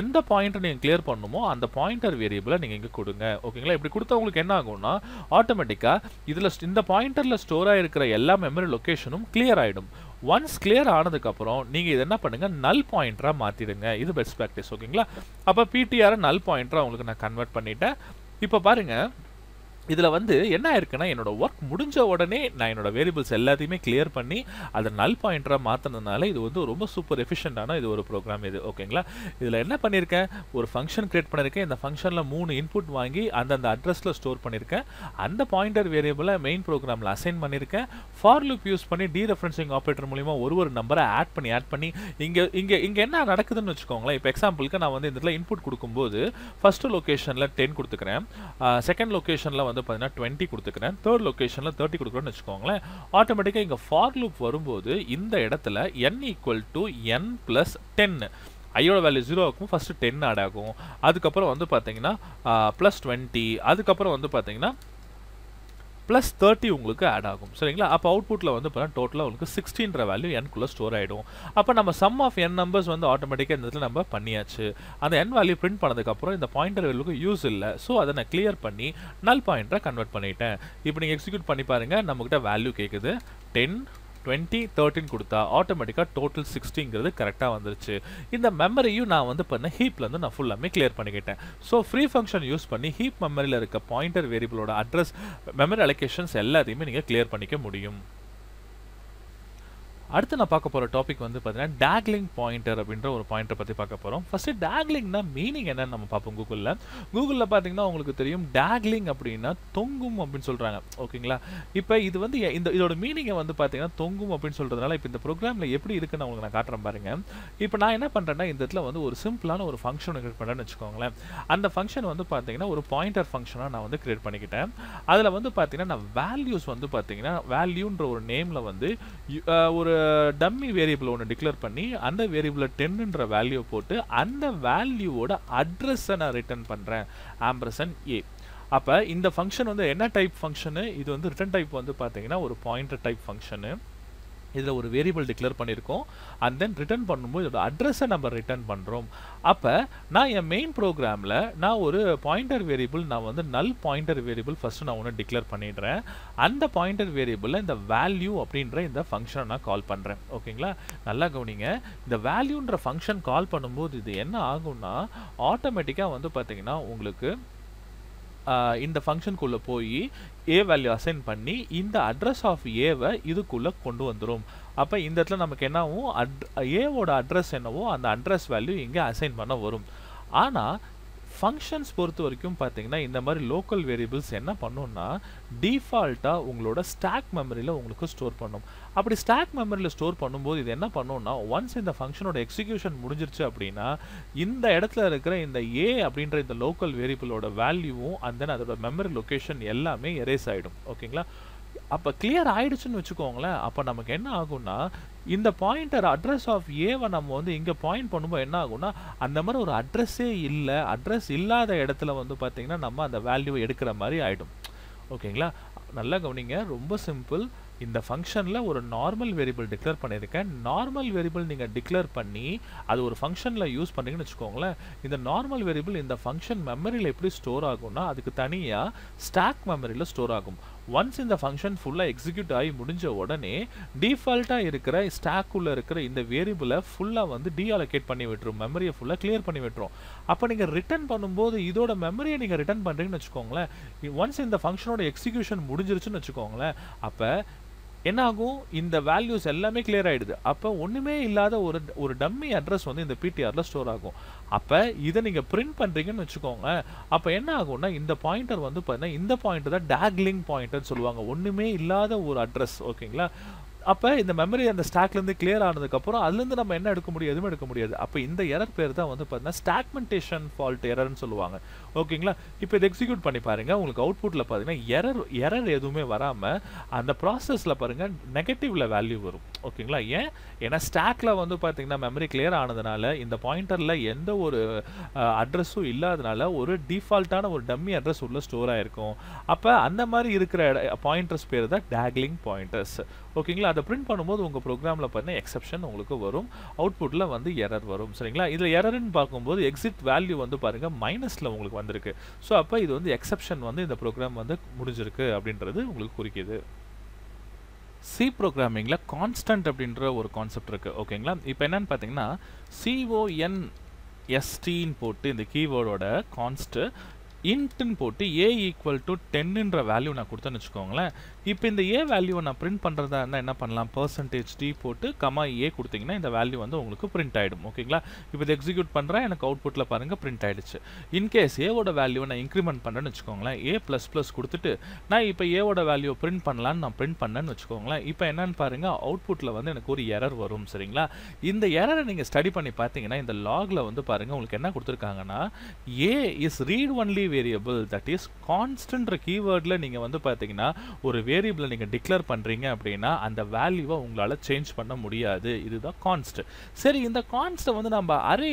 எந்த பாயிண்டர் நீங்கள் கிளியர் பண்ணுமோ அந்த பாயிண்டர் வேரியபிளை நீங்கள் இங்கே கொடுங்க ஓகேங்களா இப்படி கொடுத்தா உங்களுக்கு என்ன ஆகும்னா ஆட்டோமேட்டிக்காக இதில் இந்த பாயிண்டரில் ஸ்டோர் ஆகிருக்கிற எல்லா மெமரி லொக்கேஷனும் கிளியர் ஆகிடும் ஒன்ஸ் கிளியர் ஆனதுக்கப்புறம் நீங்கள் இது என்ன பண்ணுங்கள் நல் பாயிண்ட்டாக மாற்றிடுங்க இது பெஸ்ட் ப்ராக்டிஸ் ஓகேங்களா அப்போ பிடிஆரை நல் பாயிண்ட்டாக உங்களுக்கு நான் கன்வெர்ட் பண்ணிவிட்டேன் இப்போ பாருங்கள் இதில் வந்து என்ன ஆயிருக்குன்னா என்னோடய ஒர்க் முடிஞ்ச உடனே நான் என்னோடய வேரியபிள்ஸ் எல்லாத்தையுமே கிளியர் பண்ணி அதை நல் பாயிண்ட்டாக மாற்றினதுனால இது வந்து ரொம்ப சூப்பர் எஃபிஷியண்டான இது ஒரு ப்ரோக்ராம் இது ஓகேங்களா இதில் என்ன பண்ணியிருக்கேன் ஒரு ஃபங்க்ஷன் கிரியேட் பண்ணியிருக்கேன் இந்த ஃபங்க்ஷனில் மூணு இன்புட் வாங்கி அந்தந்த அட்ரஸில் ஸ்டோர் பண்ணியிருக்கேன் அந்த பாயிண்டர் வேரியபிளை மெயின் ப்ரோக்ராமில் அசைன் பண்ணியிருக்கேன் ஃபார் லுப் யூஸ் பண்ணி டீ ரெஃபரன்சிங் ஆப்ரேட்டர் மூலிமா ஒரு ஒரு நம்பரை ஆட் பண்ணி ஆட் பண்ணி இங்கே இங்கே இங்கே என்ன நடக்குதுன்னு வச்சுக்கோங்களேன் இப்போ எக்ஸாம்பிளுக்கு நான் வந்து இந்த இன்புட் கொடுக்கும்போது ஃபஸ்ட்டு லொக்கேஷனில் டென் கொடுத்துக்கிறேன் செகண்ட் லொக்கேஷனில் வந்து பார்த்தீங்கன்னா டுவெண்ட்டி கொடுத்துக்கிறேன் தேர்ட் லொக்கேஷனில் தேர்ட்டி கொடுக்குறோன்னு வச்சுக்கோங்களேன் ஆட்டோமேட்டிக்காக இங்கே ஃபார் லூப் வரும்போது இந்த இடத்துல n equal to n plus டென்னு ஐயோட வேல்யூ ஜீரோ ஆகும் ஃபஸ்ட்டு டென் ஆட் ஆகும் அதுக்கப்புறம் வந்து பார்த்தீங்கன்னா ப்ளஸ் டுவெண்ட்டி அதுக்கப்புறம் வந்து பார்த்தீங்கன்னா ப்ளஸ் தேர்ட்டி உங்களுக்கு ஆட் ஆகும் சரிங்களா அப்போ அவுட்புட்டில் வந்து பார்த்தா டோட்டலாக உங்களுக்கு சிக்ஸ்டீன்ற வேல்யூ எனக்குள்ளே ஸ்டோர் ஆகிடும் அப்போ நம்ம சம் ஆஃப் என் நம்பர்ஸ் வந்து ஆட்டோமேட்டிக்காக இந்த நம்ம பண்ணியாச்சு அந்த என் வேல்யூ பிரிண்ட் பண்ணதுக்கப்புறம் இந்த பாயிண்டர் வேலுக்கு யூஸ் இல்லை ஸோ அதை நான் கிளியர் பண்ணி நல் பாயிண்டரை கன்வெர்ட் பண்ணிட்டேன் இப்போ நீங்கள் எக்ஸிக்யூட் பண்ணி பாருங்கள் நம்மக்கிட்ட வேல்யூ கேட்குது டென் டுவெண்ட்டி தேர்ட்டின் கொடுத்தா ஆட்டோமேட்டிக்காக டோட்டல் சிக்ஸ்டிங்கிறது கரெக்டாக வந்துருச்சு இந்த மெமரியும் நான் வந்து பண்ண ஹீப்லேருந்து நான் ஃபுல்லாமே கிளியர் பண்ணிக்கிட்டேன் ஸோ ஃப்ரீ ஃபங்க்ஷன் யூஸ் பண்ணி ஹீப் மெமரியில் இருக்க பாயிண்டர் வேரியபிளோட அட்ரஸ் மெமரி அலோகேஷன்ஸ் எல்லாத்தையுமே நீங்கள் கிளியர் பண்ணிக்க முடியும் அடுத்து நான் பார்க்க போகிற டாபிக் வந்து பார்த்தீங்கன்னா டேக்லிங் பாயிண்டர் அப்படின்ற ஒரு பாயிண்டை பற்றி பார்க்க போகிறோம் ஃபஸ்ட்டு டாக்லிங்னா மீனிங் என்னன்னு நம்ம பார்ப்போம் கூகுளில் கூகுளில் பார்த்தீங்கன்னா உங்களுக்கு தெரியும் டேக்லிங் அப்படின்னா தொங்கும் அப்படின்னு சொல்கிறாங்க ஓகேங்களா இப்போ இது வந்து இந்த இதோட மீனிங்கை வந்து பார்த்தீங்கன்னா தொங்கும் அப்படின்னு சொல்கிறதுனால இப்போ இந்த ப்ரோக்ராமில் எப்படி இருக்குன்னு உங்களுக்கு நான் காட்டுறேன் பாருங்க இப்போ நான் என்ன பண்ணுறேன்னா இந்த இடத்துல வந்து ஒரு சிம்பிளான ஒரு ஃபங்க்ஷன் கிரியேட் பண்ணுறேன்னு வச்சுக்கோங்களேன் அந்த ஃபங்க்ஷன் வந்து பார்த்தீங்கன்னா ஒரு பாயிண்டர் ஃபங்க்ஷனாக நான் வந்து கிரியேட் பண்ணிக்கிட்டேன் அதில் வந்து பார்த்தீங்கன்னா நான் வேல்யூஸ் வந்து பார்த்தீங்கன்னா வேல்யூன்ற ஒரு நேமில் வந்து ஒரு டம்மி வேரியபிள் ஒன்று டிக்ளேர் பண்ணி அந்த வேரியபிளில் டென்னுன்ற வேல்யூ போட்டு அந்த வேல்யூவோட அட்ரஸை நான் ரிட்டர்ன் பண்ணுறேன் ஆம்பரசன் ஏ அப்போ இந்த ஃபங்க்ஷன் வந்து என்ன டைப் ஃபங்க்ஷனு இது வந்து ரிட்டன் டைப் வந்து பார்த்தீங்கன்னா ஒரு பாயிண்டர் டைப் ஃபங்க்ஷனு இதில் ஒரு வேரியபிள் டிக்ளேர் பண்ணியிருக்கோம் அண்ட் தென் ரிட்டர்ன் பண்ணும்போது இதோட அட்ரஸை நம்ம ரிட்டர்ன் பண்ணுறோம் அப்போ நான் என் மெயின் ப்ரோக்ராமில் நான் ஒரு பாயிண்டர் வேரியபிள் நான் வந்து நல் பாயிண்டர் வேரியபிள் ஃபஸ்ட்டு நான் ஒன்று டிக்ளேர் பண்ணிடுறேன் அந்த பாயிண்டர் வேரியபிளில் இந்த வேல்யூ அப்படின்ற இந்த ஃபங்க்ஷனை நான் கால் பண்ணுறேன் ஓகேங்களா நல்லா கவனிங்க இந்த வேல்யூன்ற ஃபங்க்ஷன் கால் பண்ணும்போது இது என்ன ஆகும்னா ஆட்டோமேட்டிக்காக வந்து பார்த்திங்கன்னா உங்களுக்கு இந்த ஃபங்க்ஷனுக்குள்ளே போய் ஏ வேல்யூ அசைன் பண்ணி இந்த அட்ரஸ் ஆஃப் ஏவை இதுக்குள்ளே கொண்டு வந்துடும் அப்போ இந்த இடத்துல நமக்கு என்னவும் அட் ஏவோட அட்ரஸ் என்னவோ அந்த அட்ரஸ் வேல்யூ இங்கே அசைன் பண்ண வரும் ஆனால் ஃபங்க்ஷன்ஸ் பொறுத்த வரைக்கும் பார்த்தீங்கன்னா இந்த மாதிரி லோக்கல் வேரியபிள்ஸ் என்ன பண்ணுன்னா டிஃபால்ட்டாக உங்களோட ஸ்டாக் மெமரியில் உங்களுக்கு ஸ்டோர் பண்ணும் அப்படி ஸ்டாக் மெமரியில் ஸ்டோர் பண்ணும்போது இது என்ன பண்ணுன்னா ஒன்ஸ் இந்த ஃபங்க்ஷனோட எக்ஸிக்யூஷன் முடிஞ்சிருச்சு அப்படின்னா இந்த இடத்துல இருக்கிற இந்த ஏ அப்படின்ற இந்த லோக்கல் வேரியபிளோட வேல்யூவும் அண்ட் தென் அதோட மெமரி லொக்கேஷன் எல்லாமே எரேஸ் ஆகிடும் ஓகேங்களா அப்போ கிளியர் ஆயிடுச்சுன்னு வச்சுக்கோங்களேன் அப்போ நமக்கு என்ன ஆகும்னா இந்த பாயிண்டர் அட்ரஸ் ஆஃப் ஏவை நம்ம வந்து இங்கே பாயிண்ட் பண்ணும்போது என்ன ஆகும்னா அந்த மாதிரி ஒரு அட்ரஸே இல்லை அட்ரஸ் இல்லாத இடத்துல வந்து பார்த்திங்கன்னா நம்ம அந்த வேல்யூவை எடுக்கிற மாதிரி ஆகிடும் ஓகேங்களா நல்லா கவனிங்க ரொம்ப சிம்பிள் இந்த ஃபங்க்ஷனில் ஒரு நார்மல் வேரியபிள் டிக்ளேர் பண்ணியிருக்கேன் நார்மல் வேரியபிள் நீங்கள் டிக்ளேர் பண்ணி அது ஒரு ஃபங்க்ஷனில் யூஸ் பண்ணிங்கன்னு வச்சுக்கோங்களேன் இந்த நார்மல் வேரியபிள் இந்த ஃபங்க்ஷன் மெமரியில் எப்படி ஸ்டோர் ஆகும்னா அதுக்கு தனியாக ஸ்டாக் மெமரியில் ஸ்டோர் ஆகும் ஒன்ஸ் இந்த ஃபங்க்ஷன் ஃபுல்லாக எக்ஸிக்யூட் ஆகி முடிஞ்ச உடனே டிஃபால்ட்டாக இருக்கிற ஸ்டாக்குள்ளே இருக்கிற இந்த வேரியபிளை ஃபுல்லாக வந்து டீஅலோகேட் பண்ணி விட்டுரும் மெமரியை ஃபுல்லாக கிளியர் பண்ணி விட்டுரும் அப்போ நீங்கள் ரிட்டர்ன் பண்ணும்போது இதோட மெமரியை நீங்கள் ரிட்டர்ன் பண்ணுறீங்கன்னு வச்சுக்கோங்களேன் ஒன்ஸ் இந்த ஃபங்க்ஷனோட எக்ஸிக்யூஷன் முடிஞ்சிருச்சுன்னு வச்சுக்கோங்களேன் அப்போ என்ன ஆகும் இந்த வேல்யூஸ் எல்லாமே கிளியர் ஆகிடுது அப்போ ஒன்றுமே இல்லாத ஒரு ஒரு டம்மி அட்ரஸ் வந்து இந்த பிடிஆரில் ஸ்டோர் ஆகும் அப்போ இதை நீங்கள் பிரிண்ட் பண்ணுறீங்கன்னு வச்சுக்கோங்க அப்போ என்ன ஆகும்னா இந்த பாயிண்டர் வந்து பார்த்தீங்கன்னா இந்த பாயிண்ட் தான் டேக்லிங் பாயிண்ட்னு சொல்லுவாங்க ஒன்றுமே இல்லாத ஒரு அட்ரஸ் ஓகேங்களா அப்போ இந்த மெமரி அந்த ஸ்டாக்லேருந்து கிளியர் ஆனதுக்கப்புறம் அதுலேருந்து நம்ம என்ன எடுக்க முடியும் எதுவுமே எடுக்க முடியாது அப்போ இந்த எரர் பேர் தான் வந்து பார்த்தீங்கன்னா ஸ்டாக்மெண்டேஷன் ஃபால்ட் எரர்னு சொல்லுவாங்க ஓகேங்களா இப்போ இதை எக்ஸிக்யூட் பண்ணி பாருங்கள் உங்களுக்கு அவுட்புட்டில் பார்த்தீங்கன்னா எரர் எரர் எதுவுமே வராமல் அந்த ப்ராசஸில் பாருங்கள் நெகட்டிவில் வேல்யூ வரும் ஓகேங்களா ஏன் ஏன்னா ஸ்டாக்கில் வந்து பார்த்திங்கன்னா மெமரி கிளியர் ஆனதுனால இந்த பாயிண்டரில் எந்த ஒரு அட்ரஸும் இல்லாதனால ஒரு டிஃபால்ட்டான ஒரு டம்மி அட்ரஸ் உள்ளே ஸ்டோர் ஆகிருக்கும் அப்போ அந்த மாதிரி இருக்கிற பாயிண்டர்ஸ் பேர் தான் டேக்லிங் பாயிண்டர்ஸ் ஓகேங்களா அதை பிரிண்ட் பண்ணும்போது உங்கள் ப்ரோக்ராமில் பார்த்தீங்கன்னா எக்ஸப்ஷன் உங்களுக்கு வரும் அவுட்புட்டில் வந்து எரர் வரும் சரிங்களா இதில் எரர்னு பார்க்கும்போது எக்ஸிட் வேல்யூ வந்து பாருங்கள் மைனஸில் உங்களுக்கு வந்திருக்கு ஸோ அப்போ இது வந்து எக்ஸப்ஷன் வந்து இந்த ப்ரோக்ராம் வந்து முடிஞ்சிருக்கு அப்படின்றது உங்களுக்கு குறிக்கிது சி ப்ரோக்ராமிங்கில் கான்ஸ்டன்ட் அப்படின்ற ஒரு கான்செப்ட் இருக்குது ஓகேங்களா இப்போ என்னென்னு பார்த்தீங்கன்னா சிஓஎன் எஸ்டின்னு போட்டு இந்த கீவேர்டோட கான்ஸ்ட் இன்ட்டுன்னு போட்டு ஏ ஈக்குவல் டு டென்னுன்ற வேல்யூ நான் கொடுத்தேன்னு வச்சுக்கோங்களேன் இப்போ இந்த ஏ வேல்யூவை நான் பிரிண்ட் பண்ணுறதா இருந்தால் என்ன பண்ணலாம் பர்சன்டேஜ் டி போட்டு கமா ஏ கொடுத்தீங்கன்னா இந்த வேல்யூ வந்து உங்களுக்கு பிரிண்ட் ஆகிடும் ஓகேங்களா இப்போ இதை எக்ஸிக்யூட் பண்ணுறேன் எனக்கு அவுட்புட்டில் பாருங்கள் பிரிண்ட் ஆகிடுச்சு இன்கேஸ் ஏவோட வேல்யூவை நான் இன்க்ரிமெண்ட் பண்ணேன்னு வச்சுக்கோங்களேன் ஏ ப்ளஸ் ப்ளஸ் கொடுத்துட்டு நான் இப்போ ஏவோட வேல்யூ பிரிண்ட் பண்ணலான்னு நான் பிரிண்ட் பண்ணேன்னு வச்சுக்கோங்களேன் இப்போ என்னன்னு பாருங்கள் அவுட்புட்டில் வந்து எனக்கு ஒரு எரர் வரும் சரிங்களா இந்த எரரை நீங்கள் ஸ்டடி பண்ணி பார்த்தீங்கன்னா இந்த லாகில் வந்து பாருங்கள் உங்களுக்கு என்ன கொடுத்துருக்காங்கன்னா a is read only variable that is கான்ஸ்டன்ட்ற கீவேர்டில் நீங்கள் வந்து பார்த்தீங்கன்னா ஒரு வேரியபிளை நீங்கள் டிக்ளேர் பண்ணுறீங்க அப்படின்னா அந்த வேல்யூவை உங்களால் சேஞ்ச் பண்ண முடியாது இதுதான் கான்ஸ்ட் சரி இந்த கான்ஸ்ட்டை வந்து நம்ம அரே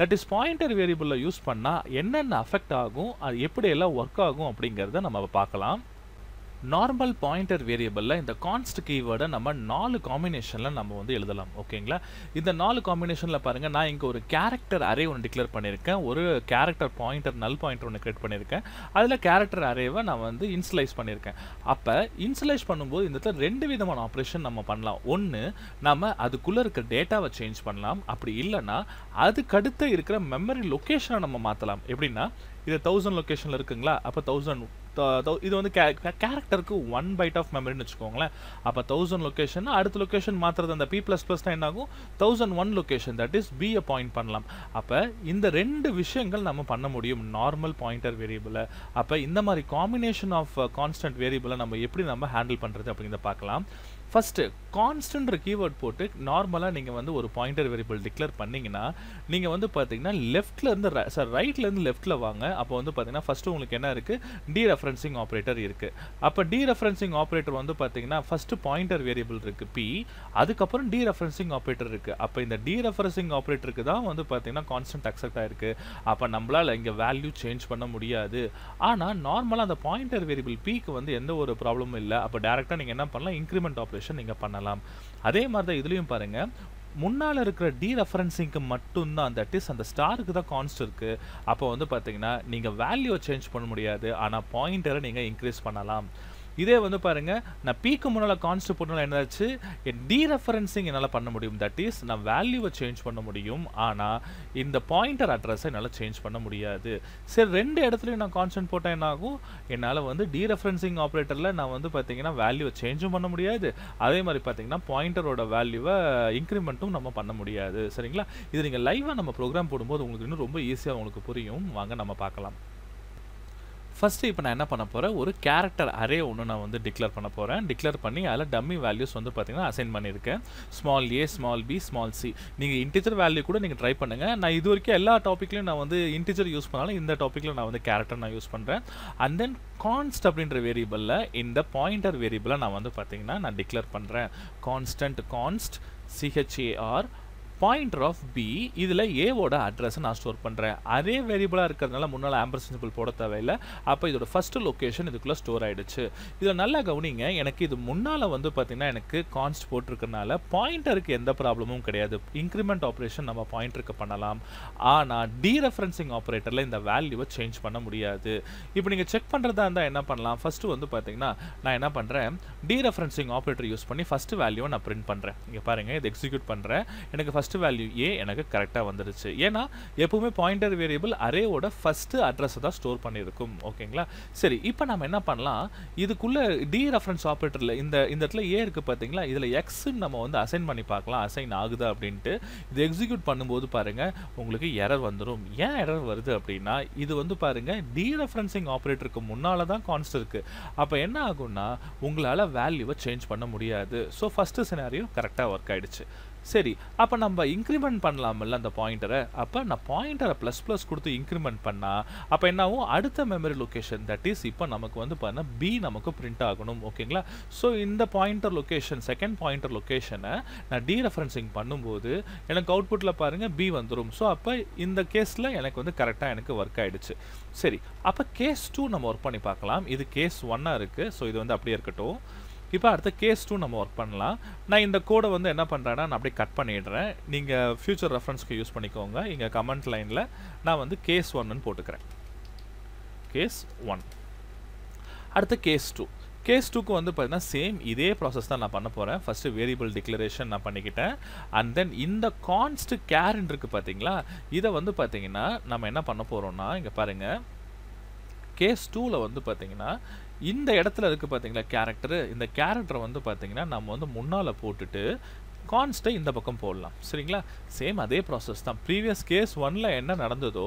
தட் இஸ் பாயிண்டர் வேரியபிளில் யூஸ் பண்ணால் என்னென்ன அஃபெக்ட் ஆகும் அது எப்படியெல்லாம் ஒர்க் ஆகும் அப்படிங்கிறத நம்ம பார்க்கலாம் நார்மல் பாயிண்டர் வேரியபிளில் இந்த கான்ஸ்ட் கீவேர்டை நம்ம நாலு காம்பினேஷனில் நம்ம வந்து எழுதலாம் ஓகேங்களா இந்த நாலு காம்பினேஷனில் பாருங்கள் நான் இங்கே ஒரு கேரக்டர் அரே ஒன்று டிக்ளேர் பண்ணியிருக்கேன் ஒரு கேரக்டர் பாயிண்டர் நல் பாயிண்டர் ஒன்று கிரியேட் பண்ணியிருக்கேன் அதில் கேரக்டர் அரேவை நான் வந்து இன்சுலைஸ் பண்ணியிருக்கேன் அப்போ இன்சுலைஸ் பண்ணும்போது இந்த இடத்துல ரெண்டு விதமான ஆப்ரேஷன் நம்ம பண்ணலாம் ஒன்று நம்ம அதுக்குள்ளே இருக்கிற டேட்டாவை சேஞ்ச் பண்ணலாம் அப்படி இல்லைன்னா அதுக்கடுத்து இருக்கிற மெமரி லொக்கேஷனை நம்ம மாற்றலாம் எப்படின்னா இது தௌசண்ட் லொக்கேஷனில் இருக்குங்களா அப்போ தௌசண்ட் இது வந்து கே கேரக்டருக்கு ஒன் பைட் ஆஃப் மெமரின்னு வச்சுக்கோங்களேன் அப்போ தௌசண்ட் லொக்கேஷன் அடுத்த லொக்கேஷன் மாற்றுறது அந்த பி ப்ளஸ் ப்ளஸ் தான் என்னாகும் thousand one location that is a point பண்ணலாம் அப்போ இந்த ரெண்டு விஷயங்கள் நம்ம பண்ண முடியும் நார்மல் பாயிண்டர் வேரியபிளை அப்போ இந்த மாதிரி காம்பினேஷன் ஆஃப் கான்ஸ்டன்ட் வேரியபிளை நம்ம எப்படி நம்ம ஹேண்டில் பண்ணுறது அப்படிங்கிறத பார்க்கலாம் ஃபஸ்ட்டு கான்ஸ்டன்ட் கீவேர்ட் போட்டு நார்மலாக நீங்கள் வந்து ஒரு பாயிண்டர் வேரியபிள் டிக்ளேர் பண்ணிங்கன்னா நீங்கள் வந்து பார்த்தீங்கன்னா லெஃப்ட்லேருந்து சார் ரைட்லேருந்து லெஃப்ட்டில் வாங்க அப்போ வந்து பார்த்தீங்கன்னா ஃபஸ்ட்டு உங்களுக்கு என்ன இருக்குது டி ரெஃபரன்சிங் ஆப்ரேட்டர் இருக்குது அப்போ டி ரெஃபரன்சிங் ஆப்ரேட்டர் வந்து பார்த்தீங்கன்னா ஃபஸ்ட்டு பாயிண்டர் வேரியபிள் இருக்குது பி அதுக்கப்புறம் டி ரெஃபரன்சிங் ஆப்ரேட்டர் இருக்குது அப்போ இந்த டி ரெஃபரன்சிங் ஆப்ரேட்டருக்கு தான் வந்து பார்த்தீங்கன்னா கான்ஸ்டன்ட் அக்செப்ட் ஆயிருக்கு அப்போ நம்மளால் இங்கே வேல்யூ சேஞ்ச் பண்ண முடியாது ஆனால் நார்மலாக அந்த பாயிண்டர் வேரியபிள் பிக்கு வந்து எந்த ஒரு ப்ராப்ளமும் இல்லை அப்போ டேரெக்டாக நீங்கள் என்ன பண்ணலாம் இன்க்ரிமெண்ட் ஆப்ரேஷன் கால்குலேஷன் நீங்கள் பண்ணலாம் அதே மாதிரி தான் இதுலேயும் பாருங்கள் முன்னால் இருக்கிற டீ ரெஃபரன்சிங்க்கு மட்டும்தான் தட் இஸ் அந்த ஸ்டாருக்கு தான் கான்ஸ்ட் இருக்குது அப்போ வந்து பார்த்தீங்கன்னா நீங்கள் வேல்யூவை சேஞ்ச் பண்ண முடியாது ஆனால் பாயிண்டரை நீங்கள் இன்க்ரீஸ் பண்ணலாம் இதே வந்து பாருங்கள் நான் பீக்கு முன்னால் கான்ஸ்ட் போட்டனால என்னாச்சு டீரெஃபரன்சிங் என்னால் பண்ண முடியும் தட் இஸ் நான் வேல்யூவை சேஞ்ச் பண்ண முடியும் ஆனால் இந்த பாயிண்டர் அட்ரஸை என்னால் சேஞ்ச் பண்ண முடியாது சரி ரெண்டு இடத்துலையும் நான் கான்ஸ்டன்ட் போட்டேன் என்ன ஆகும் என்னால் வந்து டீரெஃபரன்சிங் ஆப்ரேட்டரில் நான் வந்து பார்த்தீங்கன்னா வேல்யூவை சேஞ்சும் பண்ண முடியாது அதே மாதிரி பார்த்தீங்கன்னா பாயிண்டரோட வேல்யூவை இன்க்ரிமெண்ட்டும் நம்ம பண்ண முடியாது சரிங்களா இது நீங்கள் லைவாக நம்ம ப்ரோக்ராம் போடும்போது உங்களுக்கு இன்னும் ரொம்ப ஈஸியாக உங்களுக்கு புரியும் வாங்க நம்ம பார்க்கலாம் ஃபஸ்ட்டு இப்போ நான் என்ன பண்ண போகிறேன் ஒரு கேரக்டர் அரே ஒன்று நான் வந்து டிக்ளேர் பண்ண போகிறேன் டிக்ளேர் பண்ணி அதில் டம்மி வேல்யூஸ் வந்து பார்த்திங்கன்னா அசைன் பண்ணியிருக்கேன் small a small b small c நீங்கள் இன்டிஜர் வேல்யூ கூட நீங்கள் ட்ரை பண்ணுங்கள் நான் இது வரைக்கும் எல்லா டாப்பிக்லையும் நான் வந்து இன்டிஜர் யூஸ் பண்ணாலும் இந்த டாப்பிக்கில் நான் வந்து கேரக்டர் நான் யூஸ் பண்ணுறேன் அண்ட் தென் கான்ஸ்ட் அப்படின்ற வேரியபிளில் இந்த பாயிண்டர் வேரியபிளை நான் வந்து பார்த்திங்கன்னா நான் டிக்ளேர் பண்ணுறேன் constant const C H A R pointer of p இதில் ஏவோட அட்ரஸை நான் ஸ்டோர் பண்ணுறேன் அதே வேரியபிளாக இருக்கிறதுனால முன்னால் ஆம்பர் சிம்பிள் போட தேவையில்லை அப்போ இதோட ஃபஸ்ட்டு லொக்கேஷன் இதுக்குள்ளே ஸ்டோர் ஆகிடுச்சு இதில் நல்லா கவனிங்க எனக்கு இது முன்னால் வந்து பார்த்திங்கன்னா எனக்கு கான்ஸ்ட் போட்டிருக்கனால பாயிண்டருக்கு எந்த ப்ராப்ளமும் கிடையாது இன்க்ரிமெண்ட் ஆப்ரேஷன் நம்ம பாயிண்டருக்கு பண்ணலாம் ஆனால் ரெஃபரன்சிங் ஆப்ரேட்டரில் இந்த வேல்யூவை சேஞ்ச் பண்ண முடியாது இப்போ நீங்கள் செக் பண்ணுறதா இருந்தால் என்ன பண்ணலாம் ஃபஸ்ட்டு வந்து பார்த்தீங்கன்னா நான் என்ன பண்ணுறேன் ரெஃபரன்சிங் ஆப்ரேட்டர் யூஸ் பண்ணி ஃபஸ்ட்டு வேல்யூவை நான் பிரிண்ட் பண்ணுறேன் இங்கே பாருங்கள் இதை எக்ஸிக்யூட் பண்ணுறேன் எனக்கு ஃபஸ்ட் ஃபஸ்ட் வேல்யூ ஏ எனக்கு கரெக்டாக வந்துடுச்சு ஏன்னா எப்பவுமே பாயிண்டர் வேரியபிள் அரேவோட ஃபஸ்ட்டு அட்ரஸை தான் ஸ்டோர் பண்ணியிருக்கும் ஓகேங்களா சரி இப்போ நம்ம என்ன பண்ணலாம் இதுக்குள்ளே டி ரெஃபரன்ஸ் ஆப்ரேட்டரில் இந்த இந்த இடத்துல ஏ இருக்குது பார்த்தீங்களா இதில் எக்ஸுன்னு நம்ம வந்து அசைன் பண்ணி பார்க்கலாம் அசைன் ஆகுது அப்படின்ட்டு இது எக்ஸிக்யூட் பண்ணும்போது பாருங்கள் உங்களுக்கு எரர் வந்துடும் ஏன் எரர் வருது அப்படின்னா இது வந்து பாருங்கள் டி ரெஃபரன்சிங் ஆப்ரேட்டருக்கு முன்னால் தான் கான்ஸ்ட் இருக்குது அப்போ என்ன ஆகும்னா உங்களால் வேல்யூவை சேஞ்ச் பண்ண முடியாது ஸோ ஃபஸ்ட்டு சினாரியும் கரெக்டாக ஒர்க் ஆகிடுச்சு சரி அப்போ நம்ம இன்க்ரிமெண்ட் பண்ணலாம்ல அந்த பாயிண்டரை அப்போ நான் பாயிண்டரை ப்ளஸ் ப்ளஸ் கொடுத்து இன்க்ரிமெண்ட் பண்ணால் அப்போ என்னாகும் அடுத்த மெமரி லொக்கேஷன் தட் இஸ் இப்போ நமக்கு வந்து பார்த்தீங்கன்னா பி நமக்கு பிரிண்ட் ஆகணும் ஓகேங்களா ஸோ இந்த பாயிண்டர் லொக்கேஷன் செகண்ட் பாயிண்டர் லொக்கேஷனை நான் டி ரெஃபரன்சிங் பண்ணும்போது எனக்கு அவுட்புட்டில் பாருங்கள் பி வந்துடும் ஸோ அப்போ இந்த கேஸில் எனக்கு வந்து கரெக்டாக எனக்கு ஒர்க் ஆகிடுச்சு சரி அப்போ கேஸ் டூ நம்ம ஒர்க் பண்ணி பார்க்கலாம் இது கேஸ் ஒன்னாக இருக்குது ஸோ இது வந்து அப்படியே இருக்கட்டும் இப்போ அடுத்த கேஸ் டூ நம்ம ஒர்க் பண்ணலாம் நான் இந்த கோடை வந்து என்ன பண்ணுறேன்னா நான் அப்படியே கட் பண்ணிடுறேன் நீங்கள் ஃப்யூச்சர் ரெஃபரன்ஸ்க்கு யூஸ் பண்ணிக்கோங்க இங்கே கமெண்ட் லைனில் நான் வந்து கேஸ் ஒன்னு போட்டுக்கிறேன் கேஸ் ஒன் அடுத்த கேஸ் டூ கேஸ் டூக்கு வந்து பார்த்தீங்கன்னா சேம் இதே ப்ராசஸ் தான் நான் பண்ண போகிறேன் ஃபஸ்ட்டு வேரியபிள் டிக்ளரேஷன் நான் பண்ணிக்கிட்டேன் அண்ட் தென் இந்த கான்ஸ்ட் கேரன் இருக்குது பார்த்தீங்களா இதை வந்து பார்த்தீங்கன்னா நம்ம என்ன பண்ண போகிறோம்னா இங்கே பாருங்கள் கேஸ் டூவில் வந்து பார்த்தீங்கன்னா இந்த இடத்துல இருக்குது பார்த்தீங்களா கேரக்டரு இந்த கேரக்டரை வந்து பார்த்தீங்கன்னா நம்ம வந்து முன்னால் போட்டுட்டு கான்ஸ்ட்டை இந்த பக்கம் போடலாம் சரிங்களா சேம் அதே ப்ராசஸ் தான் ப்ரீவியஸ் கேஸ் ஒனில் என்ன நடந்ததோ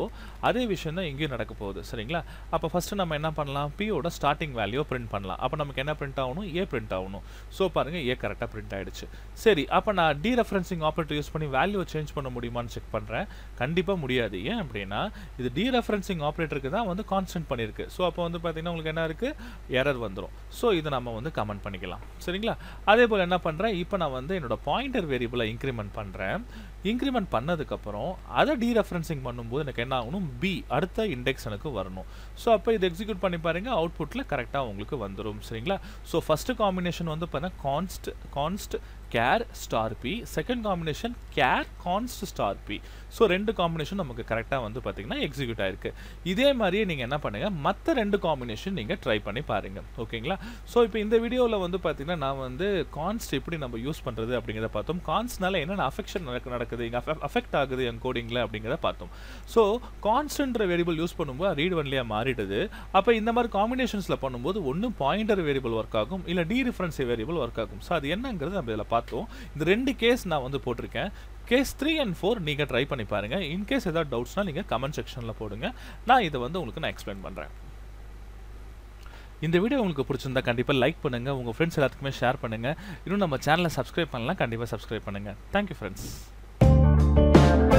அதே விஷயம் தான் இங்கேயும் நடக்க போகுது சரிங்களா அப்போ ஃபஸ்ட்டு நம்ம என்ன பண்ணலாம் பியோட ஸ்டார்டிங் வேல்யூ பிரிண்ட் பண்ணலாம் அப்போ நமக்கு என்ன பிரிண்ட் ஆகணும் ஏ பிரிண்ட் ஆகணும் ஸோ பாருங்கள் ஏ கரெக்டாக பிரிண்ட் ஆகிடுச்சு சரி அப்போ நான் டி ரெஃபரன்சிங் ஆப்ரேட்டர் யூஸ் பண்ணி வேல்யூ சேஞ்ச் பண்ண முடியுமான்னு செக் பண்ணுறேன் கண்டிப்பாக முடியாது ஏன் அப்படின்னா இது டி ரெஃபரன்சிங் ஆப்ரேட்டருக்கு தான் வந்து கான்ஸ்டன்ட் பண்ணியிருக்கு ஸோ அப்போ வந்து பார்த்திங்கன்னா உங்களுக்கு என்ன இருக்குது ஏரர் வந்துடும் ஸோ இதை நம்ம வந்து கமெண்ட் பண்ணிக்கலாம் சரிங்களா அதே போல் என்ன பண்ணுறேன் இப்போ நான் வந்து என்னோட பாயிண்ட் பாயிண்டர் வேரியபிளை இன்க்ரிமெண்ட் பண்ணுறேன் இன்க்ரிமெண்ட் பண்ணதுக்கப்புறம் அதை டீரெஃபரன்சிங் பண்ணும்போது எனக்கு என்ன ஆகணும் பி அடுத்த இண்டெக்ஸ் எனக்கு வரணும் ஸோ அப்போ இது எக்ஸிக்யூட் பண்ணி பாருங்கள் அவுட்புட்டில் கரெக்டாக உங்களுக்கு வந்துடும் சரிங்களா ஸோ ஃபஸ்ட்டு காம்பினேஷன் வந்து பார்த்தீங்கன்னா const const char star p second combination char const star p so ரெண்டு காம்பினேஷன் நமக்கு கரெக்டாக வந்து பார்த்தீங்கன்னா எக்ஸிக்யூட் ஆயிருக்கு இதே மாதிரியே நீங்கள் என்ன பண்ணுங்கள் மற்ற ரெண்டு காம்பினேஷன் நீங்கள் ட்ரை பண்ணி பாருங்கள் ஓகேங்களா ஸோ இப்போ இந்த வீடியோவில் வந்து பார்த்திங்கன்னா நான் வந்து கான்ஸ்ட் எப்படி நம்ம யூஸ் பண்ணுறது அப்படிங்கிறத பார்த்தோம் கான்ஸ்னால என்னென்ன அஃபெக்ஷன் நடக்குது இங்கே அஃபெக்ட் ஆகுது என் கோடிங்கில் அப்படிங்கிறத பார்த்தோம் ஸோ கான்ஸ்டன்ட் வேரியபிள் யூஸ் பண்ணும்போது ரீட் ஒன்லியாக மாறிடுது அப்போ இந்த மாதிரி காம்பினேஷன்ஸில் பண்ணும்போது ஒன்று பாயிண்டர் வேரியபிள் ஒர்க் ஆகும் இல்லை டி ரிஃபரன்ஸ் வேரியபிள் ஒர்க் ஆகும் ஸோ அது என்னங்கிறது நம்ம இதில் பார்த்தோம் இந்த ரெண்டு கேஸ் நான் வந்து போட்டிருக்கேன் கேஸ் த்ரீ அண்ட் ஃபோர் நீங்கள் ட்ரை பண்ணி பாருங்கள் இன்கேஸ் ஏதாவது டவுட்ஸ்னால் நீங்கள் கமெண்ட் செக்ஷனில் போடுங்க நான் இதை வந்து உங்களுக்கு நான் எக்ஸ்பிளைன் பண்ணுறேன் இந்த வீடியோ உங்களுக்கு பிடிச்சிருந்தா கண்டிப்பாக லைக் பண்ணுங்கள் உங்கள் ஃப்ரெண்ட்ஸ் எல்லாத்துக்குமே ஷேர் பண்ணுங்கள் இன்னும் நம்ம சேனலை சப்ஸ்கிரைப் பண்ணலாம் கண்டிப்பாக சப்ஸ்கிரைப் பண்ணுங்கள் தேங்க்யூ ஃப்ரெண்ட்ஸ்